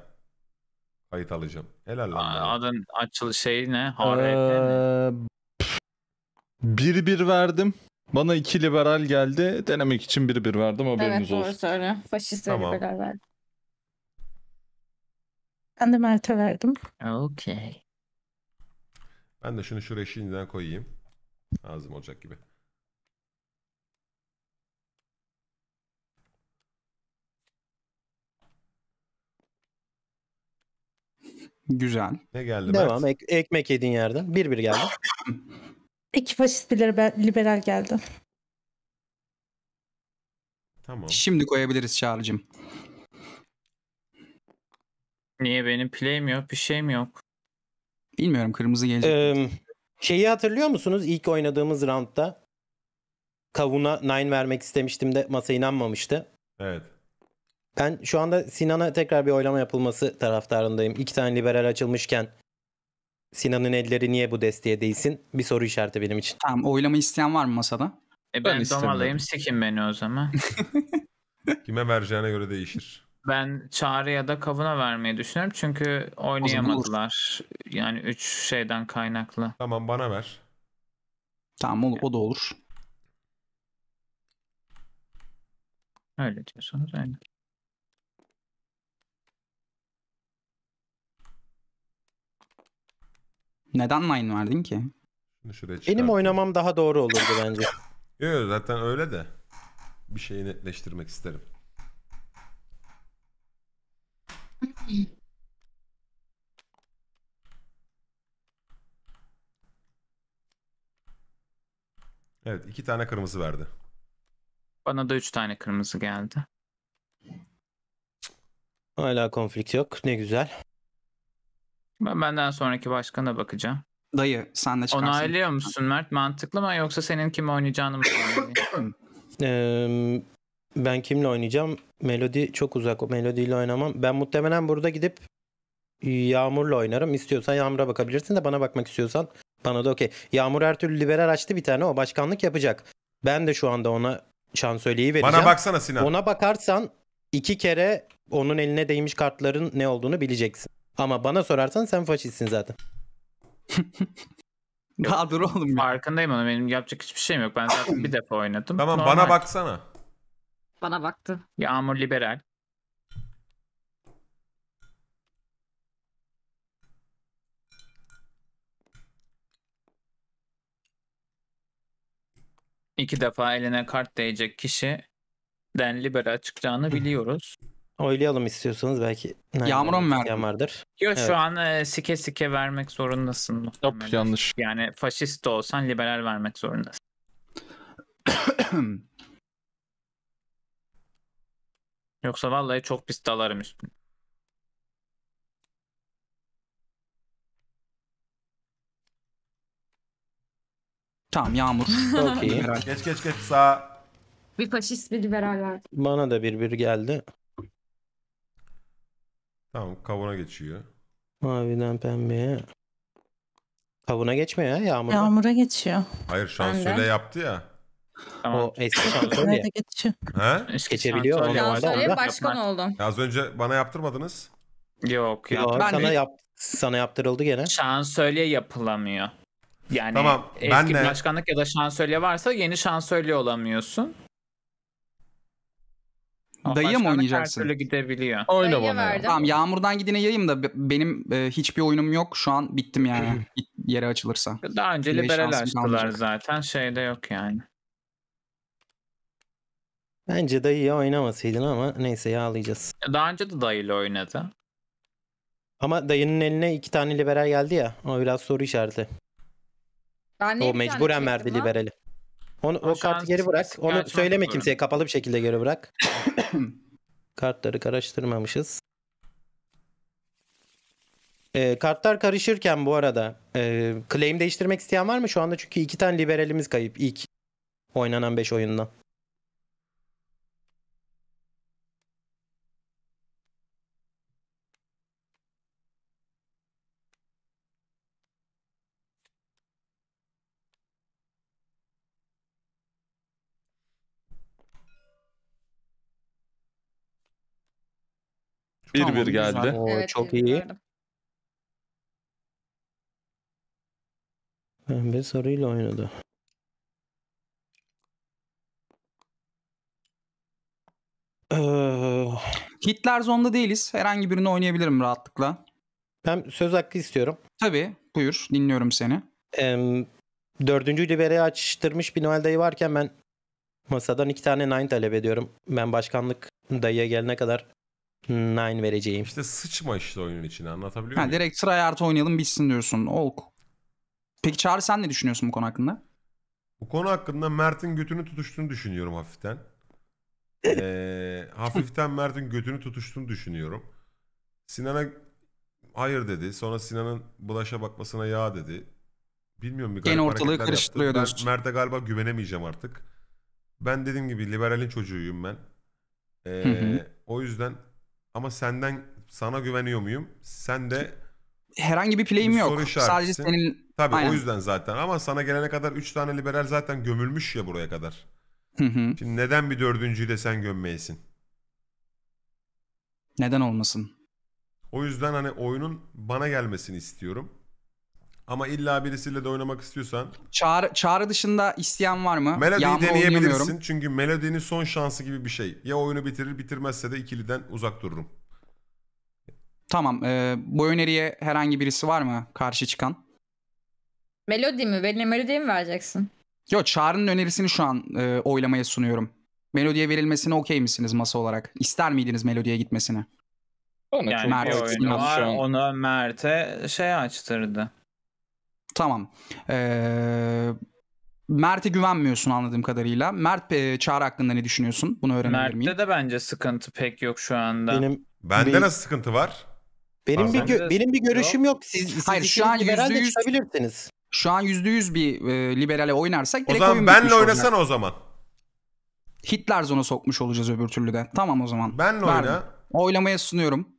kayıt alacağım. Helal lan. Aa, Adın açılış şeyi ne? HRP. Ee, bir bir verdim. Bana iki liberal geldi. Denemek için bir bir verdim haberiniz Evet doğru olsun. söyle. Faşist Tamam. liberal verdi. Ben de Mert'e verdim. Okay. Ben de şunu şuraya şimdiden koyayım. Ağzım olacak gibi. Güzel. Ne geldi Devam. Mert? Ek- ekmek yedin yerden. Bir bir geldi. İki faşist bir liberal geldi. Tamam. Şimdi koyabiliriz Çağrı'cığım. Niye benim play'im yok? Bir şeyim yok. Bilmiyorum kırmızı gelecek. Ee, şeyi hatırlıyor musunuz? ilk oynadığımız roundda Kavun'a nine vermek istemiştim de masa inanmamıştı. Evet. Ben şu anda Sinan'a tekrar bir oylama yapılması taraftarındayım. İki tane liberal açılmışken Sinan'ın elleri niye bu desteğe değilsin? Bir soru işareti benim için. Tamam oylama isteyen var mı masada? E ben, ben domalayım sikin beni o zaman. Kime vereceğine göre değişir. Ben Çağrı ya da Kavun'a vermeyi düşünüyorum. Çünkü oynayamadılar. Yani üç şeyden kaynaklı. Tamam bana ver. Tamam olur, o da olur. Öyle diyorsunuz aynen. Neden mine verdin ki? Benim oynamam daha doğru olurdu bence. Yok zaten öyle de bir şeyi netleştirmek isterim. Evet iki tane kırmızı verdi. Bana da üç tane kırmızı geldi. Hala konflikt yok. Ne güzel. Ben benden sonraki başkana bakacağım. Dayı sen de çıkarsın. Onaylıyor musun Mert? Mantıklı mı yoksa senin kim oynayacağını mı söyleyeyim? Ben kimle oynayacağım? Melodi çok uzak. melodiyle oynamam. Ben muhtemelen burada gidip Yağmur'la oynarım. İstiyorsan Yağmur'a bakabilirsin de bana bakmak istiyorsan bana da okey. Yağmur her türlü liberal açtı bir tane. O başkanlık yapacak. Ben de şu anda ona şansölyeyi vereceğim. Bana baksana Sinan. Ona bakarsan iki kere onun eline değmiş kartların ne olduğunu bileceksin. Ama bana sorarsan sen faşistsin zaten. Daha dur oğlum. ya. Farkındayım ama benim yapacak hiçbir şeyim yok. Ben zaten bir defa oynadım. Tamam Normal. bana baksana. Bana baktı. Yağmur liberal. İki defa eline kart değecek kişi den liberal çıkacağını biliyoruz. Oylayalım istiyorsanız belki. Yağmur mu verdin? Vardır. Yok Evet. şu an e, sike sike vermek zorundasın. muhtemelen. yanlış. Yani faşist de olsan liberal vermek zorundasın. Yoksa vallahi çok pis dalarım üstüne. Tamam Yağmur. Çok Geç geç geç sağ. Bir faşist bir liberal var. Bana da bir bir geldi. Tamam kavuna geçiyor. Maviden pembeye. Kavuna geçmiyor ya Yağmur'da. Yağmura geçiyor. Hayır şansölye yaptı ya. Tamam. O eski şansölye. Nerede geçiyor? He? Geçebiliyor. Şansölye Ondan başkan yapmaz. oldum. Ya Az önce bana yaptırmadınız. Yok ya. Yo, sana, yap, sana yaptırıldı gene. Şansölye yapılamıyor. Yani Tamam, eski ben de- başkanlık ya da şansölye varsa yeni şansölye olamıyorsun. Ama Dayıya mı başkanlık her oynayacaksın? türlü gidebiliyor. Oyna bana. Tamam yağmurdan gidine yayayım da benim e, hiçbir oyunum yok. Şu an bittim yani. Yere açılırsa. Daha önce Yeni liberal şansın açtılar kalmayacak. zaten. Şeyde yok yani. Bence dayıya oynamasaydın ama neyse yağlayacağız. E, daha önce de dayıyla oynadı. Ama dayının eline iki tane liberal geldi ya. o biraz soru işareti. Ben o mecburen verdi lan? liberali. Onu, o, O kartı geri bırak. Onu söyleme istiyorum. kimseye. Kapalı bir şekilde geri bırak. Kartları karıştırmamışız. Ee, kartlar karışırken bu arada e, claim değiştirmek isteyen var mı? Şu anda çünkü iki tane liberalimiz kayıp ilk oynanan 5 oyundan. Bir tamam, bir geldi. güzel. Oo, Evet, çok iyi. bilmiyorum. Pembe sarıyla oynadı. Ee, Hitler zonda değiliz. Herhangi birini oynayabilirim rahatlıkla. ben söz hakkı istiyorum. Tabii buyur dinliyorum seni. Em, dördüncü liberi açtırmış bir Noel dayı varken ben masadan iki tane nine talep ediyorum. Ben başkanlık dayıya gelene kadar Nine vereceğim. İşte sıçma işte oyunun içine anlatabiliyor ha, muyum? Direkt sıraya artı oynayalım bitsin diyorsun. Olk. Peki Çağrı sen ne düşünüyorsun bu konu hakkında? Bu konu hakkında Mert'in götünü tutuştuğunu düşünüyorum hafiften. ee, hafiften Mert'in götünü tutuştuğunu düşünüyorum. Sinan'a hayır dedi. Sonra Sinan'ın bulaşa bakmasına ya dedi. Bilmiyorum bir garip Yine ortalığı karıştırıyor diyorsun. Mert'e galiba güvenemeyeceğim artık. Ben dediğim gibi liberalin çocuğuyum ben. Ee, O yüzden ama senden sana güveniyor muyum? Sen de herhangi bir play'im yok. Sadece senin Tabii Aynen. o yüzden zaten ama sana gelene kadar 3 tane liberal zaten gömülmüş ya buraya kadar. Şimdi neden bir dördüncüyü de sen gömmeyesin? Neden olmasın? O yüzden hani oyunun bana gelmesini istiyorum. Ama illa birisiyle de oynamak istiyorsan. Çağrı, çağrı dışında isteyen var mı? Melody'yi Yağma deneyebilirsin. Çünkü Melody'nin son şansı gibi bir şey. Ya oyunu bitirir bitirmezse de ikiliden uzak dururum. Tamam. E, bu öneriye herhangi birisi var mı karşı çıkan? Melodi mi? Benim melodiye mi vereceksin? Yok Çağrı'nın önerisini şu an e, oylamaya sunuyorum. Melodiye verilmesine okey misiniz masa olarak? İster miydiniz melodiye gitmesini? Ona yani Mert, Mert'e şey açtırdı. Tamam. Ee, Mert'e güvenmiyorsun anladığım kadarıyla. Mert e, Çağrı hakkında ne düşünüyorsun? Bunu öğrenebilir miyim? Mert'te de bence sıkıntı pek yok şu anda. Benim Bende bir- nasıl sıkıntı var? benim bir benim bir görüşüm yok. Siz, siz Hayır, şu an yüzde %100 çıkabilirsiniz. Şu an yüzde yüz bir e, liberale oynarsak O zaman oyun benle bitmiş olacak. o zaman. Hitler zona sokmuş olacağız öbür türlü de. Tamam o zaman. Benle Verdim. oyna. Oylamaya sunuyorum.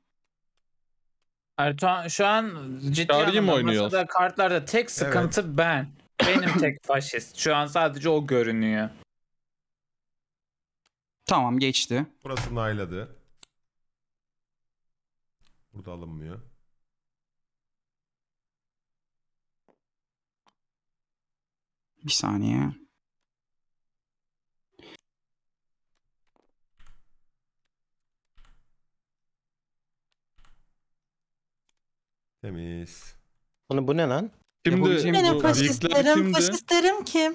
Ertuğan şu an ciddi Şarjı mı masada kartlarda tek sıkıntı ben. Benim tek faşist. Şu an sadece o görünüyor. Tamam geçti. Burası nayladı. Burada alınmıyor. Bir saniye. Temiz. Bunu bu ne lan? Şimdi benim faşistlerim, şimdi... faşistlerim kim?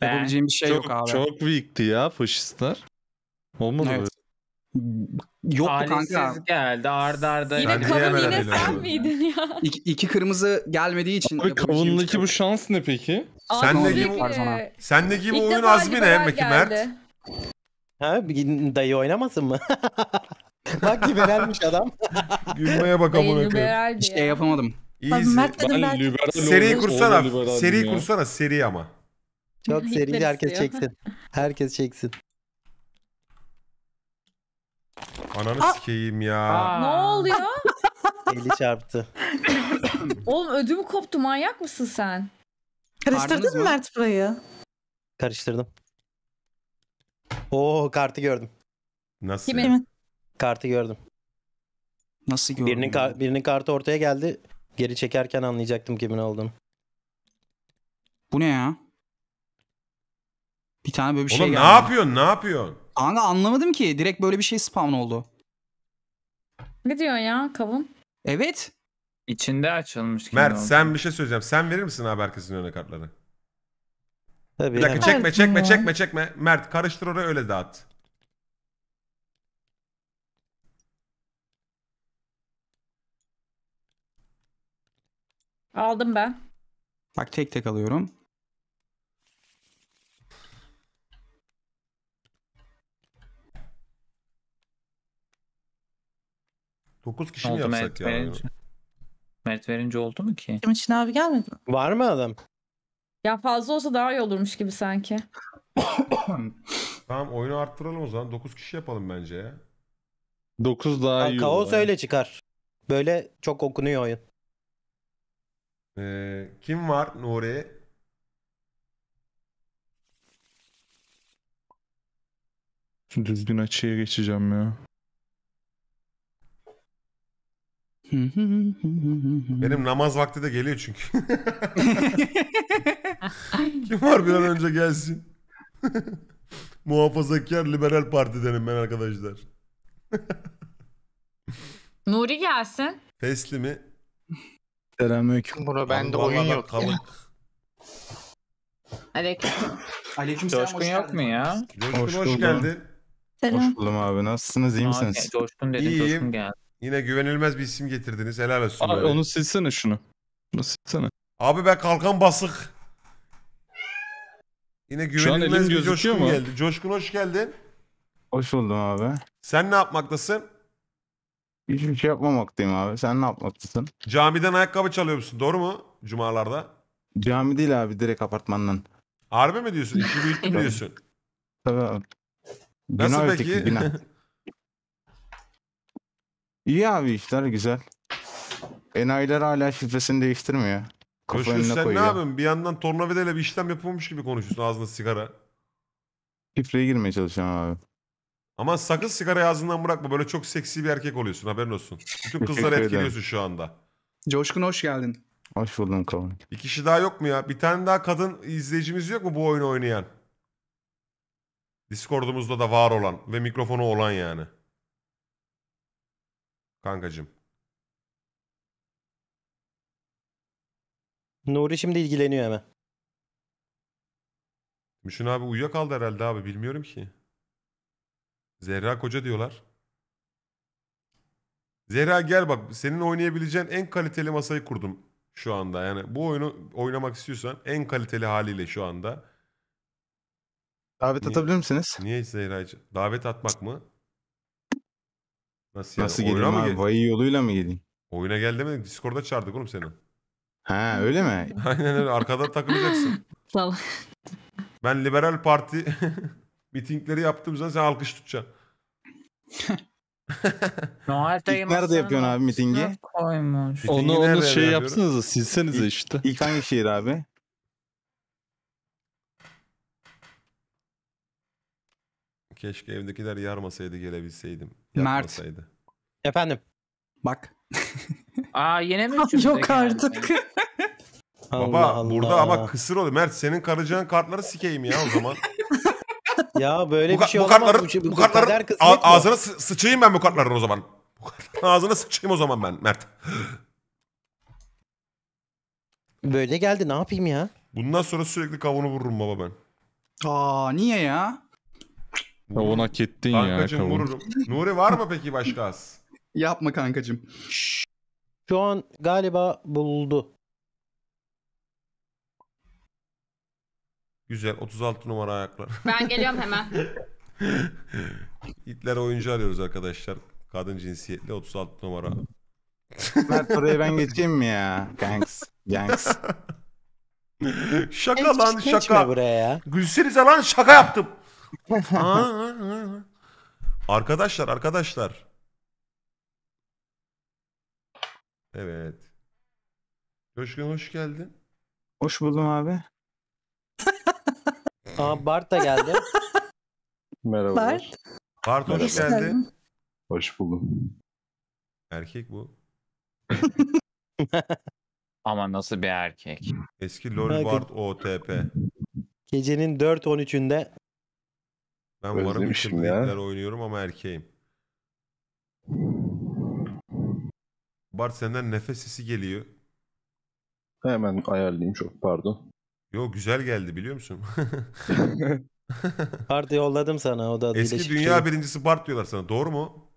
Ben. Yapabileceğim bir şey çok, yok abi. Çok weak'ti ya faşistler. Olmadı evet. Yok kanka. geldi ard arda. Yine kavun yine sen miydin ya? İki, iki kırmızı gelmediği için. Abi şey kavundaki bu şans ne peki? Sendeki Sen de gibi oyun azmi ne Mert? Ha, bir dayı oynamasın mı? Bak liberalmiş adam. Gülmeye bak amına koyayım. Liberal yapamadım. Bak, Mert dedim ben. liberal seri olmaz, kursana. oğlu ya. kursana. Seri ama. Çok seri seriydi herkes çeksin. Herkes çeksin. Ananı Aa. sikeyim ya. Ne oluyor? Eli çarptı. Oğlum ödümü koptu manyak mısın sen? Karıştırdın Vardınız mı Mert burayı? Karıştırdım. Oo kartı gördüm. Nasıl? Kimin? Kartı gördüm. Nasıl gördün? Birinin, ka- birinin kartı ortaya geldi. Geri çekerken anlayacaktım kimin olduğunu. Bu ne ya? Bir tane böyle bir şey Oğlum şey ne yapıyorsun? Ne yapıyorsun? Kanka anlamadım ki. Direkt böyle bir şey spawn oldu. Ne diyorsun ya kavun? Evet. İçinde açılmış. Mert gibi sen bir şey söyleyeceğim. Sen verir misin abi herkesin önüne kartları? Tabii. Bir dakika hemen. çekme çekme çekme çekme. Mert karıştır orayı öyle dağıt. Aldım ben. Bak tek tek alıyorum. Dokuz kişi mi yapsak Mert ya? verince. Mert verince oldu mu ki? Kim için abi gelmedi mi? Var mı adam? Ya fazla olsa daha iyi olurmuş gibi sanki. Tamam oyunu arttıralım o zaman. Dokuz kişi yapalım bence ya. 9 daha iyi. Kaos olur. öyle çıkar. Böyle çok okunuyor oyun. Ee, kim var Nuri? Düzgün açıya geçeceğim ya. Benim namaz vakti de geliyor çünkü. Kim var bir an önce gelsin. Muhafazakar Liberal Parti'denim ben arkadaşlar. Nuri gelsin. Fesli mi? Selamünaleyküm. Bro bende Abi, oyun vallahi yok. bak, ya. kabul- Aleyküm. Aleyküm selam Coşkun yok mu ya? Coşkun Hoş hoş, buldum. geldin. Selam. Hoş buldum abi. Nasılsınız? iyi Aa, misiniz? Coşkun dedin, İyiyim. Coşkun geldi. Yine güvenilmez bir isim getirdiniz. Helal olsun. Abi, Abi, onu silsene şunu. Şunu silsene. abi ben kalkan basık. Yine güvenilmez bir gözüküyor Coşkun mu? geldi. Coşkun hoş geldin. Hoş buldum abi. Sen ne yapmaktasın? Hiçbir şey yapmamaktayım abi. Sen ne yapmaktasın? Camiden ayakkabı çalıyor musun? Doğru mu? Cumalarda. Cami değil abi direkt apartmandan. Harbi mi diyorsun? İki büyük mü diyorsun? Tabii abi. Nasıl peki? öteki, İyi abi işler güzel. Enayiler hala şifresini değiştirmiyor. Kafa Coşkun önüne sen ne yapıyorsun? Bir yandan tornavidayla bir işlem yapılmış gibi konuşuyorsun ağzında sigara. Şifreye girmeye çalışıyorum abi. Ama sakın sigara ağzından bırakma. Böyle çok seksi bir erkek oluyorsun haberin olsun. Bütün kızları etkiliyorsun şu anda. Coşkun hoş geldin. Hoş buldum Kavun. Bir kişi daha yok mu ya? Bir tane daha kadın izleyicimiz yok mu bu oyunu oynayan? Discord'umuzda da var olan ve mikrofonu olan yani. Kankacım. Nuri şimdi ilgileniyor hemen. Müşün abi uyuyakaldı herhalde abi bilmiyorum ki. Zerra Koca diyorlar. Zerra gel bak senin oynayabileceğin en kaliteli masayı kurdum şu anda. Yani bu oyunu oynamak istiyorsan en kaliteli haliyle şu anda. Davet Niye? atabilir misiniz? Niye Zehra'cı? Davet atmak mı? Nasıl yani? Nasıl Oyuna geleyim mı abi? gel- Vahiy yoluyla mı geleyim? Oyuna gel demedik. Discord'a çağırdık oğlum seni. Ha öyle mi? Aynen öyle. Arkada takılacaksın. Ben Liberal Parti Mitingleri yaptığım zaman sen alkış tutacaksın. Noel dayı nerede yapıyorsun abi mitingi? Koymuş. Mitingi onu onu şey yapıyorum? yapsanız da silsenize işte. İlk hangi şehir abi? Keşke evdekiler yarmasaydı gelebilseydim. Mert. Efendim. Bak. Aa yine mi Yok artık. Baba Allah burada ama kısır oluyor. Mert senin karıcığın kartları sikeyim ya o zaman ya böyle bu, bir şey bu olamaz. bu, şey- bu, bu kartları ağzına sı sıçayım ben bu kartların o zaman. Bu kartların ağzına sıçayım o zaman ben Mert. böyle geldi ne yapayım ya? Bundan sonra sürekli kavunu vururum baba ben. Aa niye ya? Kavun hak ya. Kankacığım vururum. Nuri var mı peki başka az? Yapma kankacım Şu an galiba buldu. Güzel 36 numara ayaklar. Ben geliyorum hemen. İtler oyuncu arıyoruz arkadaşlar. Kadın cinsiyetli 36 numara. Mert oraya ben geçeyim mi ya? Thanks. Thanks. şaka lan şaka. buraya ya. lan şaka yaptım. arkadaşlar arkadaşlar. Evet. Coşkun hoş geldin. Hoş buldum abi. Aa Bart da geldi. Merhaba. Bart. Bart hoş geldi. Hoş buldum. Erkek bu. Ama nasıl bir erkek? Eski Lol Bart OTP. Gecenin 4.13'ünde. Ben varım şimdiler oynuyorum ama erkeğim. Bart senden nefes sesi geliyor. Hemen ayarlayayım çok pardon. Yo güzel geldi biliyor musun? Parti yolladım sana o da Eski şifreli. dünya birincisi Bart diyorlar sana doğru mu?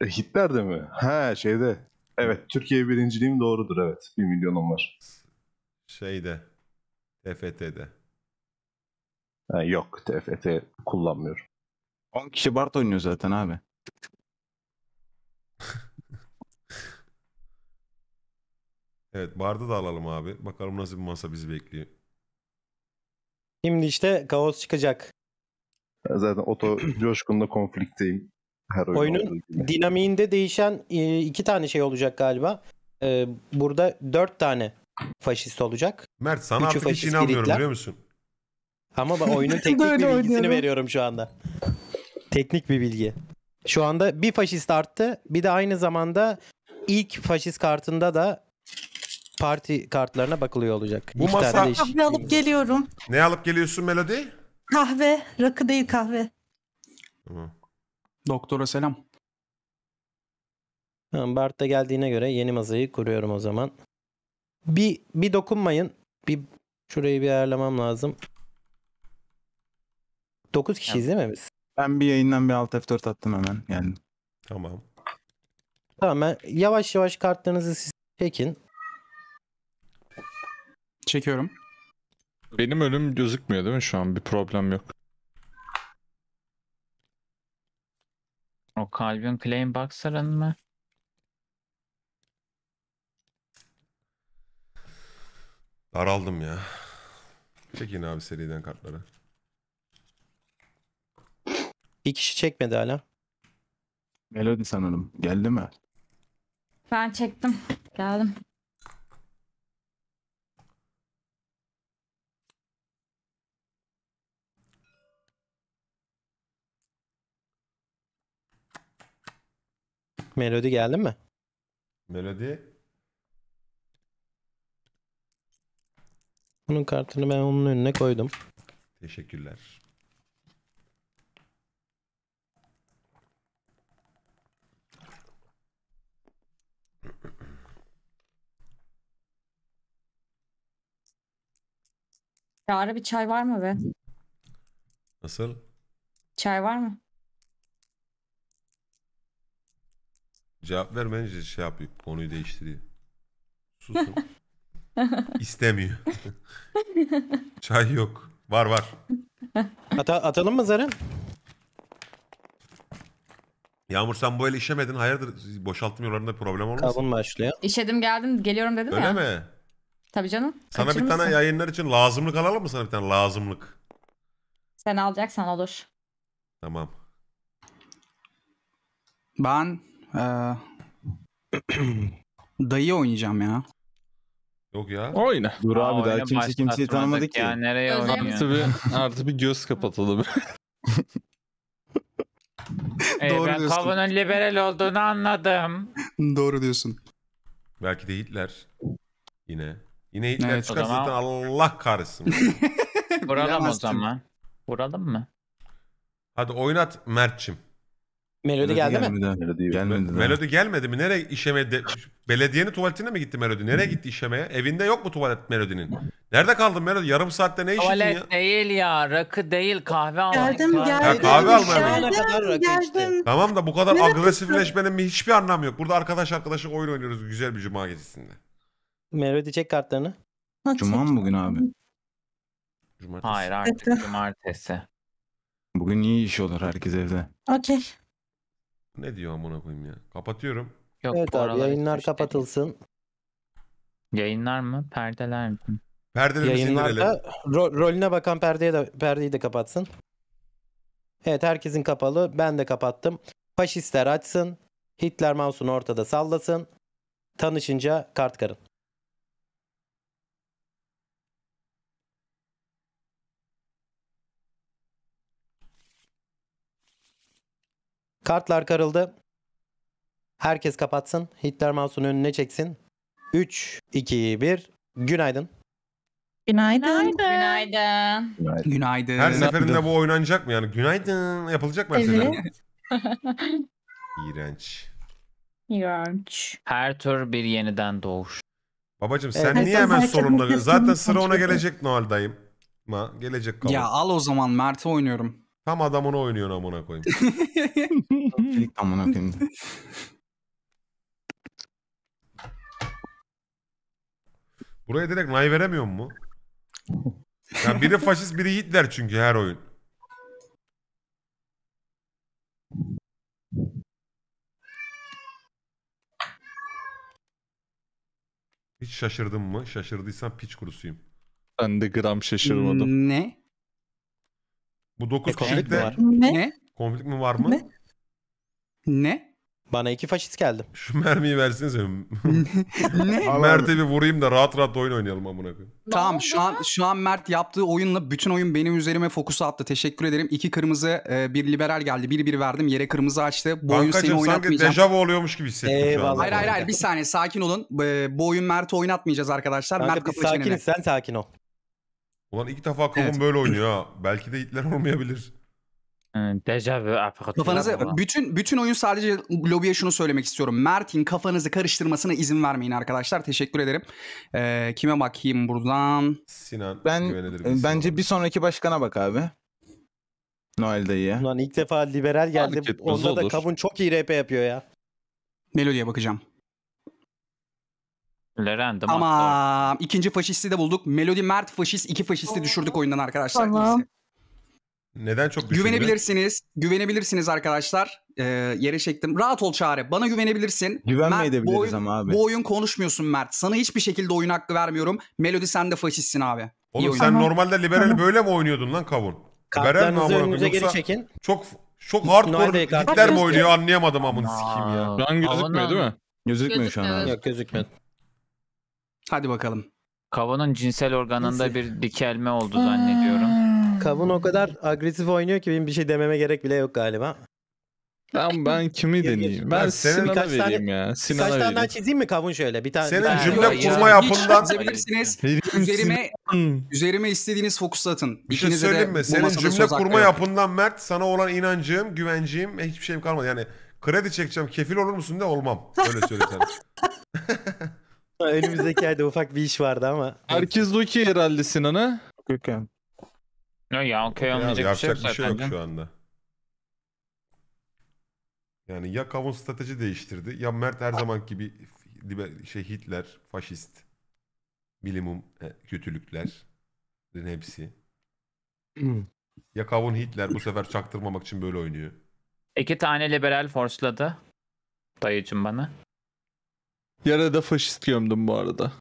E, de mi? Ha şeyde. Evet Türkiye birinciliğim doğrudur evet. 1 milyonum var. Şeyde. TFT'de. Ha, yok TFT kullanmıyorum. 10 kişi Bart oynuyor zaten abi. Evet barda da alalım abi. Bakalım nasıl bir masa bizi bekliyor. Şimdi işte kaos çıkacak. zaten oto coşkunla konflikteyim. Her oyun Oyunun dinamiğinde değişen e, iki tane şey olacak galiba. E, burada dört tane faşist olacak. Mert sana Üçü artık hiç inanmıyorum birikler. biliyor musun? Ama ben oyunun teknik bir bilgisini oynuyorum. veriyorum şu anda. Teknik bir bilgi. Şu anda bir faşist arttı. Bir de aynı zamanda ilk faşist kartında da parti kartlarına bakılıyor olacak. Bu İki masa- tane Kahve alıp geliyorum. Ne alıp geliyorsun Melody? Kahve, rakı değil kahve. Tamam. Doktora selam. Tamam, Bart da geldiğine göre yeni masayı kuruyorum o zaman. Bir bir dokunmayın. Bir şurayı bir ayarlamam lazım. 9 kişiyiz değil mi biz? Ben bir yayından bir alt F4 attım hemen. Geldim. Tamam. Tamam ben yavaş yavaş kartlarınızı siz çekin. Çekiyorum. Benim ölüm gözükmüyor değil mi şu an? Bir problem yok. O kalbin claim boxer'ın mı? Daraldım ya. Çekin abi seriden kartları. Bir kişi çekmedi hala. Melody sanırım. Geldi mi? Ben çektim. Geldim. Melodi geldi mi? Melodi. Bunun kartını ben onun önüne koydum. Teşekkürler. Çağrı bir çay var mı be? Nasıl? Çay var mı? cevap vermeyince şey yapıyor. Konuyu değiştiriyor. Susun. İstemiyor. Çay yok. Var var. Ata atalım mı zarı? Yağmur sen bu el işemedin. Hayırdır boşaltım yollarında problem olmasın? mı? Kabın başlıyor. İşedim geldim geliyorum dedim Öyle ya. mi? Tabii canım. Sana bir tane yayınlar için lazımlık alalım mı sana bir tane lazımlık? Sen alacaksan olur. Tamam. Ben ee, dayı oynayacağım ya. Yok ya. Oyna. Dur Aa, abi daha kimse kimseyi tanımadı ki. Ya, nereye Özel oynuyor? Artı bir, artı bir göz kapatalım. ee, Doğru ben Kavun'un liberal olduğunu anladım. Doğru diyorsun. Belki de Hitler. Yine. Yine Hitler evet, çıkarsa zaman... Allah kahretsin. Vuralım o zaman. Vuralım mı? Hadi oynat Mert'cim. Melodi geldi mi? Melodi gelmedi. Melodi gelmedi mi? Nereye işemeye? De... Belediyenin tuvaletine mi gitti Melodi? Nereye gitti işemeye? Evinde yok mu tuvalet Melodi'nin? Nerede kaldın Melodi? Yarım saatte ne işin ya? Tuvalet değil ya. Rakı değil. Kahve almak. Geldim geldim. Ya kahve almaya geldim, geldim. Tamam da bu kadar Nerede agresifleşmenin mi? hiçbir anlamı yok. Burada arkadaş arkadaşlık oyun oynuyoruz güzel bir cuma gecesinde. Melodi çek kartlarını. Ha, cuma mı bugün abi? Cumartesi. Hayır artık cumartesi. Bugün iyi iş olur herkes evde. Okey. Ne diyor amına koyayım ya? Kapatıyorum. Yok, evet bu abi aralar yayınlar hiçbir şey değil. Yayınlar mı? Perdeler mi? Perdeleri Yayınlarda ro- rolüne bakan perdeye de, perdeyi de kapatsın. Evet herkesin kapalı. Ben de kapattım. Faşistler açsın. Hitler mouse'unu ortada sallasın. Tanışınca kart karın. Kartlar karıldı. Herkes kapatsın. Hitler mouse'un önüne çeksin. 3, 2, 1. Günaydın. Günaydın. Günaydın. Günaydın. Günaydın. Her seferinde bu oynanacak mı yani? Günaydın yapılacak mı her seferinde? İğrenç. İğrenç. Her tür bir yeniden doğuş. Babacım sen evet. niye hemen sorumlu? Zaten sıra ona gelecek Noel dayım. Ma, gelecek kalın. Ya al o zaman Mert'e oynuyorum. Tam adamına oynuyor amına koyayım. Filik amına koyayım. Buraya direkt nay veremiyor mu? Yani biri faşist biri Hitler çünkü her oyun. Hiç şaşırdın mı? Şaşırdıysan piç kurusuyum. Ben de gram şaşırmadım. Ne? Bu 9 Hep mi var? Ne? Ne? konflik mi var mı? Ne? Ne? Bana iki faşist geldi. Şu mermiyi versiniz. benim. ne? Mert'e bir vurayım da rahat rahat oyun oynayalım amına Tamam şu an şu an Mert yaptığı oyunla bütün oyun benim üzerime fokus attı. Teşekkür ederim. İki kırmızı e, bir liberal geldi. Bir bir verdim. Yere kırmızı açtı. Bu oyun seni Kankacığım sanki dejavu oluyormuş gibi hissettim şu anda. Hayır hayır hayır bir saniye sakin olun. bu oyun Mert'i oynatmayacağız arkadaşlar. Kanka Mert biz kafa sakin, sen sakin ol. Ulan ilk defa kafam Evet. böyle oynuyor ha. Belki de itler olmayabilir. Ee, hmm, Dejavu abi. Kafanızı bütün bütün oyun sadece lobiye şunu söylemek istiyorum. Mert'in kafanızı karıştırmasına izin vermeyin arkadaşlar. Teşekkür ederim. Ee, kime bakayım buradan? Sinan Ben- güvenilir birisi. bence bir sonraki başkana bak abi. Noel dayıya. Ulan ilk defa liberal geldi. Onda da olur. kavun çok iyi rap yapıyor ya. Melodiye bakacağım. Lerend'im. Ama ikinci faşisti de bulduk. Melody Mert faşist, iki faşisti düşürdük oyundan arkadaşlar. Tamam. Neden çok düşündün? Güvenebilirsiniz. Güvenebilirsiniz arkadaşlar. Ee, yere çektim. Rahat ol Çağrı. Bana güvenebilirsin. Güvenme Mert, bu edebiliriz oyun, ama abi. Bu oyun konuşmuyorsun Mert. Sana hiçbir şekilde oyun hakkı vermiyorum. Melody sen de faşistsin abi. Oğlum sen oyun. normalde liberal böyle mi oynuyordun lan kavun? Liberal mi amına Yoksa geri çekin. çok çok hardcore Hitler mi oynuyor anlayamadım amını sikeyim ya. Şu gözükmüyor değil mi? Gözükmüyor, şu an. Yok gözükmüyor. Hadi bakalım. Kavun'un cinsel organında Nasıl? bir dikelme oldu zannediyorum. Hmm. Kavun o kadar agresif oynuyor ki benim bir şey dememe gerek bile yok galiba. Ben ben kimi deneyeyim? Ben, Ben Sinan'a vereyim tane- ya. Sinan'a Kaç tane çizeyim mi Kavun şöyle? Bir tane. Senin cümle Yok, kurma yani yapından çözebilirsiniz. Üzerime hmm. üzerime istediğiniz fokusu atın. bir şey İkinize söyleyeyim mi? Senin cümle kurma yok. yapından Mert sana olan inancım, güvencim hiçbir şeyim kalmadı. Yani kredi çekeceğim kefil olur musun de olmam. Öyle söyleyeyim Önümüzdeki ayda ufak bir iş vardı ama. Herkes Loki herhalde Sinan'a. Gökhan. Ya, ya okey anlayacak şey bir şey yok zaten. Şey yok şu anda. Yani ya Kavun strateji değiştirdi ya Mert her zaman gibi şey Hitler, faşist, bilimum e, kötülüklerin hepsi. ya Kavun Hitler bu sefer çaktırmamak için böyle oynuyor. İki tane liberal forceladı dayıcım bana. Yarada de faşist gömdüm bu arada.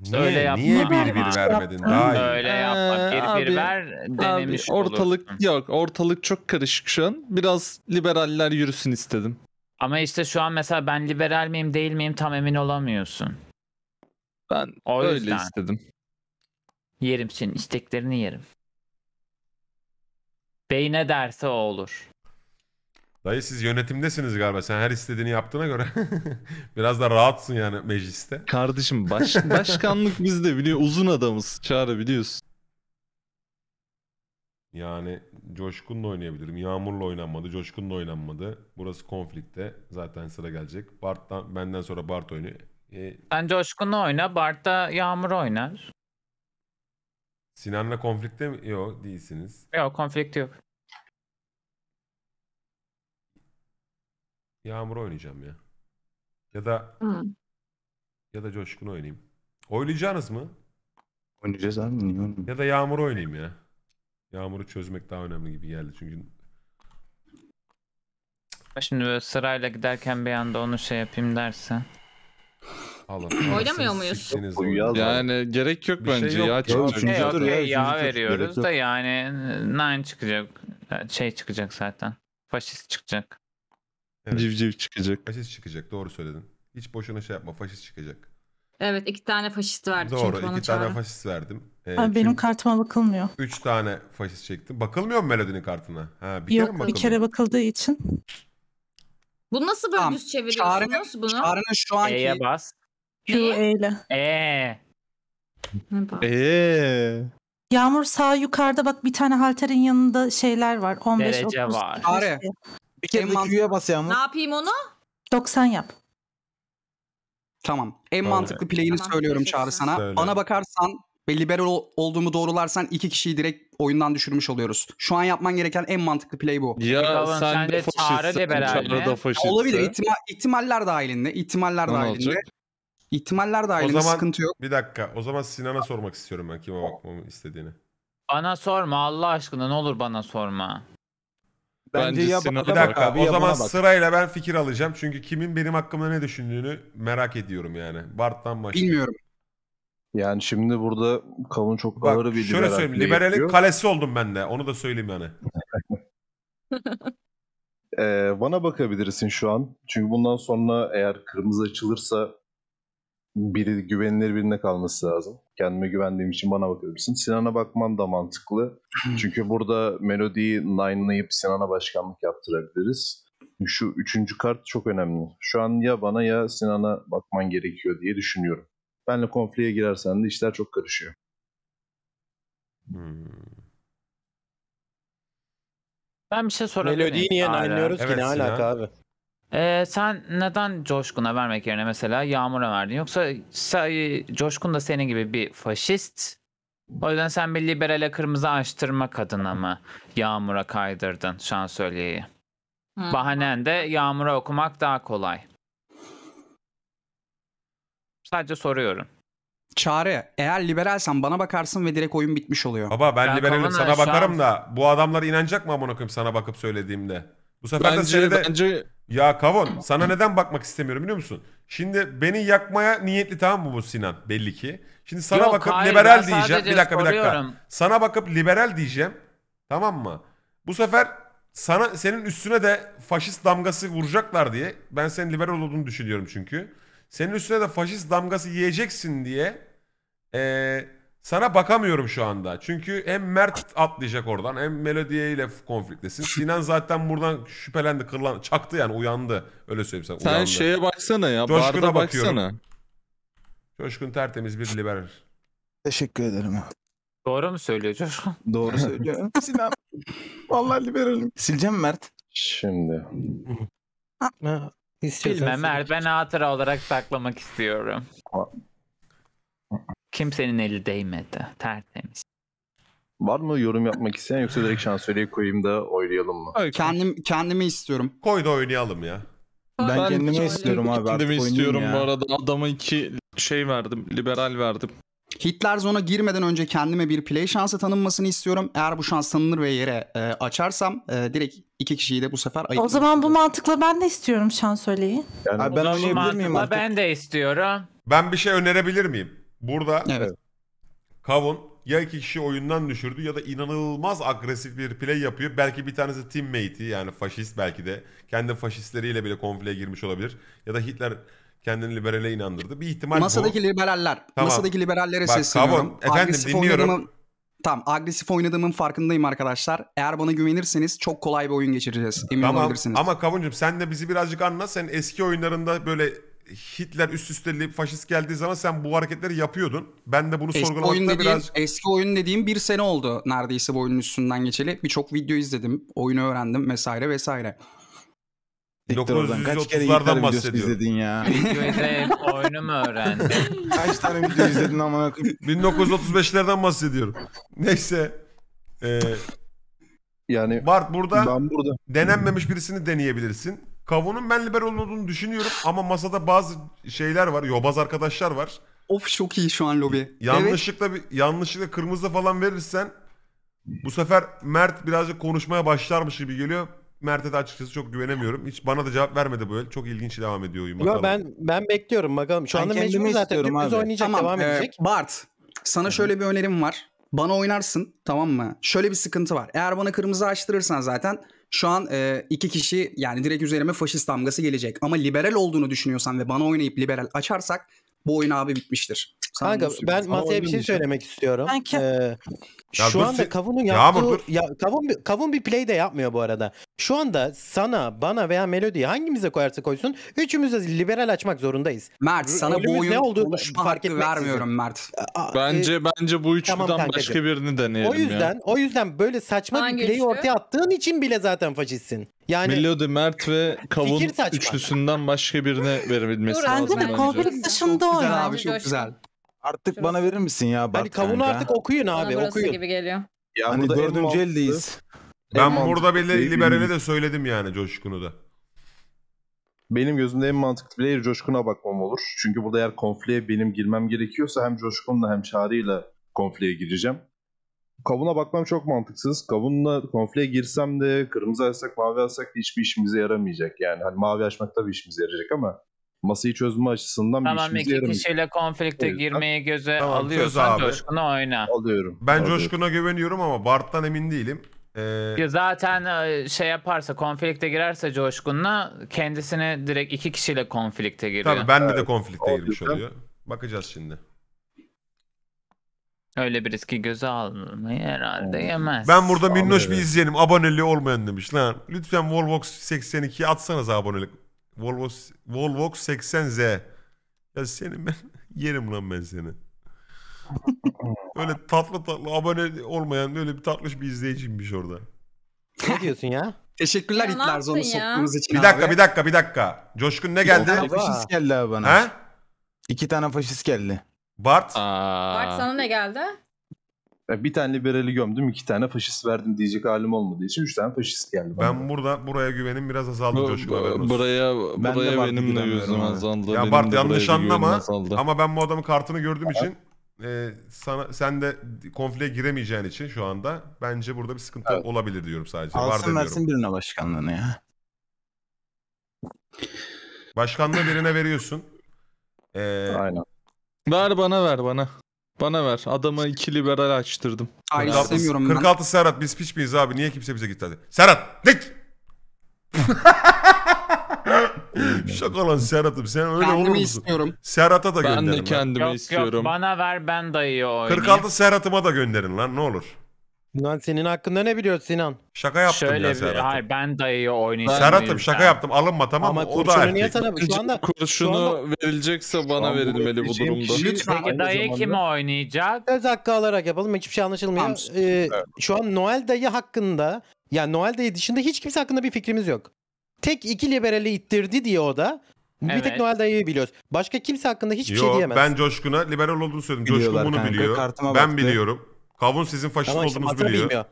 Niye, Öyle yapma. Niye bir bir vermedin? Daha iyi. Öyle ee, yapma. Bir bir ver denemiş abi, ortalık olursun. yok. Ortalık çok karışık şu an. Biraz liberaller yürüsün istedim. Ama işte şu an mesela ben liberal miyim değil miyim tam emin olamıyorsun. Ben o öyle yüzden. istedim. Yerim senin isteklerini yerim. Bey ne derse o olur. Dayı siz yönetimdesiniz galiba. Sen her istediğini yaptığına göre biraz da rahatsın yani mecliste. Kardeşim baş, başkanlık bizde biliyor. Uzun adamız. Çağrı biliyorsun. Yani Coşkun'la oynayabilirim. Yağmur'la oynanmadı. da oynanmadı. Burası konflikte. Zaten sıra gelecek. Bart'tan, benden sonra Bart oynuyor. Ee, Sen Coşkun'la oyna. Bart'ta Yağmur oynar. Sinan'la konflikte mi? Yok değilsiniz. Yok konflikt yok. Yağmur oynayacağım ya. Ya da Hı. ya da Coşkun oynayayım. Oynayacaksınız mı? Oynayacağız abi niye Ya da Yağmur oynayayım ya. Yağmuru çözmek daha önemli gibi geldi çünkü. Şimdi böyle sırayla giderken bir anda onu şey yapayım derse. Alın. Oynamıyor muyuz? Siktiniz Bu Yani gerek yok Bir şey bence yok ya. ya. Çok Üçüncü Yok, ya, yağ veriyoruz da yani e, nine çıkacak. Şey çıkacak zaten. Faşist çıkacak. Evet. Civciv çıkacak. Faşist çıkacak doğru söyledin. Hiç boşuna şey yapma faşist çıkacak. Evet iki tane faşist verdim. Doğru, çünkü iki çağrı. tane faşist verdim. Ee, Abi benim kartıma bakılmıyor. Üç tane faşist çektim. Bakılmıyor mu Melody'nin kartına? Ha, bir Yok kere mi bir kere bakıldığı için. Bu nasıl böyle Tamam. düz çeviriyorsunuz bunu? Çağrı'nın şu anki E'ye bas. Q Neye? E E. Ne bak? Eee. Yağmur sağ yukarıda bak bir tane halterin yanında şeyler var. 15 Derece 30. var. Çağrı. Bir kere de Q'ya bas Yağmur. Ne yapayım onu? 90 yap. Tamam. En Öyle. mantıklı play'ini Tamam, söylüyorum Çağrı sana. Söyle. Ona bakarsan ve liberal olduğumu doğrularsan iki kişiyi direkt oyundan düşürmüş oluyoruz. Şu an yapman gereken en mantıklı play bu. Ya Bakalım, sen, sen de de Çağrı de beraber. Olabilir. ihtima- ihtimaller dahilinde. ihtimaller Ne dahilinde. olacak? İhtimaller dahilinde zaman- sıkıntı yok. Bir dakika. O zaman Sinan'a sormak istiyorum ben kime bakmamı istediğini. Bana sorma Allah aşkına ne olur bana sorma. Bence, Bence ya bana Bir bak dakika abi, o zaman bak. sırayla ben fikir alacağım. Çünkü kimin benim hakkımda ne düşündüğünü merak ediyorum yani. Bart'tan başlayalım. Bilmiyorum. Yani şimdi burada kavun çok Bak, ağır bir şöyle söyleyeyim. play Liberalin kalesi oldum ben de. Onu da söyleyeyim yani. Ee, Van'a bakabilirsin şu an. Çünkü bundan sonra eğer kırmızı açılırsa biri güvenilir birine kalması lazım. Kendime güvendiğim için bana bakabilirsin. Sinan'a bakman da mantıklı. Çünkü burada melodiyi nine'layıp Sinan'a başkanlık yaptırabiliriz. Şu üçüncü kart çok önemli. Şu an ya bana ya Sinan'a bakman gerekiyor diye düşünüyorum. Benle konfliye girersen de işler çok karışıyor. Hmm. Ben bir şey sorabilir Melodiyi niye nine'lıyoruz evet, ki? Ne alaka abi? Ee, sen neden Coşkun'a vermek yerine mesela Yağmur'a verdin? Yoksa say, Coşkun da senin gibi bir faşist. O yüzden sen bir liberale kırmızı açtırmak adına mı Yağmur'a kaydırdın şansölyeyi? Hı. Bahanen de Yağmur'a okumak daha kolay. Sadece soruyorum. Çare eğer liberalsen bana bakarsın ve direkt oyun bitmiş oluyor. Baba ben, ben liberalim sana bakarım an... da bu adamlar inanacak mı amına koyayım sana bakıp söylediğimde? Bu sefer bence, de seni de bence ya Kavon sana neden bakmak istemiyorum biliyor musun? Şimdi beni yakmaya niyetli tamam mı bu Sinan belli ki. Şimdi sana Yok, bakıp hayır, liberal diyeceğim. Bir dakika bir dakika. soruyorum. Sana bakıp liberal diyeceğim. Tamam mı? Bu sefer sana senin üstüne de faşist damgası vuracaklar diye. Ben senin liberal olduğunu düşünüyorum çünkü. Senin üstüne de faşist damgası yiyeceksin diye eee sana bakamıyorum şu anda. Çünkü hem Mert atlayacak oradan hem Melodiye ile konfliktesin. Sinan zaten buradan şüphelendi, kırlan, çaktı yani uyandı. Öyle söyleyeyim sana. Sen uyandı. şeye baksana ya. Coşkun'a barda bakıyorum. baksana. Coşkun tertemiz bir liber. Teşekkür ederim abi. Doğru mu söylüyor Coşkun? Doğru söylüyor. Sinan. Vallahi liberalim. Sileceğim Mert. Şimdi. Bilmem Mert ben hatıra olarak saklamak istiyorum. Kimsenin eli değmedi. Tertemiz. Var mı yorum yapmak isteyen yoksa direkt şansölyeyi koyayım da oylayalım mı? Öyle. Kendim kendimi istiyorum. Koy da oynayalım ya. Ben, ben kendimi istiyorum abi. Kendimi istiyorum ya. bu arada. Adama iki şey verdim. Liberal verdim. Hitler zona girmeden önce kendime bir play şansı tanınmasını istiyorum. Eğer bu şans tanınır ve yere e, açarsam e, direkt iki kişiyi de bu sefer ayırırım. O zaman bu mantıkla ben de istiyorum şansölyeyi. Yani, abi ben anlayabilir miyim artık? Ben de istiyorum. Ben bir şey önerebilir miyim? Burada evet. Kavun ya iki kişi oyundan düşürdü ya da inanılmaz agresif bir play yapıyor. Belki bir tanesi teammate'i yani faşist belki de. Kendi faşistleriyle bile konfliye girmiş olabilir. Ya da Hitler kendini liberale inandırdı. Bir ihtimal Masadaki bu. liberaller. Tamam. Masadaki liberallere Bak, sesleniyorum. Kavun, efendim agresif dinliyorum. Oynadığımın, tamam agresif oynadığımın farkındayım arkadaşlar. Eğer bana güvenirseniz çok kolay bir oyun geçireceğiz. Emin tamam. olabilirsiniz. Ama Kavuncum sen de bizi birazcık anla. Sen eski oyunlarında böyle Hitler üst üste faşist geldiği zaman sen bu hareketleri yapıyordun. Ben de bunu eski sorgulamakta oyun dediğim, biraz... Eski oyun dediğim bir sene oldu neredeyse bu oyunun üstünden geçeli. Birçok video izledim, oyunu öğrendim vesaire vesaire. 1930'lardan bahsediyorum. izledin ya. oyunu mu öğrendin? Kaç tane video izledin ama 1935'lerden bahsediyorum. Neyse. Ee, yani Bart burada, ben burada denenmemiş birisini deneyebilirsin. Kavun'un ben liberal olduğunu düşünüyorum ama masada bazı şeyler var. Yobaz arkadaşlar var. Of çok iyi şu an lobi. Yanlışlıkla bir yanlışlıkla kırmızı falan verirsen bu sefer Mert birazcık konuşmaya başlarmış gibi geliyor. Mert'e de açıkçası çok güvenemiyorum. Hiç bana da cevap vermedi böyle. Çok ilginç devam ediyor oyun bakalım. Ya ben ben bekliyorum bakalım. Şu Ben anda kendimi mecbur zaten istiyorum oynayacak Tamam, devam e, edecek. Bart, sana şöyle bir önerim var. Bana oynarsın, tamam mı? Şöyle bir sıkıntı var. Eğer bana kırmızı açtırırsan zaten şu an e, iki kişi yani direkt üzerime faşist damgası gelecek. Ama liberal olduğunu düşünüyorsan ve bana oynayıp liberal açarsak bu oyun abi bitmiştir. Sen Kanka ben Masaya bir şey söylemek istiyorum. Ben, ke- ee, ya Şu dur, anda Kavun'un yaptığı Yağmur, ya Kavun bir- Kavun bir play de yapmıyor bu arada. Şu anda sana, bana veya Melodi'yi hangimize koyarsa koysun üçümüzü liberal açmak zorundayız. Mert sana bu oyun ne oldu konuşma fark hakkı etmeksizin. vermiyorum Mert. Aa, Bence e, bence bu üçlüden kankacığım. başka birini e, deneyelim o yüzden ya. o yüzden böyle saçma Hangi bir play'i üçlü? ortaya attığın için bile zaten faşistsin. Yani Melody, Mert ve Kavun üçlüsünden başka birine verebilmesi Dur, lazım bence de bence. konflikt dışında Güzel abi çok güzel. Artık Şurası. bana verir misin ya? Hani bak Hani kavunu kanka. artık okuyun abi okuyun. gibi geliyor. Ya Hani dördüncü eldeyiz. Ben mantıklı burada belli liberale de söyledim yani Coşkun'u da. Benim gözümde en mantıklı player Coşkun'a bakmam olur. Çünkü burada eğer konfliye benim girmem gerekiyorsa hem Coşkun'la hem Çağrı'yla konfliye gireceğim. Kavun'a bakmam çok mantıksız. Kavun'la konfliye girsem de kırmızı alsak mavi alsak da hiçbir işimize yaramayacak. Yani hani mavi açmak tabii işimize yarayacak ama masayı çözme açısından Tamam bir işimize iki yaramayacak. kişiyle konflikte yüzden- girmeyi göze Tamam, alıyorsan abi. coşkuna oyna. Alıyorum. Ben alıyorum. Coşkun'a güveniyorum ama Bart'tan emin değilim. Ee, Zaten e, şey yaparsa konflikte girerse coşkunla kendisini direkt iki kişiyle konflikte giriyor. tabii benle de konflikte girmiş oluyor. Bakacağız şimdi. Öyle bir riski göze almayı herhalde yemez. Ben burada minnoş bir izleyenim. Aboneli olmayan demiş lan. Lütfen Volvox 82'ye atsanız abonelik. Volvo, Volvo 80Z. Ya senin ben yerim lan ben seni. öyle tatlı tatlı abone olmayan öyle bir tatlış bir izleyiciymiş orada. Ne diyorsun ya? Teşekkürler Ya ne itler zonu yaptın soktuğunuz için Bir dakika abi. bir dakika bir dakika. Coşkun ne geldi? tane faşist geldi abi bana. Ha? İki tane faşist geldi. Bart. Bart sana ne geldi? Ya bir tane liberali gömdüm, iki tane faşist verdim diyecek halim olmadı için üç tane faşist geldi bana. Ben burada buraya güvenim biraz azaldı Coşkun haberin olsun. Buraya Ben buraya benim de yüzüm azaldı. Ya benim Bart yanlış anlama azaldı. ama ben bu adamın kartını gördüğüm için e, sana sen de konfliye giremeyeceğin için şu anda bence burada bir sıkıntı olabilir diyorum sadece. Var Alsın demiyorum. versin birine başkanlığını ya. Başkanlığı birine veriyorsun. E, Aynen. Ver bana ver bana. Bana ver. adama iki liberal açtırdım. Hayır 46, istemiyorum 46 ben. Serhat biz piç miyiz abi? Niye kimse bize gitti hadi. Serhat dik. Şaka lan Serhat'ım sen öyle kendimi olur musun? istiyorum. Serhat'a da gönderin. Ben de kendimi lan. istiyorum. Yok, bana ver ben dayıyı oynayayım. 46 Serhat'ıma da gönderin lan ne olur. Sinan senin hakkında ne biliyor Sinan? Şaka yaptım Şöyle ya bir, Serhat'ım. hayır ben dayıyı oynayacağım. Serhat'ım şaka yaptım alınma tamam mı? Ama O da kurşunu niye erkek. sana şu anda şu anda Kurşunu verilecekse bana verilmeli bu durumda. kişi- Lütfen. Peki dayı kim oynayacak? söz hakkı alarak yapalım hiçbir şey anlaşılmıyor. Tamam. Ee, şu an Noel dayı hakkında yani Noel dayı dışında hiç kimse hakkında bir fikrimiz yok. Tek iki liberali ittirdi diye o da bir tek Noel dayıyı biliyoruz. Başka kimse hakkında hiçbir şey Yok diyemez. ben Coşkun'a liberal olduğunu söyledim. Coşkun bunu kanka, biliyor. Ben baktı. biliyorum. Kavun sizin faşist Tamam olduğunuzu masa biliyor. bilmiyor.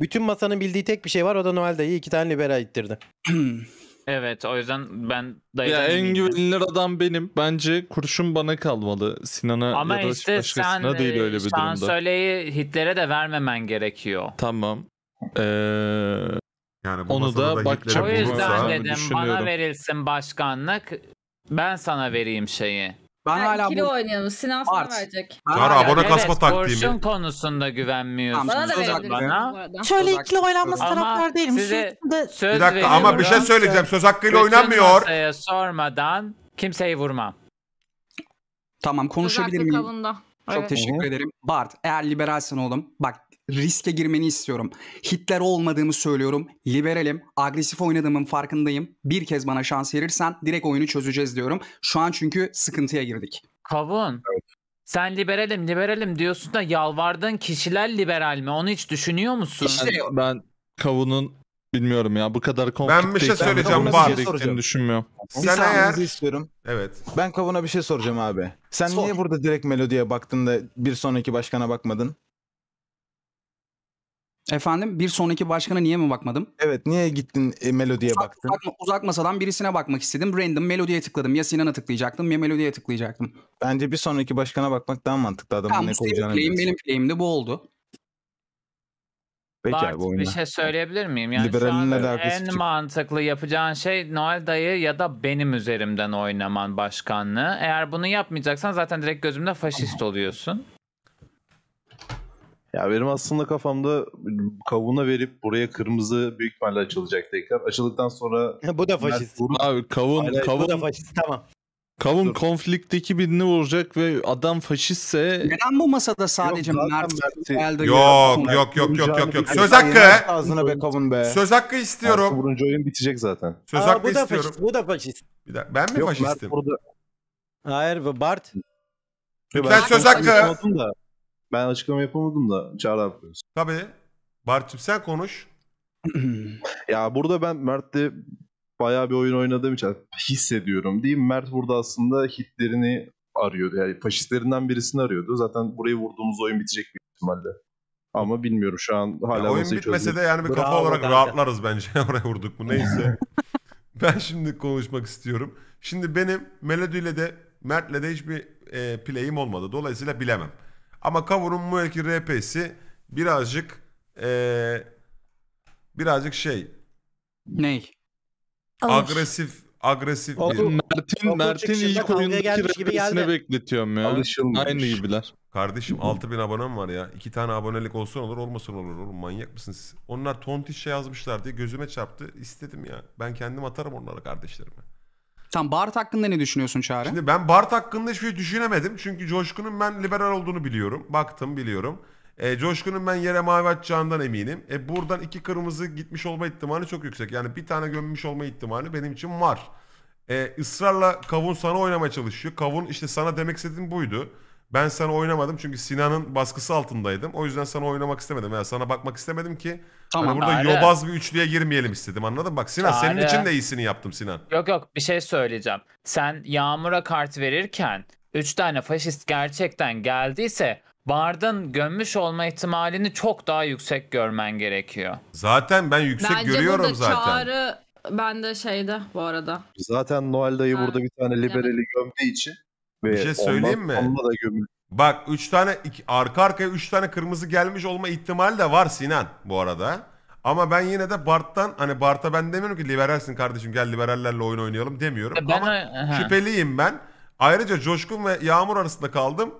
Bütün masanın bildiği tek bir şey var o da Noel dayı iki tane libera ittirdi. Evet o yüzden ben dayıdan Ya en güvenilir adam benim. Bence kurşun bana kalmalı. Sinan'a Ama ya da işte başkasına sen değil e, öyle bir durumda. şansölyeyi Hitler'e de vermemen gerekiyor. Tamam. Ee, Yani bu Onu masada da bakacak O yüzden dedim bana verilsin başkanlık ben sana vereyim şeyi. Ben yani hala kilo bu... oynayalım. Sinan sana verecek. Kara abone evet, kasma taktiği mi? konusunda güvenmiyorsun. Bana da verebilirsin bana. Şöyle ikili oynanması taraftar değilim. Size söz bir dakika ama bir şey söyleyeceğim. Söz hakkıyla oynanmıyor. Bütün sormadan kimseyi vurmam. Tamam konuşabilir miyim? Kavunda. Çok evet. teşekkür ederim. Bart eğer liberalsen oğlum bak riske girmeni istiyorum. Hitler olmadığımı söylüyorum. Liberalim. Agresif oynadığımın farkındayım. Bir kez bana şans verirsen direkt oyunu çözeceğiz diyorum. Şu an çünkü sıkıntıya girdik. Kavun. Evet. Sen liberalim liberalim diyorsun da yalvardığın kişiler liberal mi? Onu hiç düşünüyor musun? İşte ben, ben kavunun bilmiyorum ya bu kadar konflikte Ben bir şey söyleyeceğim var. Şey düşünmüyorum. Sen bir eğer... istiyorum. Evet. Ben kavuna bir şey soracağım abi. Sen Sor. niye burada direkt melodiye baktın da bir sonraki başkana bakmadın? Efendim bir sonraki başkana niye mi bakmadım? Evet niye gittin e, Melody'ye uzak, baktın? Uzak, uzak masadan birisine bakmak istedim. Random Melody'ye tıkladım. Ya Sinan'a tıklayacaktım ya Melody'ye tıklayacaktım. Bence bir sonraki başkana bakmak daha mantıklı adamın tamam, ne koyacağını. Play'im, benim play'im de bu oldu. Peki Bart, abi, oyuna. bir şey söyleyebilir miyim? Yani Liberalin şu an en çık. mantıklı yapacağın şey Noel dayı ya da benim üzerimden oynaman başkanlığı. Eğer bunu yapmayacaksan zaten direkt gözümde faşist oluyorsun. Ya benim aslında kafamda kavuna verip buraya kırmızı büyük ihtimalle açılacak tekrar. Açıldıktan sonra bu da faşist. Vurur. Abi kavun Hayır, kavun bu da faşist tamam. Kavun Dur. konfliktteki birini vuracak ve adam faşistse Neden bu masada sadece yok, Mert geldi? Yok yok yok yok yok yok. Söz hakkı. Ağzına be kavun be. Söz hakkı istiyorum. Vurunca oyun bitecek zaten. Söz Aa, hakkı bu da istiyorum. Faşist, bu da faşist. Bir dakika, ben mi yok, faşistim? Mert burada... Hayır Bart. Lütfen söz hakkı. Ben açıklama yapamadım da Çağrı abi Tabii. Bartçım sen konuş. ya burada ben Mert'le bayağı bir oyun oynadığım için hissediyorum değil mi? Mert burada aslında Hitler'ini arıyordu. Yani faşistlerinden birisini arıyordu. Zaten burayı vurduğumuz oyun bitecek bir ihtimalle. Ama bilmiyorum şu an hala ya Oyun bitmese de yani bir kafa Bravo olarak kanka. rahatlarız bence. Oraya vurduk bu neyse. ben şimdi konuşmak istiyorum. Şimdi benim Melody ile de Mert'le de hiçbir e, play'im olmadı. Dolayısıyla bilemem. Ama Kavur'un bu elki RP'si birazcık ee, birazcık şey Ney? agresif agresif bir Mert'in Mert'in iyi ilk kavga gibi geldi. rapesine bekletiyorum ya. Alışılmamış. Aynı gibiler. Kardeşim 6000 abonem var ya. iki tane abonelik olsun olur olmasın olur oğlum manyak mısınız? siz? Onlar tontiş şey yazmışlar diye gözüme çarptı. İstedim ya. Ben kendim atarım onlara kardeşlerime. Tam Bart hakkında ne düşünüyorsun Çağrı? Şimdi ben Bart hakkında hiçbir şey düşünemedim. Çünkü Coşkun'un ben liberal olduğunu biliyorum. Baktım biliyorum. E, Coşkun'un ben yere mavi atacağından eminim. E, buradan iki kırmızı gitmiş olma ihtimali çok yüksek. Yani bir tane gömmüş olma ihtimali benim için var. E, ısrarla Kavun sana oynamaya çalışıyor. Kavun işte sana demek istediğim buydu. Ben sana oynamadım çünkü Sinan'ın baskısı altındaydım. O yüzden sana oynamak istemedim. Yani sana bakmak istemedim ki. Hani tamam, hani burada bari. yobaz bir üçlüye girmeyelim istedim anladın mı? Bak Sinan bari. senin için de iyisini yaptım Sinan. Yok yok bir şey söyleyeceğim. Sen Yağmur'a kart verirken 3 tane faşist gerçekten geldiyse Bard'ın gömmüş olma ihtimalini çok daha yüksek görmen gerekiyor. Zaten ben yüksek Bence görüyorum zaten. Bence çağrı bende de şeyde bu arada. Zaten Noel dayı ha, burada bir tane liberali yani. gömdüğü için bir şey söyleyeyim mi? da Bak 3 tane iki, arka arkaya 3 tane kırmızı gelmiş olma ihtimali de var Sinan bu arada. Ama ben yine de Bart'tan hani Bart'a ben demiyorum ki liberalsin kardeşim gel liberallerle oyun oynayalım demiyorum. Ben, Ama aha. şüpheliyim ben. Ayrıca Coşkun ve Yağmur arasında kaldım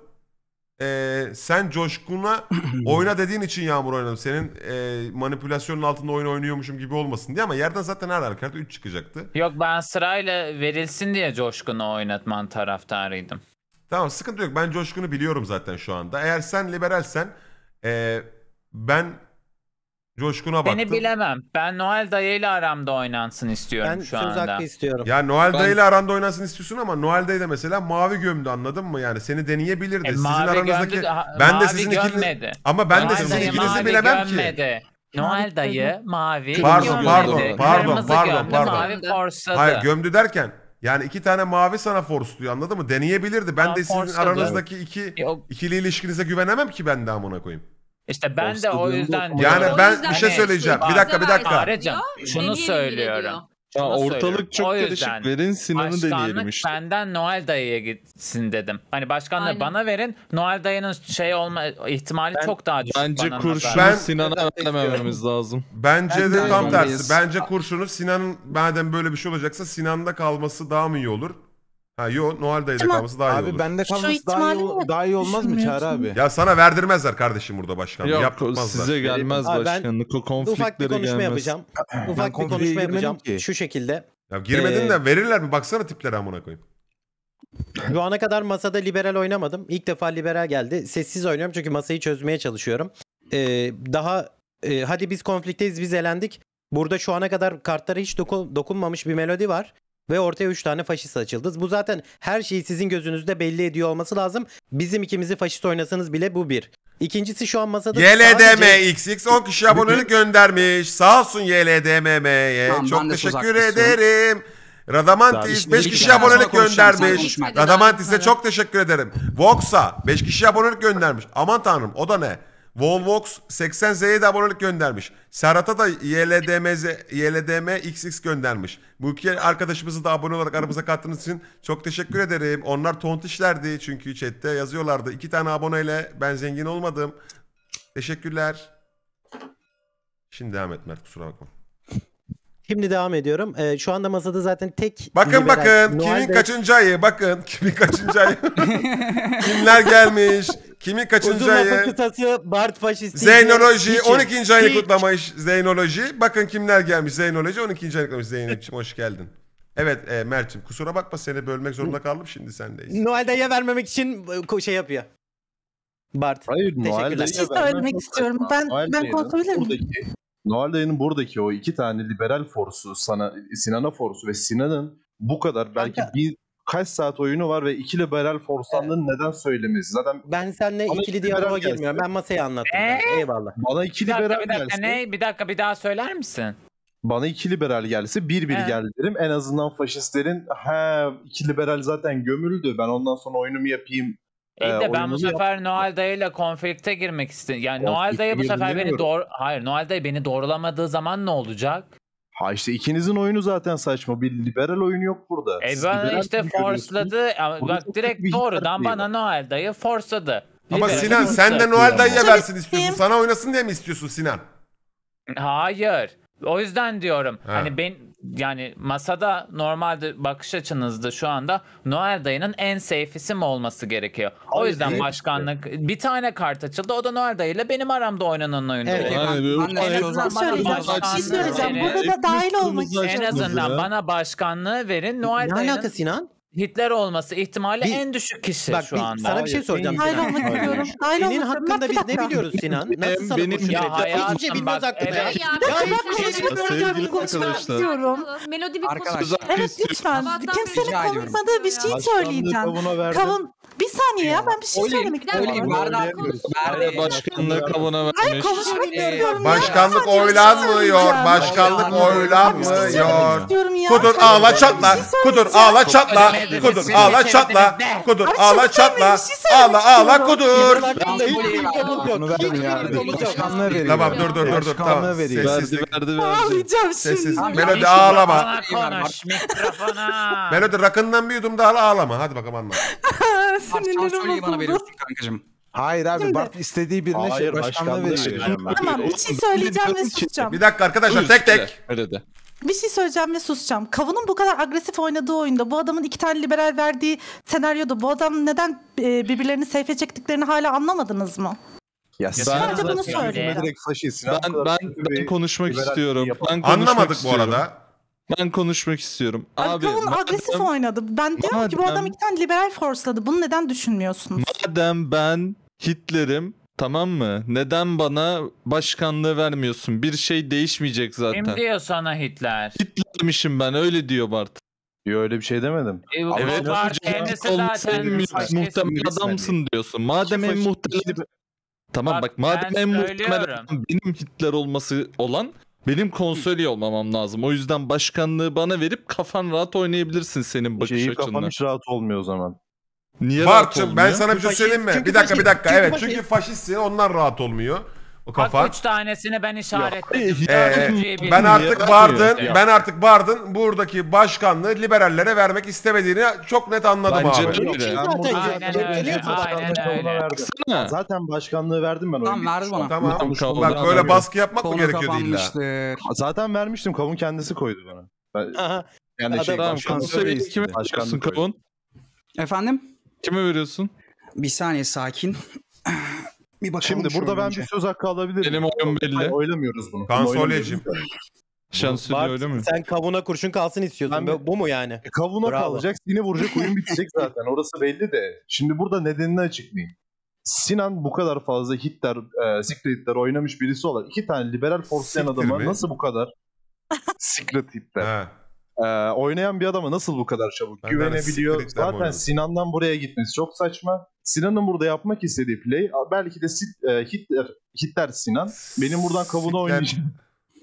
e, sen Coşkun'a oyna dediğin için Yağmur oynadım. Senin e, manipülasyonun altında oyun oynuyormuşum gibi olmasın diye ama yerden zaten her arkada 3 çıkacaktı. Yok ben sırayla verilsin diye Coşkun'u oynatman taraftarıydım. Tamam sıkıntı yok. Ben Coşkun'u biliyorum zaten şu anda. Eğer sen liberalsen e, ben Coşkun'a baktım. Beni bilemem. Ben Noel Dayı ile aramda oynansın istiyorum ben şu anda. Ben söz hakkı istiyorum. Ya Noel ben... Dayı ile aramda oynansın istiyorsun ama Noel Dayı da mesela mavi gömdü anladın mı? Yani seni deneyebilirdi. E, sizin aranızdaki... Gömdü, ben mavi de sizin ikinizi... Ama ben Noel de sizin ikinizi bilemem gömmedi. ki. Noel dayı mavi pardon, gömdü. Pardon pardon Kırmızı pardon gömdü, pardon. Mavi forsladı. Hayır gömdü derken yani iki tane mavi sana force'luyor anladın mı? Deneyebilirdi. Ben ya de sizin aranızdaki iki, Yok. ikili ilişkinize güvenemem ki ben de amına koyayım. İşte ben Post de o yüzden Yani diyorum. ben bir şey hani söyleyeceğim. Şey bir dakika bir dakika. Ayrıca şunu söylüyorum. Ya ortalık çok O karışık. Verin Sinan'ı deneyelim Başkanlık işte. benden Noel dayıya gitsin dedim. Hani başkanlar bana verin. Noel dayının şey olma ihtimali çok daha düşük. Bence bana kurşunu Ben- Sinan'a vermememiz lazım. Bence de tam tersi. Bence kurşunu Sinan'ın madem böyle bir şey olacaksa Sinan'da kalması daha mı iyi olur? Ha yo Noel dayıda Tamam. kalması daha iyi Abi olur. bende kalması daha iyi, daha iyi olmaz mı Çağrı abi? Ya sana verdirmezler kardeşim burada başkan. Yok Yaptırmazlar. size şey, gelmez Abi ben başkanlık o Ufak bir konfliktlere konuşma gelmez. yapacağım. Ufak bir konuşma yapacağım. ki. Şu şekilde. Ya girmedin Ee, de verirler mi? Baksana tiplere amına koyayım. Şu ana kadar masada liberal oynamadım. İlk defa liberal geldi. Sessiz oynuyorum çünkü masayı çözmeye çalışıyorum. Ee, daha e, hadi biz konflikteyiz biz elendik. Burada şu ana kadar kartlara hiç dokun- dokunmamış bir melodi var ve ortaya 3 tane faşist açıldı. Bu zaten her şeyi sizin gözünüzde belli ediyor olması lazım. Bizim ikimizi faşist oynasanız bile bu bir. İkincisi şu an masada YLDM XX 10 kişi abonelik göndermiş. Sağ olsun YLDMM'ye. Tamam, Çok teşekkür ederim. Radamantis 5 kişi abonelik göndermiş. Radamantis'e çok teşekkür ederim. Vox'a 5 kişi abonelik göndermiş. Aman tanrım o da ne? Volvox 80Z'ye de abonelik göndermiş. Serhat'a da YLDMZ, YLDM XX göndermiş. Bu iki arkadaşımızı da abone olarak aramıza kattığınız için çok teşekkür ederim. Onlar işlerdi çünkü chatte yazıyorlardı. İki tane aboneyle ben zengin olmadım. Teşekkürler. Şimdi devam et Mert kusura bakma. Şimdi devam ediyorum. Ee, şu anda masada zaten tek... Bakın bakın Noel kimin de... kaçıncı ayı bakın kimin kaçıncı ayı. Kimler gelmiş. Kimin kaçıncı ayı? Uzun lafın kısası Bart faşisti. Zeynoloji hiç, 12. ayını kutlamış Zeynoloji. Bakın kimler gelmiş Zeynoloji 12. ayını kutlamış Zeynoloji hoş geldin. Evet e, Mert'ciğim kusura bakma seni bölmek zorunda kaldım şimdi sendeyiz. Noel'de ya vermemek için e, şey yapıyor. Bart. Hayır Noel'de ya vermek istiyorum. Ben, Noel ben konuşabilir miyim? Noel buradaki o iki tane liberal forsu sana Sinan'a forsu ve Sinan'ın bu kadar belki Kanka. bir kaç saat oyunu var ve iki liberal forsanlığın evet. neden söylemesi. Zaten ben seninle ikili diyaloğa girmiyorum. Ben masayı anlattım. Ee? Ben. Eyvallah. Bana iki bir dakika, liberal bir dakika, gelse. Ne? Bir dakika bir daha söyler misin? Bana iki liberal gelse bir bir evet. gel derim. En azından faşistlerin he iki liberal zaten gömüldü. Ben ondan sonra oyunumu yapayım ee, İyi de ben bu sefer yap- Noel ile konflikte girmek istedim. Yani Konflikte Noel Dayı bu sefer beni doğru... Hayır Noel Dayı beni doğrulamadığı zaman ne olacak? Ha işte ikinizin oyunu zaten saçma. Bir liberal oyun yok burada. E ben işte forceladı. bak direkt vicdan diyelim. doğrudan bana Noel Dayı forceladı. Ama Liberal Sinan sen de Noel Dayı'ya versin istiyorsun. Sana oynasın diye mi istiyorsun Sinan? Hayır. O yüzden diyorum. Ha. hani ben yani masada normalde bakış açınızda şu anda Noel dayının en safe'isi mi olması gerekiyor? O yüzden değil. başkanlık bir tane kart açıldı. O da Noel dayı ile benim aramda oynanan oyun. Evet. Yani söyleyeceğim. Burada da dahil olmak için. En azından bana başkanlığı verin. Noel Ne dayının alakası inan? Hitler olması ihtimali Bir- en düşük kişi Bak şu bir- anda. sana bir şey soracağım en Sinan. Hayranlık ediyorum. Senin hakkında biz ne biliyoruz Sinan? Nasıl Benim- sana benim- kurşun Ya edecek? hayatım Hiçbir şey bilmiyoruz bak, hakkında. evet. Ya Ya hiçbir şey konuşma- bilmiyoruz. Sevgili konuşmak arkadaşlar. istiyorum. Melodi bir Arkadaşlar. konuşma. Evet lütfen. Kimsenin konuşmadığı bir şey söyleyeceğim. Kavuna Kavun bir saniye ya ben bir şey Olayım, söylemek istiyorum. bardak Oynayamıyoruz. Merve başkanlığı kavuna Hayır vermiş. konuşmak Ee, istiyorum Başkanlık oylanmıyor. Başkanlık oylanmıyor. Şey Kudur ağla çatla. Şey Kudur ağla çatla çevirdiniz? Kudur Siz ağla ne çatla. çevirdiniz? Ne? Kudur Abi ağla çabuk çatla. vermeyin, bir şey söylemek Ağla ağla istiyorum. kudur. Bak, hiç bilgimiz yok. Bunu Hiç verin ya. bilgimiz yok. Başkanlığı veriyor. Tamam dur dur dur dur. Tamam. Başkanlığı veriyor. Sessizlik. verdi Ağlayacağım Sessiz. şimdi. Melodi ağlama. Konuş mikrofona. Melodi rakından bir yudum daha al, ağlama. Hadi bakalım Anla Sinirlerim Şansölye'yi bana bozuldu. veriyorsun kankacığım. Hayır abi Bart istediği birine şey Hayır başkanlığı başkanlığı veriyor. veriyorum ben. Tamam bir şey söyleyeceğim ve susacağım. Bir dakika arkadaşlar tek tek. Öyle de. Bir şey söyleyeceğim ve susacağım. Kavun'un bu kadar agresif oynadığı oyunda bu adamın iki tane liberal verdiği senaryoda bu adam neden e, birbirlerini seyfe çektiklerini hala anlamadınız mı? Ya sen sadece bunu söyle. Ben, ben, ben, ben konuşmak istiyorum. Ben konuşmak Anlamadık istiyorum. bu arada. Ben konuşmak istiyorum. Abi, Kavun madem, agresif oynadı. Ben diyorum madem, ki bu adam iki tane liberal forsladı. Bunu neden düşünmüyorsunuz? Madem ben Hitler'im Tamam mı? Neden bana başkanlığı vermiyorsun? Bir şey değişmeyecek zaten. Kim diyor sana Hitler? Hitler demişim ben öyle diyor Bart. Yo öyle bir şey demedim. E, evet Bart kendisi zaten muhtemel şey adamsın diyorsun. Madem en muhtemel... Şey tamam bak, bak madem en muhtemel benim Hitler olması olan benim konsolye olmamam lazım. O yüzden başkanlığı bana verip kafan rahat oynayabilirsin senin bakış Şeyi açınla. Kafan hiç rahat olmuyor o zaman. Niye Bartçım ben sana bir şey söyleyeyim mi? Çünkü bir dakika faşist. bir dakika Çünkü evet faşist. çünkü faşistsin ondan rahat olmuyor. O kafa. Bak üç tanesini ben işaretledim. Ee, ben artık Bard'ın ben artık Bard'ın buradaki başkanlığı liberallere vermek istemediğini çok net anladım Bence abi. Bence zaten aynen öyle. Aynen öyle. Zaten başkanlığı verdim ben. Tamam verdim ona. Tamam. Bak böyle baskı yapmak mı gerekiyordu illa? Zaten vermiştim. Kavun kendisi koydu bana. Ben, yani şey, tamam, başkanlığı, başkanlığı, başkanlığı, başkanlığı, başkanlığı, Kime veriyorsun? Bir saniye sakin. bir bakalım. Şimdi burada ben önce. bir söz hakkı alabilirim. Benim oyun belli. Hayır, oylamıyoruz bunu. Kansolyecim. Şansölye Bart, öyle mi? Sen kavuna kurşun kalsın istiyordun. Ben, bu mu yani? E, kavuna Bravo. kalacak, yine vuracak, oyun bitecek zaten. Orası belli de. Şimdi burada nedenini açıklayayım. Sinan bu kadar fazla Hitler, e, Secret Hitler oynamış birisi olarak iki tane liberal forslayan adama nasıl bu kadar Secret Hitler? Ee, oynayan bir adama nasıl bu kadar çabuk ben güvenebiliyor? Ben Zaten Sinan'dan buraya gitmesi çok saçma. Sinan'ın burada yapmak istediği play belki de e, Hitler, Hitler Sinan. Benim buradan kabuğuna oynayacağım.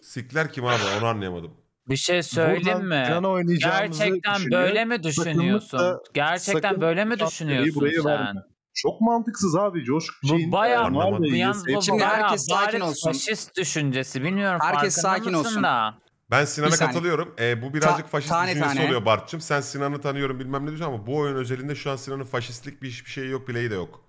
Sikler kim abi onu anlayamadım. Bir şey söyleyeyim Buradan mi? Gerçekten düşünüyor. böyle mi düşünüyorsun? Da, Gerçekten böyle mi düşünüyorsun sen? Verme. Çok mantıksız abi Coş. Bu bayağı bu yalnız bu bayağı sakin olsun. faşist düşüncesi bilmiyorum herkes sakin olsun. da. Ben Sinan'a Bir katılıyorum. Ee, bu birazcık Ta- faşist tane düşüncesi tane. oluyor Bartçım. Sen Sinan'ı tanıyorum bilmem ne diyorsun ama bu oyun özelinde şu an Sinan'ın faşistlik bir bir şeyi yok, bileği de yok.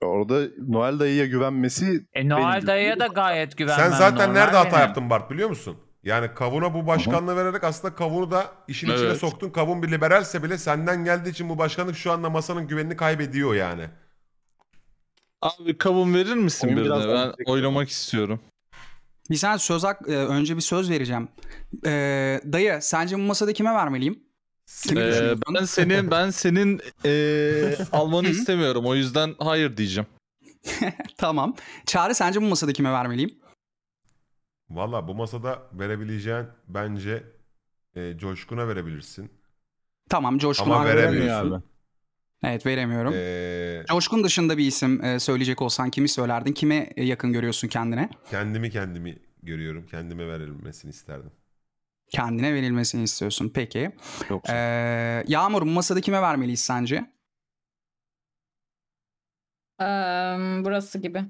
Orada Noel dayıya güvenmesi E Noel Benim- Dayı'ya da gayet güvenmem Sen zaten normal nerede hata yani. yaptın Bart biliyor musun? Yani kavuna bu başkanlığı vererek aslında kavunu da işin içine soktun. Kavun bir liberalse bile senden geldiği için bu başkanlık şu anda masanın güvenini kaybediyor yani. Abi kavun verir misin Oyun birine? biraz Ben yüksek. oylamak istiyorum. Bir sen söz hak, e, önce bir söz vereceğim. Ee, dayı sence bu masada kime vermeliyim? ee, ben senin ben senin e, almanı istemiyorum. O yüzden hayır diyeceğim. tamam. Çağrı sence bu masada kime vermeliyim? Valla bu masada verebileceğin bence e, Coşkun'a verebilirsin. Tamam Coşkun'a Ama Abi. Evet veremiyorum. Ee, Coşkun dışında bir isim e, söyleyecek olsan kimi söylerdin? Kime yakın görüyorsun kendine? Kendimi kendimi görüyorum. Kendime verilmesini isterdim. Kendine verilmesini istiyorsun. Peki. Çok ee, Yağmur masada kime vermeliyiz sence? Um, burası gibi.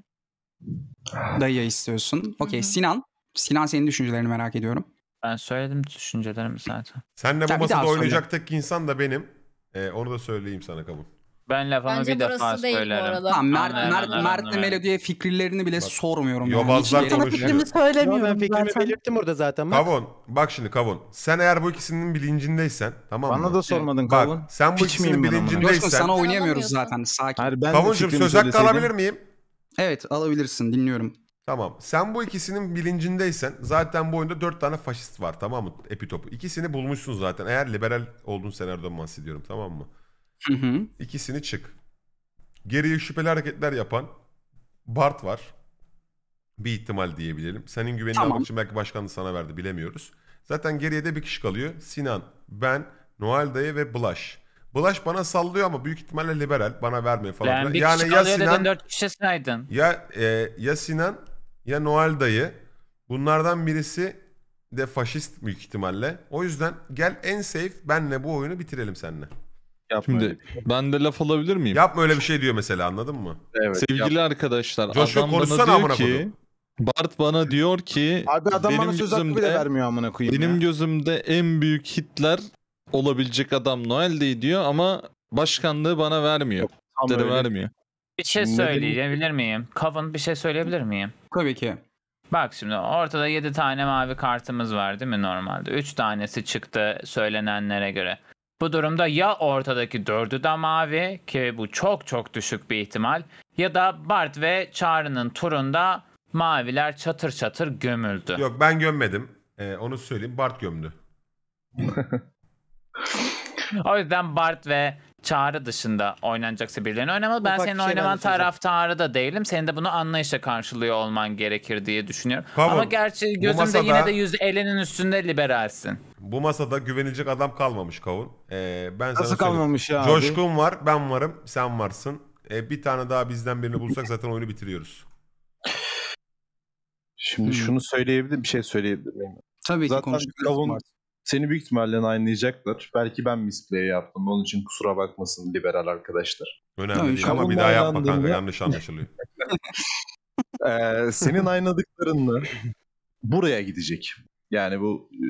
Dayıya istiyorsun. Okey Sinan. Sinan senin düşüncelerini merak ediyorum. Ben söyledim düşüncelerimi zaten. Senle bu Sen masada oynayacak tek insan da benim. Ee, onu da söyleyeyim sana kabul. Ben lafımı bir burası defa değil bu söylerim. Tamam, Mert, Anlayan Mert, Mert Melodi'ye fikirlerini bile sormuyorum. Yobazlar yani. Hiç- Sana konuşuyor. fikrimi Yo, ben fikrimi zaten. belirttim orada zaten. Bak. Kavon bak şimdi Kavun, Sen eğer bu ikisinin bilincindeysen tamam mı? Bana da sormadın Bak kavun. sen bu Piç ikisinin bilincindeysen. Coşkun sana oynayamıyoruz zaten sakin. Hayır ben de söz hakkı şey alabilir miyim? Evet alabilirsin dinliyorum. Tamam. Sen bu ikisinin bilincindeysen zaten bu oyunda 4 tane faşist var tamam mı? Epitop'u. İkisini bulmuşsun zaten. Eğer liberal olduğun senaryodan bahsediyorum tamam mı? Hı hı. İkisini çık. Geriye şüpheli hareketler yapan Bart var. Bir ihtimal diyebilirim. Senin güvenini tamam. almak için belki başkanlığı sana verdi bilemiyoruz. Zaten geriye de bir kişi kalıyor. Sinan, ben, Noel dayı ve Bulaş. Bulaş bana sallıyor ama büyük ihtimalle liberal. Bana vermiyor falan. Ben bir yani kişi ya Sinan, dört kişi saydın. Ya, e, ya Sinan ya Noel dayı. Bunlardan birisi de faşist büyük ihtimalle. O yüzden gel en safe benle bu oyunu bitirelim seninle. Yapma Şimdi öyle. Şey. ben de laf alabilir miyim? Yapma öyle bir şey diyor mesela anladın mı? Evet. Sevgili yap. arkadaşlar Coşku adam bana diyor ki Bart bana diyor ki Abi adam benim bana söz hakkı bile vermiyor amına koyayım. Benim ya. gözümde en büyük Hitler olabilecek adam Noel Noel'di diyor ama başkanlığı bana vermiyor. Yok, vermiyor. Şey bir şey söyleyebilir miyim? Kavun bir şey söyleyebilir miyim? Tabii ki. Bak şimdi ortada 7 tane mavi kartımız var değil mi normalde? 3 tanesi çıktı söylenenlere göre. Bu durumda ya ortadaki dördü de mavi ki bu çok çok düşük bir ihtimal ya da Bart ve Çağrı'nın turunda maviler çatır çatır gömüldü. Yok ben gömmedim. Ee, onu söyleyeyim Bart gömdü. o yüzden Bart ve Çağrı dışında oynanacaksa birilerini oynamalı. Ben Ufak senin bir şey ben oynaman taraftarı da değilim. Senin de bunu anlayışla karşılıyor olman gerekir diye düşünüyorum. Tamam. Ama gerçi gözümde yine de elinin üstünde liberalsin. Bu masada güvenilecek adam kalmamış kavun. Ee, ben Nasıl söyleyeyim. kalmamış ya abi? Coşkun var, ben varım, sen varsın. Ee, bir tane daha bizden birini bulsak zaten oyunu bitiriyoruz. Şimdi hmm. şunu söyleyebilir bir şey söyleyebilir miyim? Tabii ki Zaten Kavun Mart. Seni büyük ihtimalle anlayacaklar. Belki ben misplay yaptım. Onun için kusura bakmasın liberal arkadaşlar. Önemli ya, değil ama bir daha yapma kanka yanlış anlaşılıyor. ee, senin aynadıklarınla buraya gidecek. Yani bu e,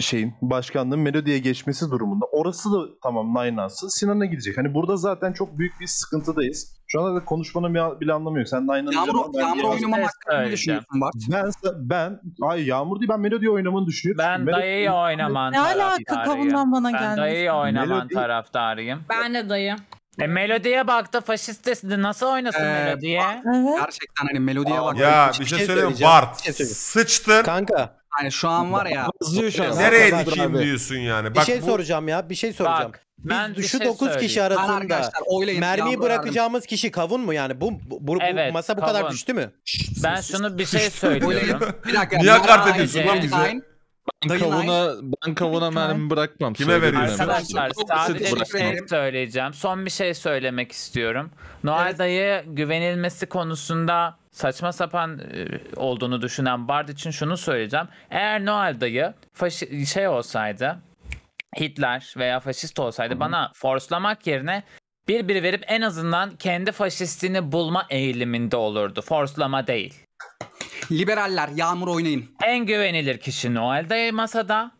şeyin başkanlığın Melodi'ye geçmesi durumunda orası da tamam Naynas'ı Sinan'a gidecek. Hani burada zaten çok büyük bir sıkıntıdayız. Şu anda da konuşmanın bir anlamı yok. Sen Nayna'nın Yağmur, yağmur oynamam hakkında ne düşünüyorsun Ben, ben ay Yağmur değil ben Melodi'yi oynamanı düşünüyorum. Ben Melodi, dayıyı oynaman Ne alaka kavundan bana geldi. Ben dayıyı oynaman Melodi... taraftarıyım. Ben de dayı. E melodiye baktı, da faşistesi nasıl oynasın ee, melodiye? Bak, gerçekten hani melodiye bak. Ya bir şey, şey söyleyeyim Bart. Şey sıçtın. Kanka. Yani şu an var ya. Yazıyor şu an. Nereye dikeyim diyorsun yani. Bak, bir şey bu... soracağım ya. Bir şey soracağım. Bak, ben şu şey 9 söyleyeyim. kişi arasında mermiyi bırakacağımız verdim. kişi kavun mu yani? Bu, bu, bu evet, masa bu kavun. kadar düştü mü? Ben şunu bir şey söylüyorum. bir dakika. Niye hakaret ediyorsun lan bize? Ben kavuna, ben kavuna mermi bırakmam. Kime veriyorsun? Arkadaşlar sadece bir şey söyleyeceğim. Son bir şey söylemek istiyorum. Noel evet. dayı güvenilmesi konusunda saçma sapan e, olduğunu düşünen Bard için şunu söyleyeceğim. Eğer Noel dayı faşi- şey olsaydı Hitler veya faşist olsaydı Hı-hı. bana forslamak yerine bir verip en azından kendi faşistini bulma eğiliminde olurdu. Forslama değil. Liberaller yağmur oynayın. En güvenilir kişi Noel dayı masada.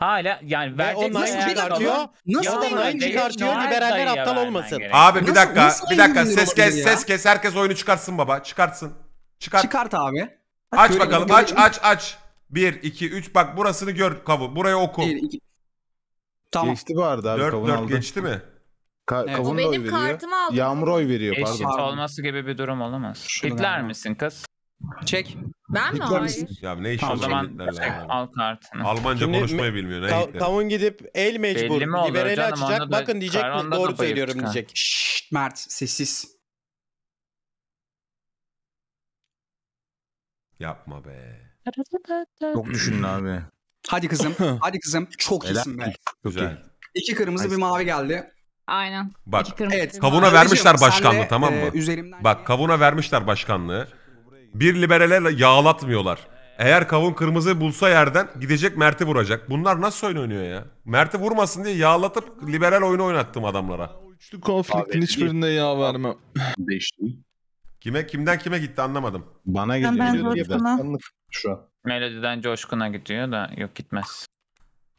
Hala yani verecek online nasıl çıkartıyor? Nasıl Yalan online değil, çıkartıyor? yalan Liberaller aptal olmasın. gerek. Abi bir Nasıl- dakika, nasıl bir dakika. Ses kes, ya? ses kes. Herkes oyunu çıkartsın baba. Çıkartsın. Çıkart. Çıkart abi. aç görelim, bakalım. Aç, aç, aç. 1 2 3 bak burasını gör kavu. Burayı oku. Bir, iki. Tamam. Geçti bu arada abi. 4 kavun 4 aldı. geçti mi? Ka Evet. Kavun da oy veriyor. Yağmur oy veriyor Eşit pardon. olması gibi bir durum olamaz. Şunu Hitler misin kız? Çek. Ben mi? Hayır. Ya ne işin var zaman Hitler'le çek, şey, al kartını. Almanca Şimdi konuşmayı bilmiyor ne Ka- gidip el mecbur Belli açacak. Bakın diyecek mi? Doğru söylüyorum çıkar. diyecek. Şşt Mert sessiz. Yapma be. Çok düşündün abi. Hadi kızım. hadi kızım. Çok Helal. iyisin be. Güzel. İki kırmızı bir mavi geldi. Aynen. Bak İki kırmızı Evet. bir kavuna mavi. vermişler Kardeşim, sen başkanlığı, tamam mı? E, Bak kavuna vermişler başkanlığı. Bir liberale yağlatmıyorlar. Eğer kavun kırmızı bulsa yerden gidecek Mert'i vuracak. Bunlar nasıl oyun oynuyor ya? Mert'i vurmasın diye yağlatıp liberal oyunu oynattım adamlara. Üçlü konfliktin hiçbirinde yağ vermem. Değişti. Kime kimden kime gitti anlamadım. Bana gidiyor. Ben Coşkun'a. Şu Melodiden Coşkun'a gidiyor da yok gitmez.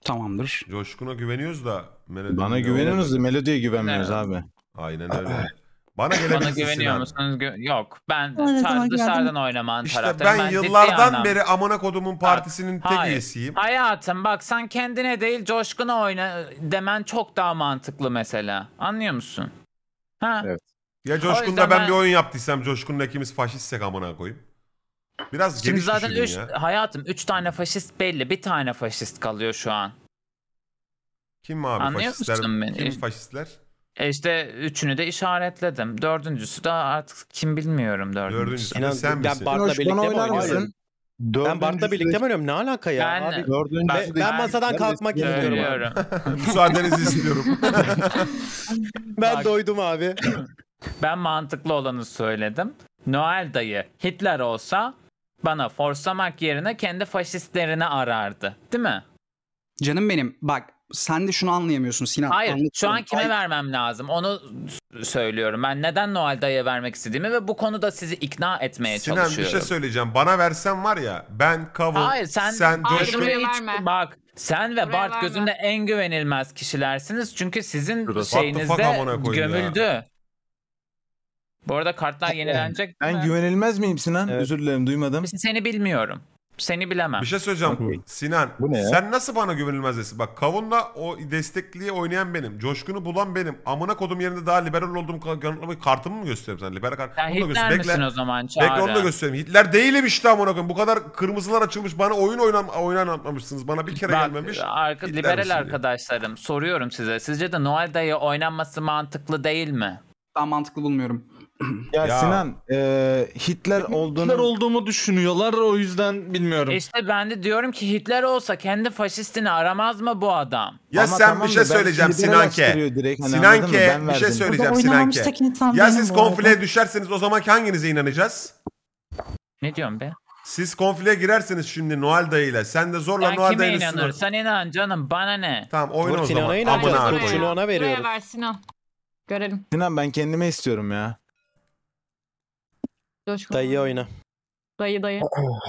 Tamamdır. Coşkun'a güveniyoruz da. Melodiden Bana güveniyoruz da melodiye güvenmiyoruz evet. abi. Aynen öyle. Bana güveniyor musunuz? Yok. Ben Bana ne dışarıdan geldim? İşte taraftarım. ben, ciddi yıllardan beri amına kodumun partisinin tek Hayır. üyesiyim. Hayatım bak sen kendine değil coşkuna oyna demen çok daha mantıklı mesela. Anlıyor musun? Ha? Evet. Ya Coşkun'da ben, ben- bir oyun yaptıysam Coşkun'la ikimiz faşistsek amına koyayım. Biraz Şimdi geniş zaten üç, ya. hayatım 3 tane faşist belli. Bir tane faşist kalıyor şu an. Kim abi Anlıyor faşistler? musun beni? Kim faşistler? E işte üçünü de işaretledim. Dördüncüsü de artık kim bilmiyorum dördüncüsü. Dördüncüsü de sen ben misin? Bart'la birlikte mi oynar oynuyorum? Ben Bart'la birlikte mi oynuyorum? Ne alaka ya? Ben- Abi, Dördüncü ben, ben, masadan kalkmak istiyorum. Müsaadenizi istiyorum. Ben Bak. doydum abi. ben mantıklı olanı söyledim. Noel dayı Hitler olsa bana forslamak yerine kendi faşistlerini arardı. Değil mi? Canım benim bak sen de şunu anlayamıyorsun Sinan. Hayır anlatıyorum. şu an kime Hayır. vermem lazım onu söylüyorum. Ben neden Noel Dayı'ya vermek istediğimi ve bu konuda sizi ikna etmeye Sinan, çalışıyorum. Sinan bir şey söyleyeceğim. Bana versen var ya ben kavun, Hayır, sen, sen Coşkun. Hiç, bak sen ve Buraya Bart verme. gözümde en güvenilmez kişilersiniz. Çünkü sizin Burası. şeyinizde gömüldü. Ya. Bu arada kartlar yenilenecek. Ben mi? güvenilmez miyim Sinan? Evet. Özür dilerim duymadım. Seni bilmiyorum. Seni bilemem. Bir şey söyleyeceğim. Okay. Sinan Bu ne ya? sen nasıl bana güvenilmez desin? Bak Kavun'la o destekliği oynayan benim. Coşkun'u bulan benim. Amına kodum yerinde daha liberal olduğum kanıtlamayı kartımı mı göstereyim sana? Liberal kart. Sen Hitler göster. misin bekle, o zaman Çağrı? Bekle onu da göstereyim. Hitler değilim işte amına kodum. Bu kadar kırmızılar açılmış bana oyun oynan oynanmamışsınız. Bana bir kere Bak, gelmemiş. Arka, Hitler liberal arkadaşlarım diye. soruyorum size. Sizce de Noel Dayı oynanması mantıklı değil mi? Ben mantıklı bulmuyorum. Ya, ya. Sinan e, Hitler olduğunu... Hitler olduğumu düşünüyorlar o yüzden bilmiyorum. İşte ben de diyorum ki Hitler olsa kendi faşistini aramaz mı bu adam? Ya Ama sen tamam şey hani bir şey söyleyeceğim Sinan K. Sinan K bir şey söyleyeceğim Sinan K. Ya siz konfliye düşerseniz o zaman hanginize inanacağız? Ne diyorsun be? Siz konfliye girersiniz şimdi Noel dayıyla. Sen de zorla Sen Noel dayını inanır? Sen inan canım bana ne? Tamam oyna Dur, o Sinan'a zaman. Sinan'a inanacağız. ona veriyoruz. ver Sinan. Görelim. Sinan ben kendime istiyorum ya. Coşkun. Dayı oyna. Dayı dayı. Oh.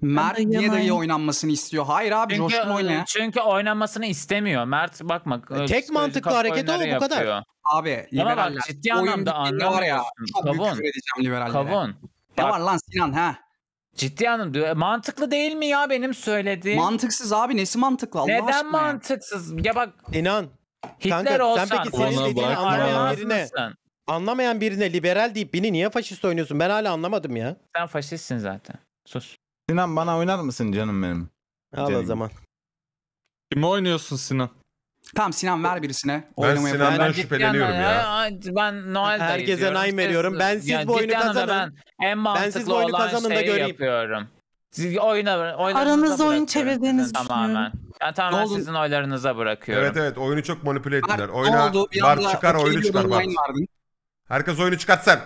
Mert dayı niye dayı oynanmasını istiyor? Hayır abi çünkü, Coşkun oyna. E, çünkü oynanmasını istemiyor. Mert bakma. E, e, tek mantıklı hareket o bu yapıyor. kadar. Abi liberaller. Bak, ciddi anlamda anlamıyorsun. Ya, çok Kavun. büyük küfür edeceğim liberallere. Kavun. Ne var lan Sinan ha? Ciddi anlamda mantıklı değil mi ya benim söylediğim? Mantıksız abi nesi mantıklı Allah Neden aşkına mantıksız? Ya. bak. İnan. Hitler Kanka, olsan. Sen peki senin dediğini anlamayan birine. Anlamayan birine liberal deyip beni niye faşist oynuyorsun? Ben hala anlamadım ya. Sen faşistsin zaten. Sus. Sinan bana oynar mısın canım benim? Al o zaman. Kimi oynuyorsun Sinan? Tamam Sinan ver birisine. Ben Sinan'dan Ben şüpheleniyorum anlamda- ya. Ben Noel Herkese diyorum. nay veriyorum. Ben siz bu oyunu kazanın. Ben en mantıklı siz bu oyunu kazanın da göreyim. yapıyorum. Siz oyuna, oylarınıza Aranızda oyun bırakıyorum çevirdiğinizi sizin Tamamen. Yani tamamen oldu? sizin oylarınıza bırakıyorum. Evet evet oyunu çok manipüle ettiler. Oyna, var çıkar oyunu çıkar bak. Herkes oyunu çıkartsın.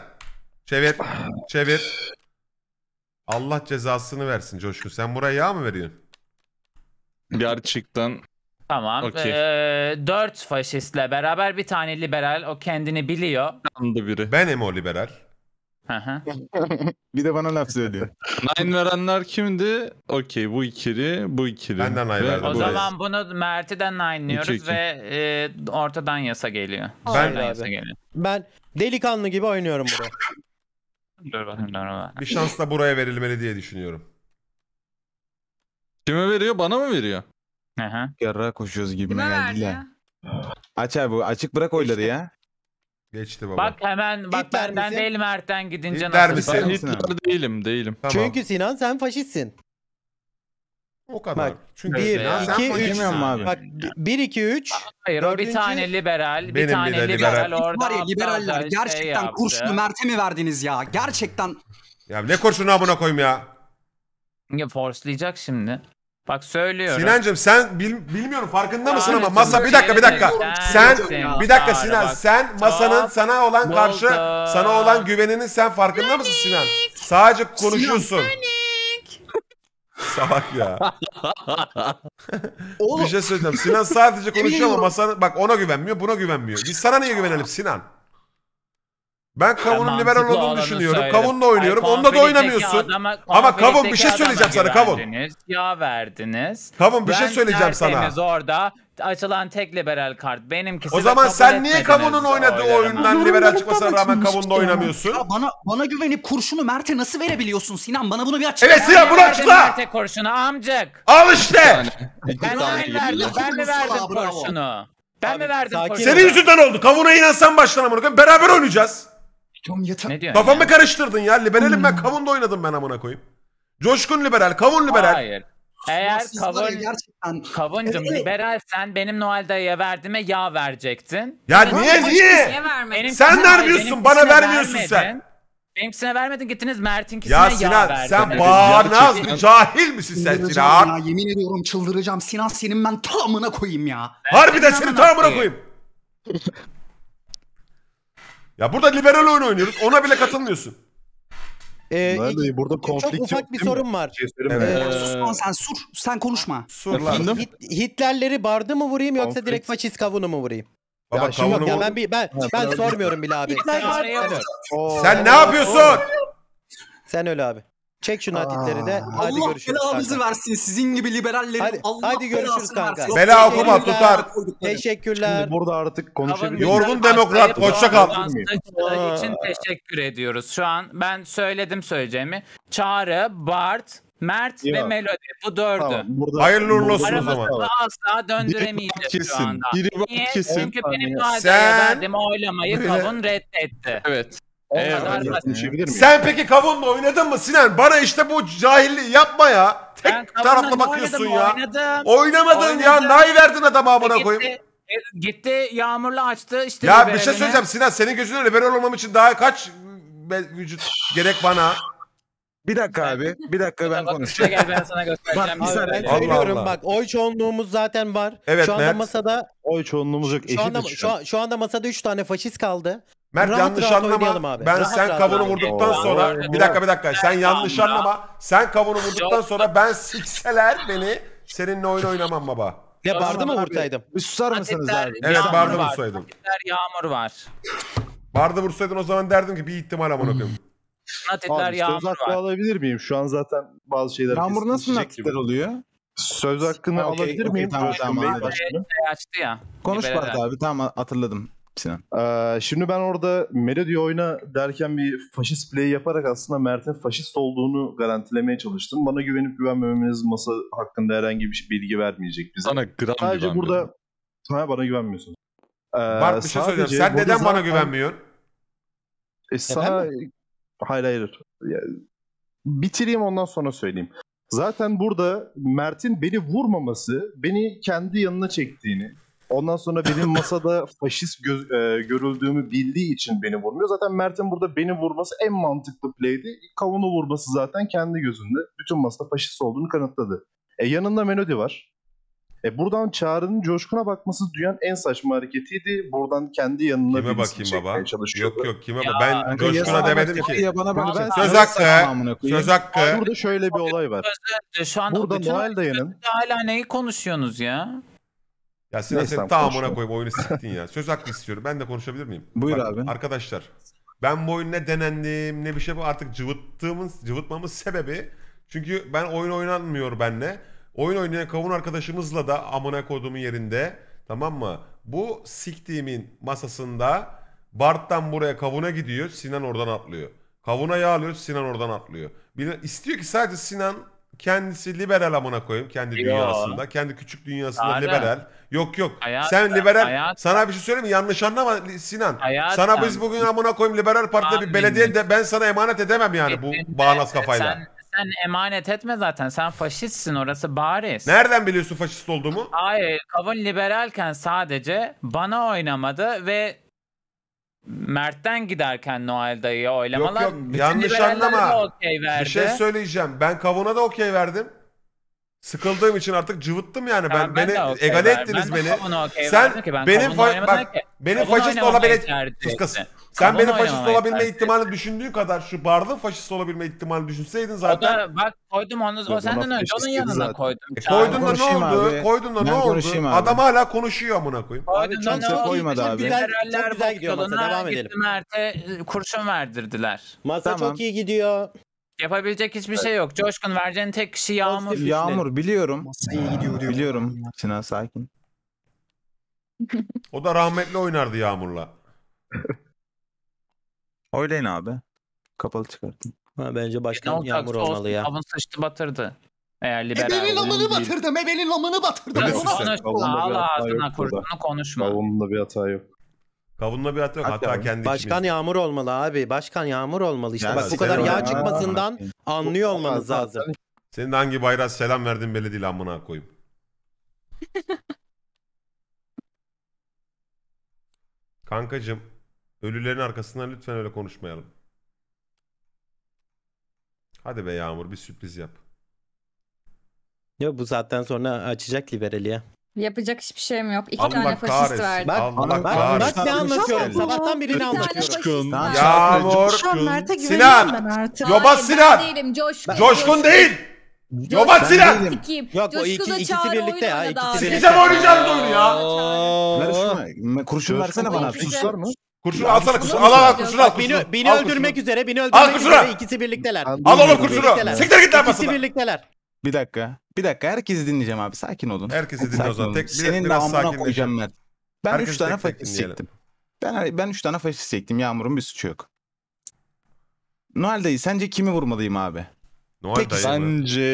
Çevir. Çevir. Allah cezasını versin Coşkun. Sen buraya yağ mı veriyorsun? Gerçekten Tamam. Okey. Ee, dört faşistle beraber bir tane liberal. O kendini biliyor. yandı biri. Benim o liberal. Bir de bana laf söylüyor. Nine verenler kimdi? Okey bu ikili, bu ikili. Benden nine Ve verdim. o bu- zaman bunu Mert'i de İki, ve e, ortadan yasa geliyor. Ben- Soldan yasa geliyor. Ben Delikanlı gibi oynuyorum burada. Dur bakayım dur bakayım. Bir şans da buraya verilmeli diye düşünüyorum. Kime veriyor? Bana mı veriyor? Hı hı. Yarra koşuyoruz gibi Kime geldi? geldiler. ya? Aç abi açık bırak oyları ya. Geçti baba. Bak hemen bak Hitler benden misin? değil Mert'ten gidince Hitler nasıl? misin? Şey ben Hitler değilim değilim. Tamam. Çünkü Sinan sen faşistsin. O kadar. Bak, Çünkü 1, 2, 3. Bak 1, 2, 3. Hayır dördüncü... bir tane liberal. Bir tane bir liberal, liberal orada. Var ya liberaller şey gerçekten kurşunu Mert'e mi verdiniz ya? Gerçekten. Ya ne kurşunu amına koyayım ya? Ya forslayacak şimdi. Bak söylüyorum. Sinancım sen bil, bilmiyorum farkında mısın ama masa bir dakika bir dakika. Sen bir dakika Sinan sen masanın sana olan karşı sana olan güveninin sen farkında mısın Sinan? Sadece konuşuyorsun. Sinan salak ya. Oğlum. Bir şey söyleyeceğim. Sinan sadece konuşuyor ama Hasan bak ona güvenmiyor buna güvenmiyor. Biz sana niye güvenelim Sinan? Ben Kavun'un liberal olduğunu düşünüyorum. söyle. Kavun'la oynuyorum. Ay, Onda da oynamıyorsun. adama- Ama Kavun, bir şey konflikteki söyleyeceğim sana, Kavun. Ya verdiniz. Kavun, bir şey söyleyeceğim sana. tertemiz orada açılan tek liberal kart. Benimkisi O zaman sen niye Kavun'un oynadığı oylarını. oyundan liberal çıkmasına rağmen Kavun'da oynamıyorsun? Ya bana bana güvenip kurşunu Mert'e nasıl verebiliyorsun Sinan? Bana bunu bir açıkla. Evet Sinan bunu açıkla. Mert'e kurşunu amcık. Al işte. Ben, ben verdim, ben de verdim kurşunu. Ben de verdim kurşunu. Senin yüzünden oldu. Kavun'a inansan baştan amına koyayım. Beraber oynayacağız. Tamam yeter. Ne diyorsun? Kafamı karıştırdın ya. Liberalim ben. Hmm. Kavun'da oynadım ben amına koyayım. Coşkun liberal, Kavun liberal. Hayır. Eğer Cavani, gerçekten. Cavani'cim evet. Beral sen benim Noel Dayı'ya verdiğime yağ verecektin. Ya ben niye niye? Benim sen vermiyorsun bana vermiyorsun sen. Benimkisine vermedin gittiniz Mert'inkisine ya, Sinan, yağ verdin. Sen bağırnaz mı? Cahil misin sen Sinan? Ya, yemin ediyorum çıldıracağım. Sinan senin ben tamına koyayım ya. Ben de seni tamına koyayım. ya burada liberal oyun oynuyoruz. Ona bile katılmıyorsun. Ee, Nerede? Burada konflikt çok ufak yok, bir sorun şey mi? var. Evet. Ee, sen sur. Sen konuşma. Sur lan. Hit, Hitlerleri bardı mı vurayım yoksa direkt faşist kavunu mu vurayım? Baba ya, kavunu yok, ya ben bir, ben ben sormuyorum bile abi. Hitler sen, Sen ne yapıyorsun? Sen öyle abi. Çek şu natitleri de. Hadi Allah görüşürüz. belanızı kanka. versin sizin gibi liberallerin. Hadi- Allah hadi görüşürüz belasını kanka. versin. Bela okuma, tutar. Teşekkürler. Şimdi burada artık konuşabiliriz. Yorgun demokrat, hoşça kal. için teşekkür ediyoruz. Şu an ben söyledim söyleyeceğimi. Çağrı, Bart, Mert ve Melody. Bu dördü. Tamam, burada Hayırlı uğurlu olsun o zaman. Aramızda asla döndüremeyeceğiz şu anda. Biri kesin. Çünkü benim Sen- adaya verdiğim oylamayı Bile- kavun reddetti. Evet. Evet. Sen peki kavunla oynadın mı Sinan? Bana işte bu cahilliği yapma ya. Tek Ben bakıyorsun oynadım, ya. oynadım. Oynamadın ya. Oynadım. Nay verdin adama e, amına koyayım. E, gitti, yağmurla açtı işte. Ya bir şey söyleyeceğim Sinan. Senin gözünde liberal olmam için daha kaç vücut gerek bana. Bir dakika abi. Bir dakika ben konuşacağım. Gel ben sana göstereceğim. Bak, bir Ben Allah söylüyorum Allah. bak oy çoğunluğumuz zaten var. Evet, şu anda Mert. masada oy çoğunluğumuz yok. Şu anda, şu, an, şu anda masada 3 tane faşist kaldı. Mert rahat yanlış rahat anlama. Abi. Ben rahat sen kavunu vurduktan Oo, sonra rahat. bir dakika bir dakika. Sen yanlış anlama. Sen kavunu vurduktan sonra ben sikseler beni seninle oyun oynamam baba. Ya bardı mı vursaydım? Bir susar mısınız abi? Evet bardı vursaydım. Yağmur var. Bardı vursaydın o zaman derdim ki bir ihtimal amına koyayım. Nat yağmur söz hakkı var. alabilir miyim? Şu an zaten bazı şeyler Yağmur nasıl kesilecek nakitler oluyor? Söz hakkını Ha, alabilir okey, miyim? tamam, tamam, Bey şey, şey açtı ya. Konuş barda abi tamam hatırladım Sinan. Ee, şimdi ben orada Melody oyna derken bir faşist play yaparak aslında Mert'in faşist olduğunu garantilemeye çalıştım. Bana güvenip güvenmemeniz masa hakkında herhangi bir şey, bilgi vermeyecek bize. Sana gram Sadece burada ha, bana güvenmiyorsun. Ee, Bart bir şey söyleyeceğim. Sen burada neden bana güvenmiyorsun? E, sana Hayır hayır. Ya, bitireyim ondan sonra söyleyeyim. Zaten burada Mert'in beni vurmaması beni kendi yanına çektiğini ondan sonra benim masada faşist göz, e, görüldüğümü bildiği için beni vurmuyor. Zaten Mert'in burada beni vurması en mantıklı play'di. Kavun'u vurması zaten kendi gözünde bütün masada faşist olduğunu kanıtladı. E yanında Melody var. E buradan Çağrı'nın Coşkun'a bakması dünyanın en saçma hareketiydi. Buradan kendi yanına kime bakayım baba? Yok yok kime bak. Ben hani Coşkun'a demedim ki. Ya bana bak. Ben şey söz hakkı. Söz hakkı. Aa, burada şöyle bir olay var. Şu an burada Noel Dayan'ın. Hala neyi konuşuyorsunuz ya? Ya Sinan sen tam amına koyayım oyunu siktin ya. Söz hakkı istiyorum. Ben de konuşabilir miyim? Buyur bak, abi. Arkadaşlar ben bu oyun ne denendim ne bir şey bu artık cıvıttığımız cıvıtmamız sebebi çünkü ben oyun oynanmıyor benle. Oyun oynayan kavun arkadaşımızla da amına kodumun yerinde tamam mı? Bu siktiğimin masasında Bart'tan buraya kavuna gidiyor Sinan oradan atlıyor. Kavuna yağlıyor Sinan oradan atlıyor. Bir, istiyor ki sadece Sinan kendisi liberal amına koyayım kendi Yo. dünyasında. Kendi küçük dünyasında Aynen. liberal. Yok yok. Hayat, Sen liberal. Hayat. Sana bir şey söyleyeyim mi? Yanlış anlama Sinan. Hayat, sana biz bugün amına koyayım liberal partide bir belediye de ben sana emanet edemem yani bu bağnaz kafayla. Sen sen emanet etme zaten. Sen faşistsin orası bariz. Nereden biliyorsun faşist olduğumu? Hayır. Kavun liberalken sadece bana oynamadı ve Mert'ten giderken Noel dayıya oylamalar. Yok yok yanlış anlama. Okay verdi. Bir şey söyleyeceğim. Ben Kavun'a da okey verdim sıkıldığım için artık cıvıttım yani. ben, ben beni okay egale ettiniz ben beni. Okay sen ben benim fa- bak, ki. benim faşist olabilme Sen benim faşist olabilme tercih. ihtimalini düşündüğün kadar şu barda faşist olabilme ihtimali düşünseydin zaten. O da, bak koydum onu o senden önce onun yanına zaten. koydum. E, koydun da ne oldu? Abi. Koydun da ne oldu? Adam hala konuşuyor amına koyayım. Koydun da ne oldu? Koymadı Liberaller bok yoluna gitti e, kurşun verdirdiler. Masa çok iyi gidiyor. Yapabilecek hiçbir şey evet. şey yok. Coşkun vereceğin tek kişi Yağmur. Yağmur biliyorum. iyi gidiyor diyor. Biliyorum. Sinan sakin. O da rahmetli oynardı Yağmur'la. Oylayın abi. Kapalı çıkartın. Ha, bence başkan Ne Yağmur olacaksa olmalı ya. Avun sıçtı batırdı. Eğer liberal. Ebenin amını batırdım. Ebenin amını batırdım. Konuş, Al ağzına kurşunu konuşma. Savunumda bir hata yok. Kavunla bir hata yok. Hatta, Hatta kendi Başkan içimiz. yağmur olmalı abi. Başkan yağmur olmalı işte. Yani Bak bu kadar yağ çıkmasından anlıyor olmanız lazım. Senin hangi bayrağa selam verdin belli değil amına koyayım. Kankacım ölülerin arkasından lütfen öyle konuşmayalım. Hadi be Yağmur bir sürpriz yap. Yok bu zaten sonra açacak liberaliye. Yapacak hiçbir şeyim yok. İki Allah tane faşist verdi. Bak, Allah bak, kahretsin. bak şey ne anlatıyorum. Sabahtan birini Bir tane anlatıyorum. Coşkun. Yağmur. Şu Mert'e Sinan. ben artık. Yoba Hayır, ben Sinan. değilim Coşkun. Coşkun değil. Yoba Ben Sinan. değilim. Sikiyim. Yok, o iki- Coşkun'la ikisi Çağrı birlikte ya, oyunu ikisi oynadı abi. birlikte. Sikeceğim oynayacağınız oyunu ya. Ver şunu. Kurşun versene bana. Kurşun. Suslar mı? Kurşunu alsana kurşunu. Al al al kurşunu al. Bak kurşunu. beni, beni Al kurşunu. öldürmek üzere, beni öldürmek kusura. üzere ikisi birlikteler. Al oğlum kurşunu. Birlikteler. Siktir git lan İkisi birlikteler. Bir dakika. Bir dakika herkesi dinleyeceğim abi. Sakin olun. Herkesi dinle o zaman. Tek, bir, Senin de biraz amına koyacağım ben. Ben Herkes üç tane faşist çektim. Ben, ben üç tane faşist çektim. Yağmur'un bir suçu yok. Noel dayı sence kimi vurmalıyım abi? Noel Peki, dayı Sence...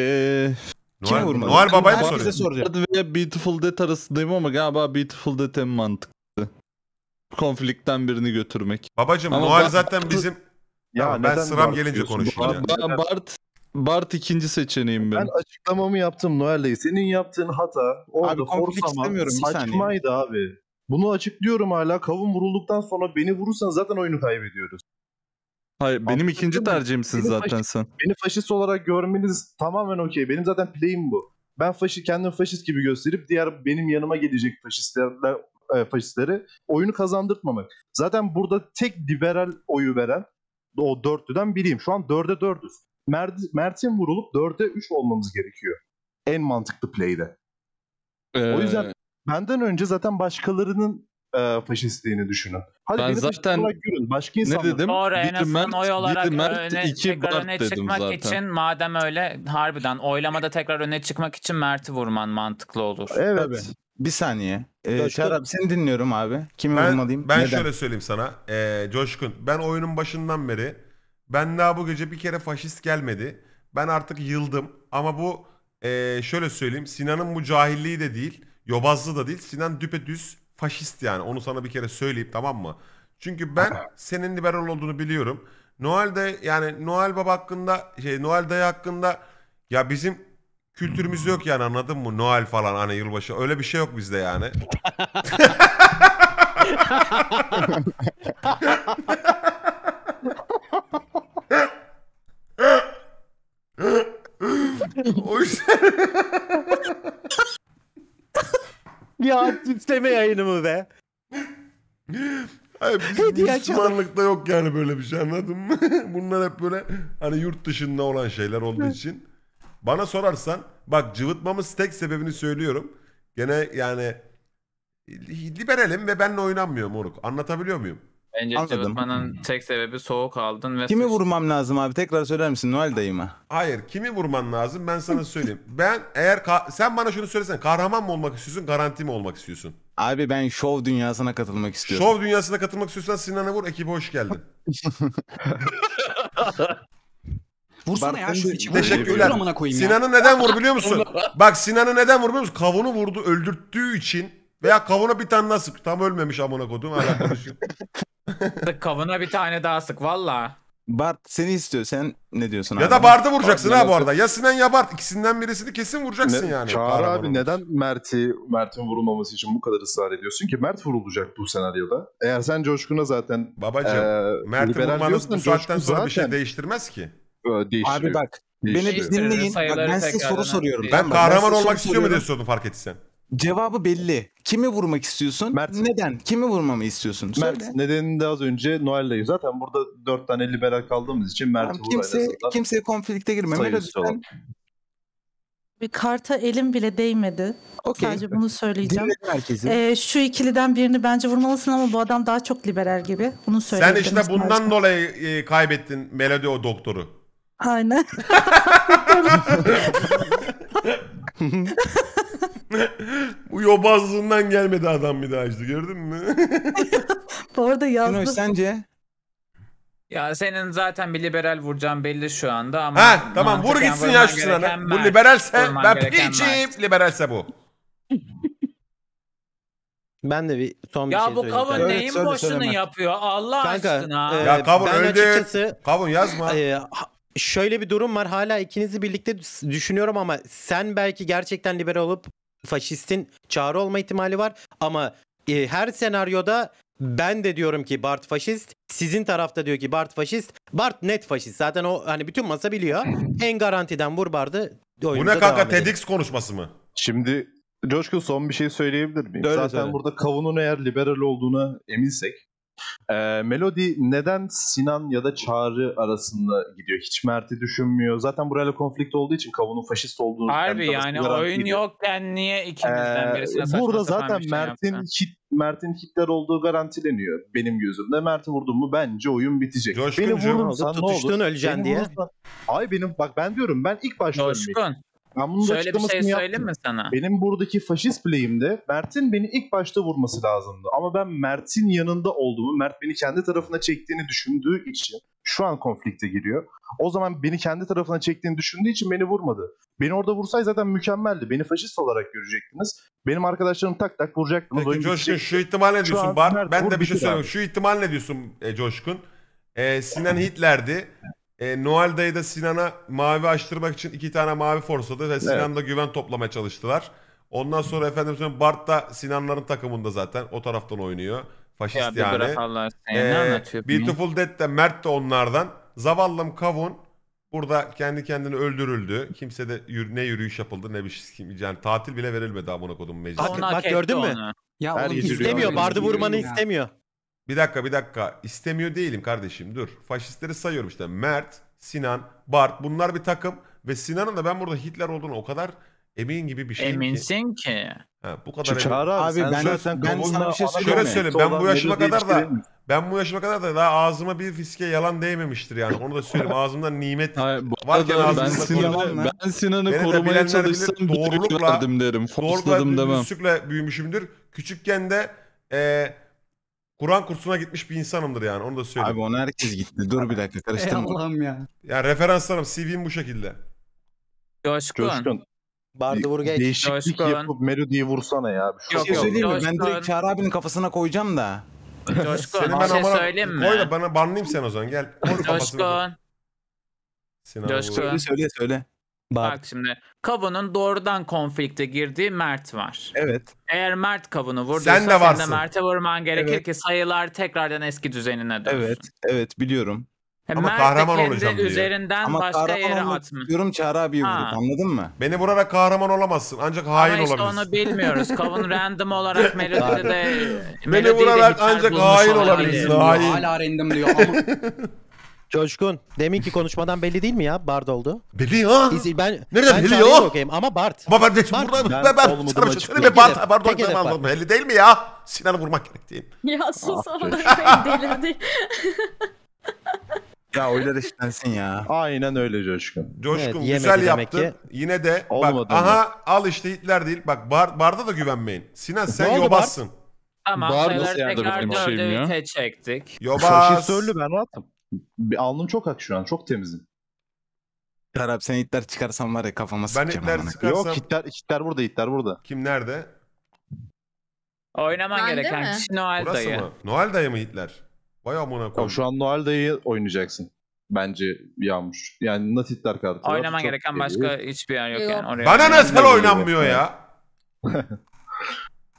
Noel, kimi vurmalıyım? Noel babaya mı soruyorsun? soracağım. Ve Beautiful Dead arasındayım ama galiba Beautiful Dead en mantıklı. Konflikten birini götürmek. Babacım ama Noel ben... zaten bizim... Ya, ya ben sıram Bart gelince konuşayım. Ba- ya. Bart Bart ikinci seçeneğim ben. Ben açıklamamı yaptım Noel'le. Senin yaptığın hata orada abi, forslama saçmaydı abi. Bunu açıklıyorum hala. Kavun vurulduktan sonra beni vurursan zaten oyunu kaybediyoruz. Hayır Anladın benim ikinci mi? tercihimsin beni zaten faşist, sen. Beni faşist olarak görmeniz tamamen okey. Benim zaten play'im bu. Ben faşi, kendimi faşist gibi gösterip diğer benim yanıma gelecek faşistlerle e, faşistleri oyunu kazandırtmamak. Zaten burada tek liberal oyu veren o dörtlüden biriyim. Şu an dörde dördüz. Mert'in vurulup 4'e 3 olmamız gerekiyor. En mantıklı play'de. Ee... O yüzden benden önce zaten başkalarının e, faşistliğini düşünün. Hadi ben zaten görün. Başka insanlar. Ne dedim? Doğru en azından oy olarak Mert, e, öne, tekrar öne çıkmak zaten. için madem öyle harbiden oylamada tekrar öne çıkmak için Mert'i vurman mantıklı olur. Evet. Tabii. Bir saniye. Ee, Coşkun... seni dinliyorum abi. Kimi ben, vurmalıyım? Ben Neden? şöyle söyleyeyim sana. Ee, Coşkun ben oyunun başından beri ben daha bu gece bir kere faşist gelmedi. Ben artık yıldım. Ama bu ee, şöyle söyleyeyim. Sinan'ın bu cahilliği de değil. Yobazlığı da değil. Sinan düpedüz faşist yani. Onu sana bir kere söyleyip tamam mı? Çünkü ben senin liberal olduğunu biliyorum. Noel de yani Noel Baba hakkında şey Noel Dayı hakkında ya bizim kültürümüz yok yani anladın mı? Noel falan hani yılbaşı öyle bir şey yok bizde yani. o yüzden... ya titreme yayını mı be? Hayır, biz Hediye Müslümanlıkta yok yani böyle bir şey anladın mı? Bunlar hep böyle hani yurt dışında olan şeyler olduğu için. Bana sorarsan bak cıvıtmamız tek sebebini söylüyorum. Gene yani liberalim ve benle oynanmıyor moruk. Anlatabiliyor muyum? Bence Anladım. çalışmanın hmm. tek sebebi soğuk aldın ve Kimi vurmam lazım abi? Tekrar söyler misin Noel dayıma? Hayır, kimi vurman lazım? Ben sana söyleyeyim. ben eğer sen bana şunu söylesen kahraman mı olmak istiyorsun, garanti mi olmak istiyorsun? Abi ben şov dünyasına katılmak istiyorum. Şov dünyasına katılmak istiyorsan Sinan'a vur, ekibe hoş geldin. Vursana ya şu içime. Şey Teşekkürler. Vur Sinan'ı neden vur biliyor musun? Bak Sinan'ı neden vur biliyor musun? Kavunu vurdu, öldürttüğü için veya kavuna bir tane daha sık. Tam ölmemiş amına kodum hala konuşuyor. kavuna bir tane daha sık valla. Bart seni istiyor. Sen ne diyorsun abi? Ya da Bart'ı vuracaksın Abi, ha bu arada. Ya Sinan ya Bart. ikisinden birisini kesin vuracaksın Ne- yani. Çağrı abi olmuş. neden Mert'i Mert'in vurulmaması için bu kadar ısrar ediyorsun ki Mert vurulacak bu senaryoda. Eğer sen Coşkun'a zaten babacığım eee, Mert'in liberal vurmanız bu saatten Coşkun sonra bir şey değiştirmez ki. eee, Abi bak. Beni dinleyin. Bak, ben size soru soruyorum. Ben Ben kahraman olmak istiyor mu soruyorum. diye sordum fark etsen. Cevabı belli. Kimi vurmak istiyorsun? Mert. Neden? Kimi vurmamı istiyorsun? Söyle. Mert nedenini de az önce Noel'le zaten burada dört tane liberal kaldığımız için Mert yani kimse kimseye konflikte girmemeli. Lütfen bir karta elim bile değmedi. Okay. Sadece bunu söyleyeceğim. Ee, şu ikiliden birini bence vurmalısın ama bu adam daha çok liberal gibi. Bunu Sen işte bundan sadece. dolayı e, kaybettin Melody o doktoru. Aynen. Bu yobazlığından gelmedi adam bir daha işte gördün mü? Bu arada Günoş yazdı. sence? Ya senin zaten bir liberal vuracağın belli şu anda ama... Ha tamam vur gitsin ya vurman şu gereken Bu liberalse ben gereken Mert. piçim liberalse bu. Ben de bir son bir şey söyleyeyim. Ya bu kavun kanka. Evet, neyin söyle, boşunu yapıyor Allah Kanka, aşkına. e, Ya kavun öldü. Kavun yazma. e, şöyle bir durum var. Hala ikinizi birlikte düşünüyorum ama sen belki gerçekten liberal olup faşistin çağrı olma ihtimali var ama e, her senaryoda ben de diyorum ki Bart faşist. Sizin tarafta diyor ki Bart faşist. Bart net faşist. Zaten o hani bütün masa biliyor. En garantiden vur Bart'ı. Bu ne kanka TEDx konuşması mı? Şimdi Coşkun son bir şey söyleyebilir miyim? Öyle Zaten söyle. burada Kavun'un eğer liberal olduğuna eminsek e, Melody neden Sinan ya da Çağrı arasında gidiyor? Hiç Mert'i düşünmüyor. Zaten burayla konflikt olduğu için Kavun'un faşist olduğunu... Harbi yani oyun yokken niye ikimizden ee, birisine ee, Burada zaten şey Mert'in hit, Mert'in Hitler olduğu garantileniyor benim gözümde. Mert'i vurdun mu bence oyun bitecek. Coşkuncu. Beni vurursan ne olur? Tutuştun öleceksin diye. Vurursan... Ay benim bak ben diyorum ben ilk başta Coşkun. Ölmeyeyim. Ben bunun Şöyle bir şey yaptım. söyleyeyim mi sana? Benim buradaki faşist play'imde Mert'in beni ilk başta vurması lazımdı. Ama ben Mert'in yanında olduğumu, Mert beni kendi tarafına çektiğini düşündüğü için şu an konflikte giriyor. O zaman beni kendi tarafına çektiğini düşündüğü için beni vurmadı. Beni orada vursay zaten mükemmeldi. Beni faşist olarak görecektiniz. Benim arkadaşlarım tak tak vuracaktınız. Peki Coşkun şu ihtimal ne diyorsun? Bar, ben de bir şey söyleyeyim. Şu ihtimal ne diyorsun e, Coşkun? E, Sinan Hitler'di. E, Noel Dayı'da Sinan'a mavi açtırmak için iki tane mavi forsadı ve Sinan'la güven toplamaya çalıştılar. Ondan sonra efendim söyleyeyim Bart da Sinanların takımında zaten o taraftan oynuyor. Faşist Ya yani. bırak e, ne Beautiful Dead de Mert de onlardan. Zavallım Kavun burada kendi kendini öldürüldü. Kimse de yürü- ne yürüyüş yapıldı ne bir şey. kim- Yani tatil bile verilmedi amına kodum meclise. Bak- Onu hak etti mü? Ya Her oğlum istemiyor. görüyorum. Bardı vurmanı istemiyor. Bir dakika bir dakika. İstemiyor değilim kardeşim dur. Faşistleri sayıyorum işte. Mert, Sinan, Bart bunlar bir takım. Ve Sinan'ın da ben burada Hitler olduğunu o kadar emin gibi bir şey Eminsin ki. ki. Ha, bu kadar emin. Çağrı abi, abi ben, sen, ben sana bir şey söyleyeyim. Şöyle söyleyeyim ben bu yaşıma kadar da ben bu yaşıma kadar da daha ağzıma bir fiske yalan değmemiştir yani. Onu da söyleyeyim. Ağzımda nimet varken ağzımda ben, Sinan, ben Sinan'ı korumaya çalışsam doğrulukla, derim. Doğrulukla, demem. büyümüşümdür. Küçükken de eee Kur'an kursuna gitmiş bir insanımdır yani onu da söyleyeyim. Abi ona herkes gitti. Dur bir dakika Ey Allah'ım ya. Ya referanslarım CV'm bu şekilde. Coşkun. Coşkun. Bardı vur geç. Değişiklik Coşkun. yapıp melodiyi vursana ya. Bir şey Yok, söyleyeyim mi? Ben direkt Çağrı abinin kafasına koyacağım da. Coşkun Seni ben bir şey amana- söyleyeyim Koy da bana banlayayım sen o zaman gel. Koy kafasını. Coşkun. Coşkun. Söyle söyle söyle. Bak. Bak şimdi Kavun'un doğrudan konflikte girdiği Mert var. Evet. Eğer Mert Kavun'u vurduysa sen de, varsın. sen de Mert'e vurman gerekir evet. ki sayılar tekrardan eski düzenine dönsün. Evet, evet biliyorum. E, ama Mert kahraman kendi olacağım diyor. üzerinden Ama başka yere atmış. Diyorum Çağrı abi vurduk anladın mı? Beni vurarak kahraman olamazsın ancak hain Ama işte olabilirsin. onu bilmiyoruz. Kavun random olarak melodide de... Beni vurarak ancak hain olabilirsin. Hain. Hala random diyor. Coşkun, ki konuşmadan belli değil mi ya? Bard oldu. Belli ya. İz, ben, Nereden ben belli ya? Okuyayım. Ama Bart. Ama ben de burada ben, ben, ben sana bir şey söyleyeyim. Bart, Bart Belli değil mi ya? Sinan'ı vurmak gerek Ya sus oğlum şey delirdi. Ya oylar eşitlensin ya. Aynen öyle Coşkun. Coşkun evet, güzel yaptın. Yine de Olmadı aha mi? al işte Hitler değil. Bak bar, barda da güvenmeyin. Sinan sen yobazsın. Tamam, Bağır nasıl yardırdım şeyim ya? çektik. Yobaz. Şaşırtörlü ben rahatım. Alnım çok ak şu an. Çok temizim. Çıkar sen hitler çıkarsan var ya kafama Ben sikeceğim. hitler amına. çıkarsam... Yok hitler, hitler burada hitler burada. Kim nerede? Oynaman Bende gereken mi? kişi Noel Burası dayı. mı? Noel dayı mı Hitler? Vay amına Tamam, şu an Noel dayı oynayacaksın. Bence Yağmur. Yani not hitler kartı. Oynaman Çok gereken başka hiçbir yer yok Yok. yani. Oraya Bana nasıl oynanmıyor ya?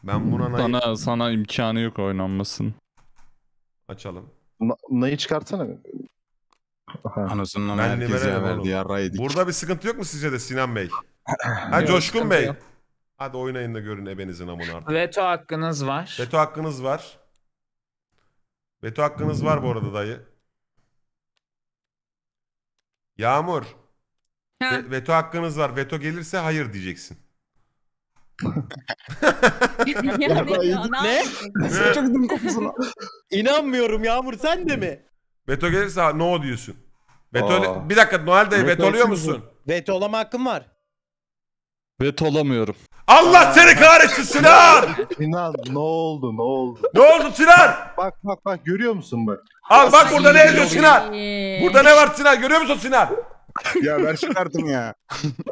ben buna Sana, sana imkanı yok oynanmasın. açalım. Na- Nayı çıkartsana. Aha. Anasının Ben merkezi verdi oğlum. yarrağı yedik. Burada bir sıkıntı yok mu sizce de Sinan Bey? Ha Yok, Coşkun Bey. yok. Hadi oynayın da görün ebenizin amına artık. Veto hakkınız var. Veto hakkınız var. Veto hakkınız var bu arada dayı. Yağmur. Ha. veto hakkınız var. Veto gelirse hayır diyeceksin yani, ne? Sıçacaktım kafasına. İnanmıyorum Yağmur sen de mi? Beto gelirse no diyorsun. Beto, bir dakika Noel Dayı Beto betoluyor musun? Veto olama hakkım var. Veto olamıyorum. Allah seni kahretsin Sinan! Sinan ne oldu ne oldu? ne oldu Sinan? Bak bak bak görüyor musun bak. Al bak burada ne yazıyor Sinan? Burada ne var Sinan görüyor musun Sinan? ya ben şu ya.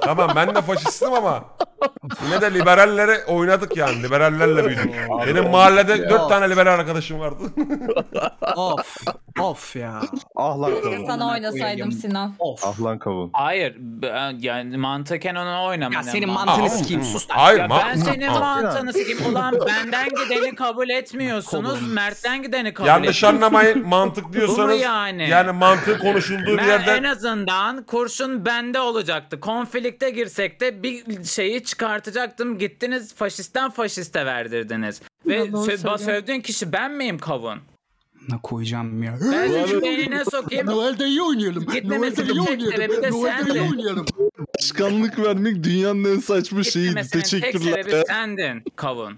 Tamam ben de faşistim ama yine de liberallere oynadık yani. Liberallerle büyüdük. Benim mahallede ya. dört tane liberal arkadaşım vardı. of. Of ya. Ah lan kavun. Sana oynasaydım Sinan. Of. Ah lan kavun. Hayır. Ben, yani mantıken onu oynamadım. Ya senin mantığını sikeyim sus Hayır, ma ben senin mantığını sikeyim. Ulan benden gideni kabul etmiyorsunuz. Mert'ten gideni kabul Yanlış etmiyorsunuz. Yanlış anlamayın. Mantık diyorsanız. yani. yani mantığı konuşulduğu ben bir yerde. en azından kurşun bende olacaktı. Konflikte girsek de bir şeyi çıkartacaktım. Gittiniz faşisten faşiste verdirdiniz. Ve sö- sövdüğün kişi ben miyim kavun? Ne koyacağım ya. Ben seni beynine sokayım. Noel'de iyi oynayalım. Noel'de iyi oynayalım. Noel'de iyi oynayalım. Başkanlık vermek dünyanın en saçma şeyi. Teşekkürler. Tek sebebi sendin kavun.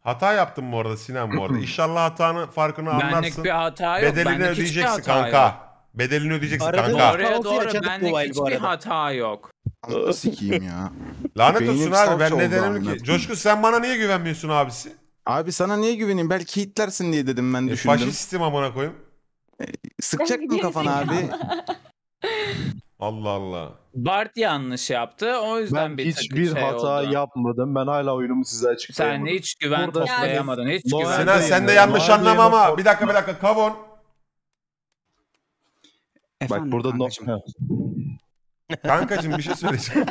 Hata yaptım bu arada Sinem bu arada. İnşallah hatanın farkını anlarsın. Benlik bir hata yok. Bedelini Benlik ödeyeceksin kanka. Yok. Bedelini ödeyeceksin Arada kanka. Oraya doğru çatık hiçbir hata yok. Ananı sikeyim ya. Lanet olsun abi ben salça ne oldu ki? koyayım. Coşkun sen bana niye güvenmiyorsun abisi? Abi sana niye güveneyim? Belki Hitler'sin diye dedim ben düşündüm. E, düşündüm. faşistim amına koyayım. E, mı kafan abi. Allah Allah. Bart yanlış yaptı. O yüzden Ben bir takım hiçbir şey hata oldu. yapmadım. Ben hala oyunumu size açıklayamadım. Sen hiç güven Burada- toplayamadın. Hiç Sinan güven. Sinan sen de yanlış Maliye anlama ama. Bir dakika bir dakika. Kavon. Efendim, Bak burada kankacığım. no... Kankacım bir şey söyleyeceğim.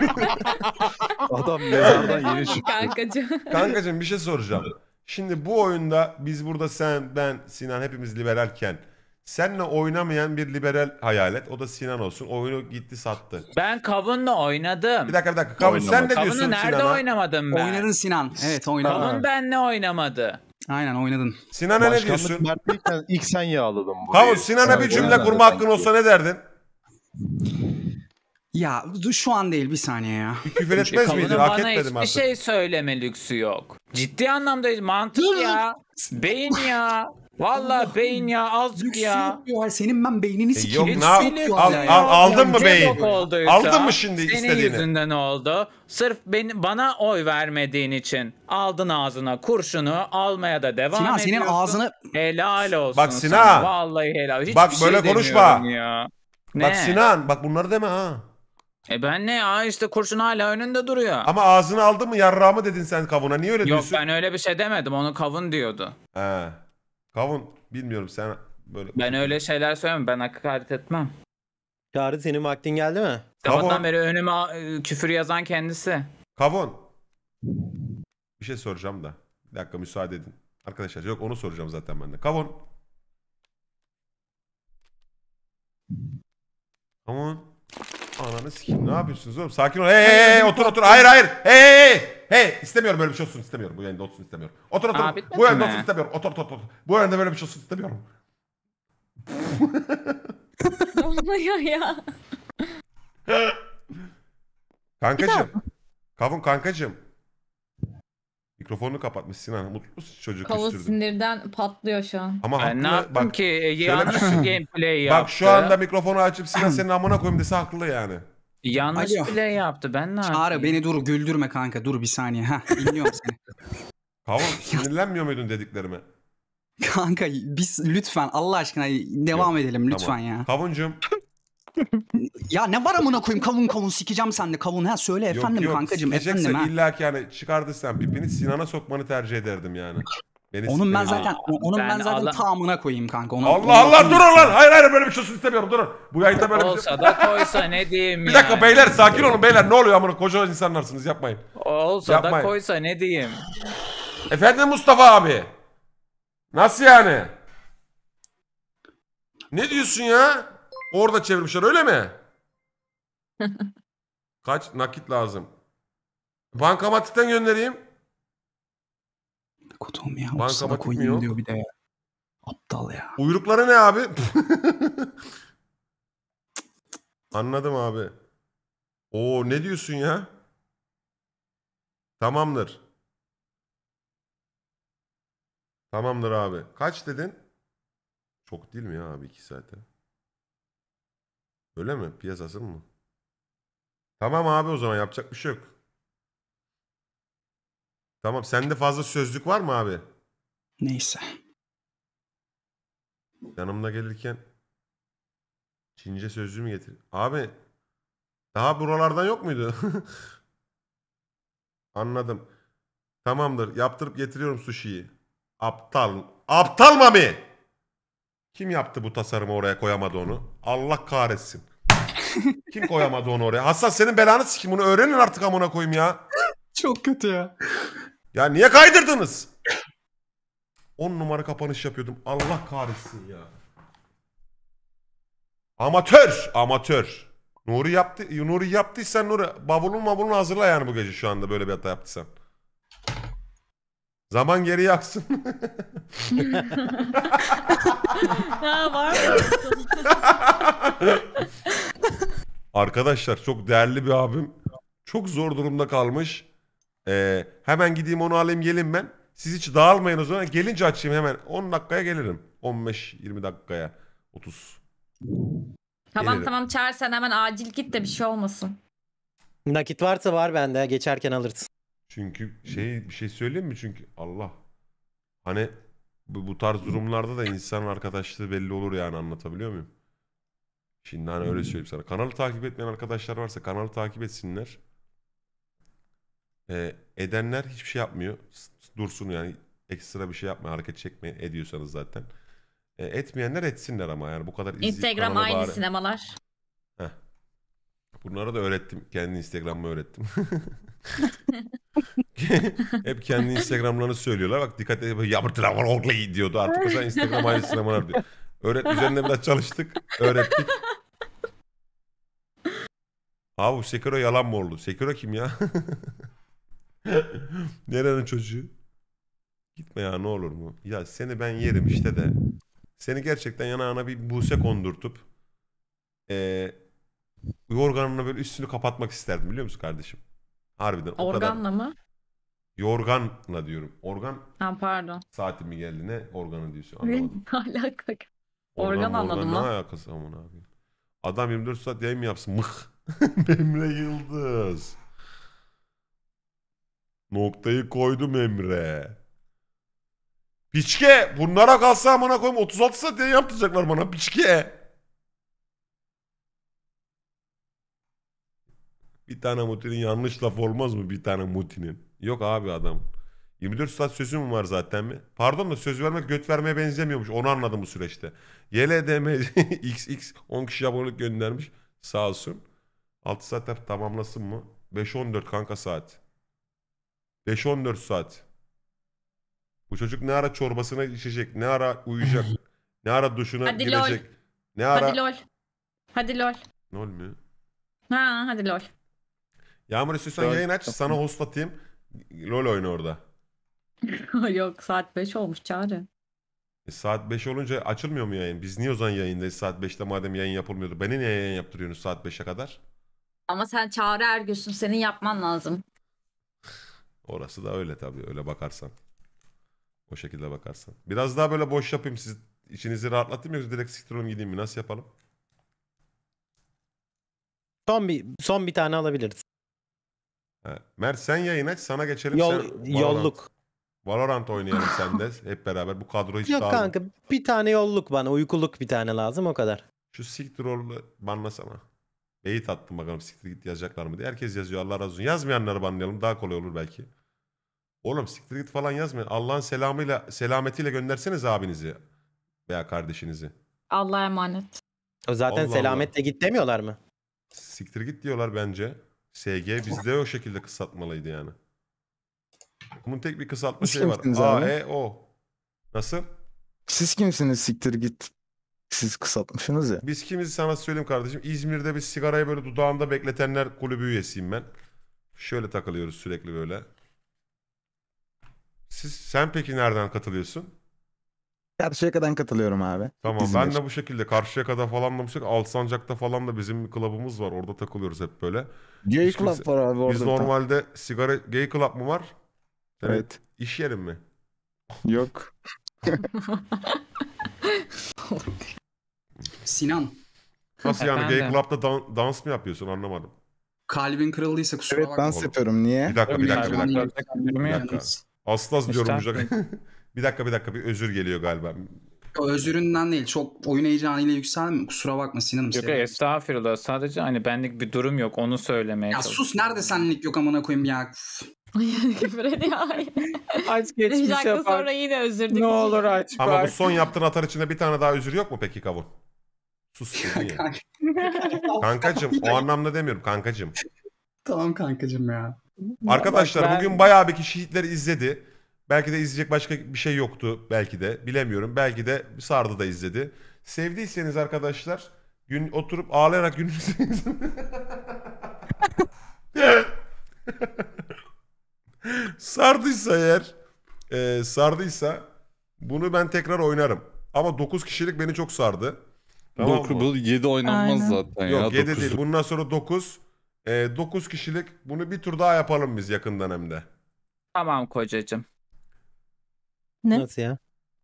Adam mezardan yeni çıktı. Kankacığım. Kankacım bir şey soracağım. Şimdi bu oyunda biz burada sen, ben, Sinan hepimiz liberalken senle oynamayan bir liberal hayal et. O da Sinan olsun. Oyunu gitti sattı. Ben kavunla oynadım. Bir dakika bir dakika. Kavun sen ne diyorsun Sinan'a? Kavunu nerede oynamadım ben? oynarın Sinan. Evet oynadın. Kavun benle oynamadı. Aynen oynadın. Sinan'a ne diyorsun? Mertliyken ilk sen yağladın bu. Tamam Sinan'a bir cümle kurma hakkın olsa ne derdin? Ya dur şu an değil bir saniye ya. Bir küfür etmez miydin? Hak etmedim hiçbir artık. şey söyleme lüksü yok. Ciddi anlamda mantık ya. Beyin ya. Valla beyin ya azıcık ya. ya. Senin ben beynini sikeyim. Yok ne al, al, al, aldın mı beyin? Aldın mı şimdi senin istediğini? Senin yüzünden oldu. Sırf beni, bana oy vermediğin için aldın ağzına kurşunu almaya da devam Sinan, ediyorsun. senin ağzını... Helal olsun Bak Sinan. Sana. Vallahi helal. Hiçbir bak şey böyle konuşma. Ya. Ne? Bak Sinan bak bunları deme ha. E ben ne ya işte kurşun hala önünde duruyor. Ama ağzını aldın mı yarrağımı dedin sen kavuna niye öyle Yok, diyorsun? Yok ben öyle bir şey demedim onu kavun diyordu. He. Kavun bilmiyorum sen böyle... Ben öyle şeyler söylemem. Ben hakaret etmem. Çağrı senin vaktin geldi mi? Sabahtan beri önüme e, küfür yazan kendisi. Kavun. Bir şey soracağım da. Bir dakika müsaade edin. Arkadaşlar yok onu soracağım zaten ben de. Kavun. Kavun. Ananı sikeyim ne yapıyorsunuz oğlum? Sakin ol. Hey hey hey otur otur. Hayır hayır. Hey hey hey. istemiyorum böyle bir şey olsun istemiyorum. Bu yayında olsun istemiyorum. Otur otur. Aa, Bu yayında mi? olsun istemiyorum. Otur otur otur. Bu yayında böyle bir şey olsun istemiyorum. Ne oluyor ya? Kankacım. Kavun kankacım. Mikrofonunu kapatmış Sinan. Mutlusun çocuk Kavuz üstürdün. sinirden patlıyor şu an. Ama Ben ne yaptım Bak, ki? E, yanlış şey. gameplay yaptı. bak şu anda mikrofonu açıp Sinan senin amına koyayım dese haklı yani. Yanlış bile yaptı. Ben ne yapayım? Çağrı beni dur güldürme kanka dur bir saniye. Ha dinliyorum seni. Kavun sinirlenmiyor muydun dediklerime? Kanka biz lütfen Allah aşkına devam edelim lütfen Tamam. ya. Kavuncum ya ne var amına koyayım kavun kavun sikeceğim sen de kavun ha söyle yok, efendim yok, kankacığım efendim ha. illa ki yani çıkardıysan sen pipini Sinan'a sokmanı tercih ederdim yani. Beni onun ben zaten Aa, onun ben, ben zaten Allah... tamına koyayım kanka. Onu, Allah Allah onu... lan. Hayır hayır böyle bir şey istemiyorum durun. Bu yayında böyle Olsa bir şey. da koysa ne diyeyim Bir dakika yani. beyler sakin olun beyler ne oluyor amına koca insanlarsınız yapmayın. Olsa yapmayın. da koysa ne diyeyim. Efendim Mustafa abi. Nasıl yani? Ne diyorsun ya? Orada çevirmişler öyle mi? Kaç nakit lazım? Bankamatikten göndereyim. Kutum ya. Bankamatik mi yok? diyor bir de ya. Aptal ya. Uyrukları ne abi? Anladım abi. Oo ne diyorsun ya? Tamamdır. Tamamdır abi. Kaç dedin? Çok değil mi ya abi iki saatten? Öyle mi? Piyasası mı? Tamam abi o zaman yapacak bir şey yok. Tamam sende fazla sözlük var mı abi? Neyse. Yanımda gelirken Çince sözlüğü mü getir? Abi daha buralardan yok muydu? Anladım. Tamamdır. Yaptırıp getiriyorum sushi'yi. Aptal. Aptal mami! Kim yaptı bu tasarımı oraya koyamadı onu? Allah kahretsin. Kim koyamadı onu oraya? Hassas senin belanı sikim bunu öğrenin artık amına koyayım ya. Çok kötü ya. Ya niye kaydırdınız? 10 numara kapanış yapıyordum. Allah kahretsin ya. Amatör, amatör. Nuri yaptı, Nuri yaptıysan Nuri bavulun mavulunu hazırla yani bu gece şu anda böyle bir hata yaptıysan. Zaman geri yaksın. ha var mı? Arkadaşlar çok değerli bir abim. Çok zor durumda kalmış. Ee, hemen gideyim onu alayım gelin ben. Siz hiç dağılmayın o zaman. Gelince açayım hemen. 10 dakikaya gelirim. 15-20 dakikaya. 30. Tamam Gelirim. tamam çağır sen hemen acil git de bir şey olmasın. Nakit varsa var bende. Geçerken alırsın. Çünkü şey bir şey söyleyeyim mi? Çünkü Allah. Hani bu, bu tarz durumlarda da insan arkadaşlığı belli olur yani anlatabiliyor muyum? Şimdi hani öyle söyleyeyim sana. Kanalı takip etmeyen arkadaşlar varsa kanalı takip etsinler. Ee, edenler hiçbir şey yapmıyor. Dursun yani ekstra bir şey yapmayın. Hareket çekmeyin ediyorsanız zaten. Ee, etmeyenler etsinler ama yani bu kadar izleyip Instagram kanalı aynı bari- sinemalar. Heh. Bunlara da öğrettim. Kendi Instagram'ımı öğrettim. Hep kendi Instagram'larını söylüyorlar. Bak dikkat et. Yapırtılar var oğlu iyi diyordu. Artık mesela Instagram aynı sinemalar diyor. Öğret üzerinde biraz çalıştık. Öğrettik. Abi bu Sekiro yalan mı oldu? Sekiro kim ya? Nerenin çocuğu? Gitme ya ne olur mu? Ya seni ben yerim işte de. Seni gerçekten yanağına bir buse kondurtup ee, yorganına böyle üstünü kapatmak isterdim biliyor musun kardeşim? Harbiden o Organla kadar. mı? Yorganla diyorum. Organ Ha pardon. saati mi geldi ne organı diyorsun anlamadım. Ne alaka? Organ anladım mı? Ne alakası amına koyayım. Adam 24 saat yayın mı yapsın? Mıh. Emre Yıldız. Noktayı koydum Emre. Piçke bunlara kalsa amına koyayım 36 saat yayın yaptıracaklar bana piçke. Bir tane mutinin yanlış laf olmaz mı bir tane mutinin? Yok abi adam. 24 saat sözüm var zaten mi? Pardon da söz vermek göt vermeye benzemiyormuş. Onu anladım bu süreçte. YLDM XX 10 kişi abonelik göndermiş. Sağ olsun. 6 saat tamamlasın mı? 5-14 kanka saat. 5-14 saat. Bu çocuk ne ara çorbasına içecek, ne ara uyuyacak, ne ara duşuna hadi girecek. Lol. Ne ara... Hadi lol. Hadi lol. Lol mü? Ha hadi lol. Yağmur istiyorsan lol. yayın aç sana hostlatayım. Lol oyna orada. Yok saat 5 olmuş Çağrı. E, saat 5 olunca açılmıyor mu yayın? Biz niye o zaman yayındayız saat 5'te madem yayın yapılmıyordu? Beni niye yayın yaptırıyorsunuz saat 5'e kadar? Ama sen Çağrı Ergüs'ün senin yapman lazım. Orası da öyle tabii öyle bakarsan. O şekilde bakarsan. Biraz daha böyle boş yapayım siz içinizi rahatlatayım yoksa direkt siktirelim gideyim mi? Nasıl yapalım? Son bir son bir tane alabiliriz. He. Mert sen yayın aç sana geçelim. Yol, sen bağlan. yolluk. Valorant oynayalım sen de hep beraber. Bu kadro hiç Yok dağılın. kanka bir tane yolluk bana. Uykuluk bir tane lazım o kadar. Şu siktir rolü banlasana. Beyit attım bakalım siktir git yazacaklar mı diye. Herkes yazıyor Allah razı olsun. Yazmayanları banlayalım daha kolay olur belki. Oğlum siktir git falan yazmayın. Allah'ın selamıyla selametiyle gönderseniz abinizi veya kardeşinizi. Allah'a emanet. O zaten Allah selametle Allah. git demiyorlar mı? Siktir git diyorlar bence. SG bizde o şekilde kısaltmalıydı yani. Bunun tek bir kısaltma Siz şeyi var. A, E, O. Nasıl? Siz kimsiniz siktir git. Siz kısaltmışsınız ya. Biz kimiz sana söyleyeyim kardeşim. İzmir'de bir sigarayı böyle dudağımda bekletenler kulübü üyesiyim ben. Şöyle takılıyoruz sürekli böyle. Siz, sen peki nereden katılıyorsun? Karşıyaka'dan katılıyorum abi. Tamam İzmir. ben de bu şekilde Karşıyaka'da falan da bu şekilde Alsancak'ta falan da bizim bir klubumuz var. Orada takılıyoruz hep böyle. Gay Hiç Club kimse- var abi orada. Biz bir tane. normalde sigara gay club mı var? Evet. evet. İş yerim mi? Yok. Sinan. Nasıl yani Efendim? gay club'da dan- dans mı yapıyorsun anlamadım. Kalbin kırıldıysa kusura evet, bakma. Evet dans yapıyorum niye? Bir dakika bir dakika bir dakika. Bir dakika. Aslas diyorum bir dakika bir dakika bir özür geliyor galiba. Özüründen değil. Çok oyun heyecanıyla yükselme. Kusura bakma Sinan'ım. Yok yok estağfurullah. Sadece hani benlik bir durum yok. Onu söylemeye Ya sus nerede senlik yok amına koyayım ya. Küfür ediyor. Aç geçmiş yapar. dakika sonra yine özür Ne olur aç Ama bu son yaptığın atar içinde bir tane daha özür yok mu peki kavun? Sus dedi Kanka, Kankacım o anlamda demiyorum kankacım. tamam kankacım ya. Arkadaşlar ben- bugün bayağı bir kişi Hitler'i izledi. Belki de izleyecek başka bir şey yoktu belki de bilemiyorum. Belki de sardı da izledi. Sevdiyseniz arkadaşlar gün oturup ağlayarak gününüzü sardıysa eğer e, sardıysa bunu ben tekrar oynarım. Ama 9 kişilik beni çok sardı. Tamam Doku, bu 7 oynanmaz Aynen. zaten Yok, ya. Yok 7 değil. Bundan sonra 9. E, 9 kişilik bunu bir tur daha yapalım biz yakından hem de. Tamam kocacım. Ne? Nasıl ya?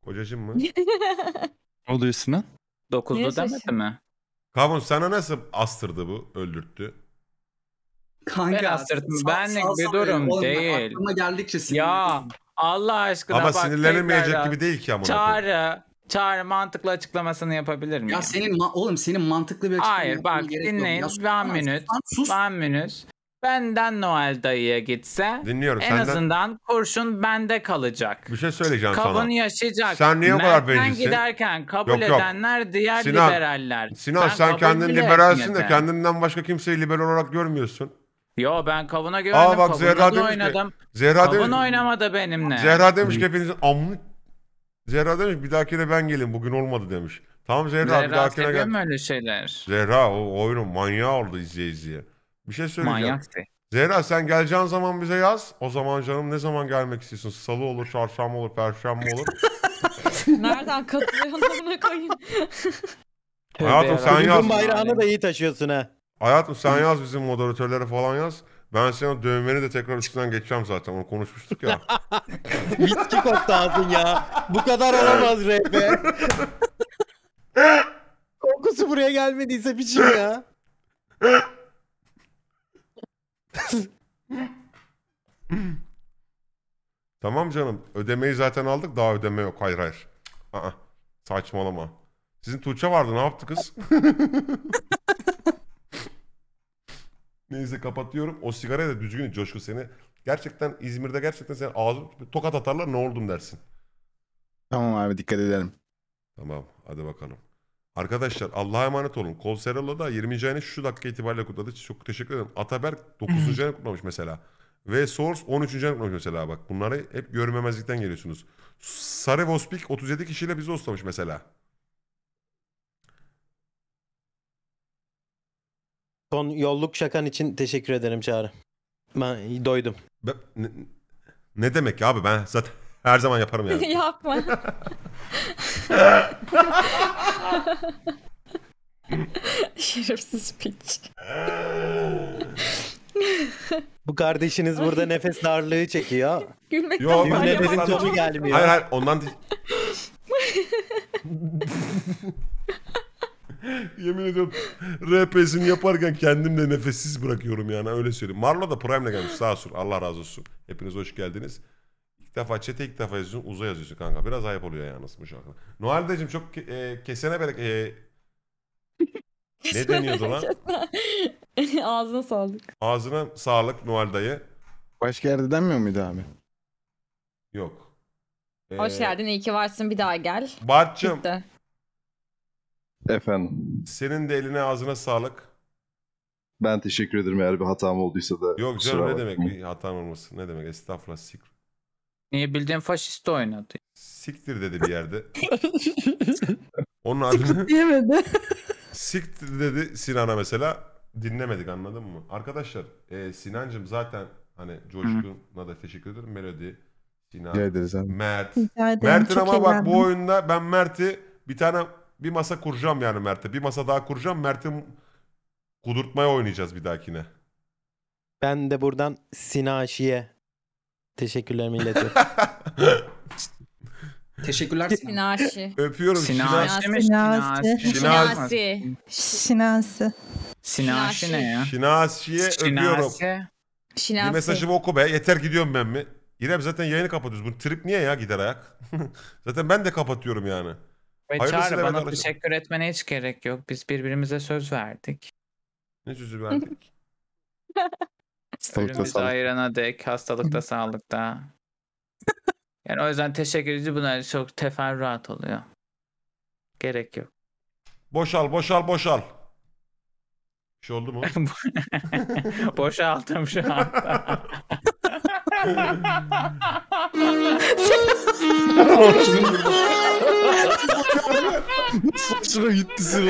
Kocacım mı? ne oluyor Sinan? 9'lu demedi mi? Kavun sana nasıl astırdı bu? Öldürttü. Kanka ben astırtım. Benlik bir durum olma. değil. Aklıma geldikçe Ya Allah aşkına Ama bak. Ama sinirlenilmeyecek gibi değil ki ama. Çağrı. Çağrı mantıklı açıklamasını yapabilir miyim? Ya senin ma- oğlum senin mantıklı bir açıklaman Hayır bak dinleyin. Ben minüt. one minute. Sus. One minute. Benden Noel dayıya gitse Dinliyorum, en senden... azından kurşun bende kalacak. Bir şey söyleyeceğim Kabın sana. Kabın yaşayacak. Sen niye o kadar bencilsin? giderken kabul yok, yok. edenler diğer Sinan, liberaller. Sinan ben sen kendin liberalsin de kendinden başka kimseyi liberal olarak görmüyorsun. Yo ben kavuna güvendim. Aa bak Zerra demiş oynadım. ki. Zerra Kavun demiş. oynamadı benimle. Zerra demiş ki hepinizin amını. Zerra demiş bir dahaki de ben geleyim bugün olmadı demiş. Tamam Zerra, Zerra bir dahakine gel. Zerra öyle şeyler. Zerra o oyunun manyağı oldu izleye izleye. Bir şey söyleyeceğim. Manyaktı. Şey. Zehra sen geleceğin zaman bize yaz. O zaman canım ne zaman gelmek istiyorsun? Salı olur, çarşamba olur, perşembe olur. Nereden katılıyorsun koyayım? Hayatım sen yaz. Bugün bayrağını da iyi taşıyorsun ha. Hayatım sen yaz bizim moderatörlere falan yaz. Ben senin dövmeni de tekrar üstünden geçeceğim zaten. Onu konuşmuştuk ya. Bitki koptu ağzın ya. Bu kadar olamaz RP. Kokusu buraya gelmediyse biçim ya. tamam canım. Ödemeyi zaten aldık. Daha ödeme yok. Hayır hayır. Aa, saçmalama. Sizin Tuğçe vardı. Ne yaptı kız? Neyse kapatıyorum. O sigaraya da düzgün Coşku seni. Gerçekten İzmir'de gerçekten seni ağzım tokat atarlar ne oldum dersin. Tamam abi dikkat edelim. Tamam hadi bakalım. Arkadaşlar Allah'a emanet olun. Kolseralı da 20. ayını şu dakika itibariyle kutladı. Çok teşekkür ederim. Ataberk 9. ayını kutlamış mesela. Ve Source 13. ayını kutlamış mesela bak. Bunları hep görmemezlikten geliyorsunuz. Sarı Vospik 37 kişiyle bizi hostlamış mesela. Son yolluk şakan için teşekkür ederim Çağrı. Ben doydum. Be- ne, ne demek ya abi ben zaten her zaman yaparım yani. Yapma. Şerefsiz piç. Bu kardeşiniz burada nefes darlığı çekiyor. Gülmekten Yo, ben nefesin tonu gelmiyor. Hayır hayır ondan değil. Yemin ediyorum RP'sini yaparken kendim de nefessiz bırakıyorum yani öyle söyleyeyim. Marlo da Prime'le gelmiş sağ olsun Allah razı olsun. Hepiniz hoş geldiniz. İlk defa çete ilk defa yazıyorsun uza yazıyorsun kanka. Biraz ayıp oluyor yalnız bu şarkı. Noel'deciğim çok e, kesene berek... E, ne deniyordu lan? Ağzına sağlık. Ağzına sağlık Noel dayı. Hoş geldin denmiyor muydu abi? Yok. Ee, Hoş e, geldin iyi ki varsın bir daha gel. Bartçım Efendim. Senin de eline ağzına sağlık. Ben teşekkür ederim eğer bir hatam olduysa da. Yok canım ne demek bir hatam olması. Ne demek estağfurullah siktir. Niye bildiğin faşist oynadı. Siktir dedi bir yerde. Onun ardından... Diyemedi. siktir dedi Sinan'a mesela. Dinlemedik anladın mı? Arkadaşlar e, Sinancım zaten hani Coşkun'a da teşekkür ederim. Melodi, Sinan, Rica abi. Mert. Rica ederim, Mert'in çok ama bak eğlendim. bu oyunda ben Mert'i bir tane bir masa kuracağım yani Mert'e. Bir masa daha kuracağım. Mert'in kudurtmaya oynayacağız bir dahakine. Ben de buradan Sinaşi'ye teşekkürlerimi iletiyorum. Teşekkürler Sinan. Sinaşi. Öpüyorum Sinaşi. Sinaşi mi? Sinaşi. Sinaşi. Sinaşi. Sinaşi ne ya? Sinaşi'ye öpüyorum. Şinasi. Bir mesajımı oku be. Yeter gidiyorum ben mi? İrem zaten yayını kapatıyoruz. Bu trip niye ya gider ayak? zaten ben de kapatıyorum yani. Ve Hayırlısı Çağrı bana teşekkür etmene hiç gerek yok. Biz birbirimize söz verdik. Ne sözü verdik? Hastalıkta Ölümümüzü sağlık. ayırana dek hastalıkta sağlıkta. Yani o yüzden teşekkür edici bunlar çok teferruat oluyor. Gerek yok. Boşal boşal boşal. Bir şey oldu mu? Boşaldım şu anda. Saçına gitti sıra.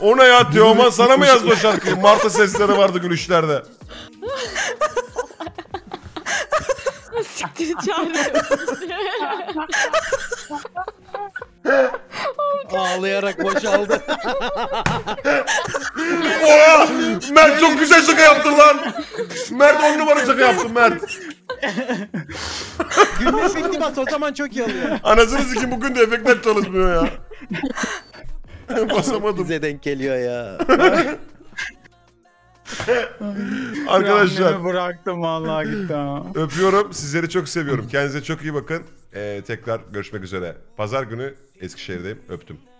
O ne ya Teoman sana mı yazdı o şarkıyı? Martı sesleri vardı gülüşlerde siktir çağırıyorum Ağlayarak boşaldı. Oha! Mert çok güzel şaka yaptın lan. Mert on numara şaka yaptın Mert. Gündüz bitti bas o zaman çok iyi oluyor. Anasını sikim bugün de efektler çalışmıyor ya. Basamadım. Bize denk geliyor ya. Arkadaşlar. Annemi bıraktım vallahi gitti Öpüyorum. Sizleri çok seviyorum. Kendinize çok iyi bakın. Ee, tekrar görüşmek üzere. Pazar günü Eskişehir'deyim. Öptüm.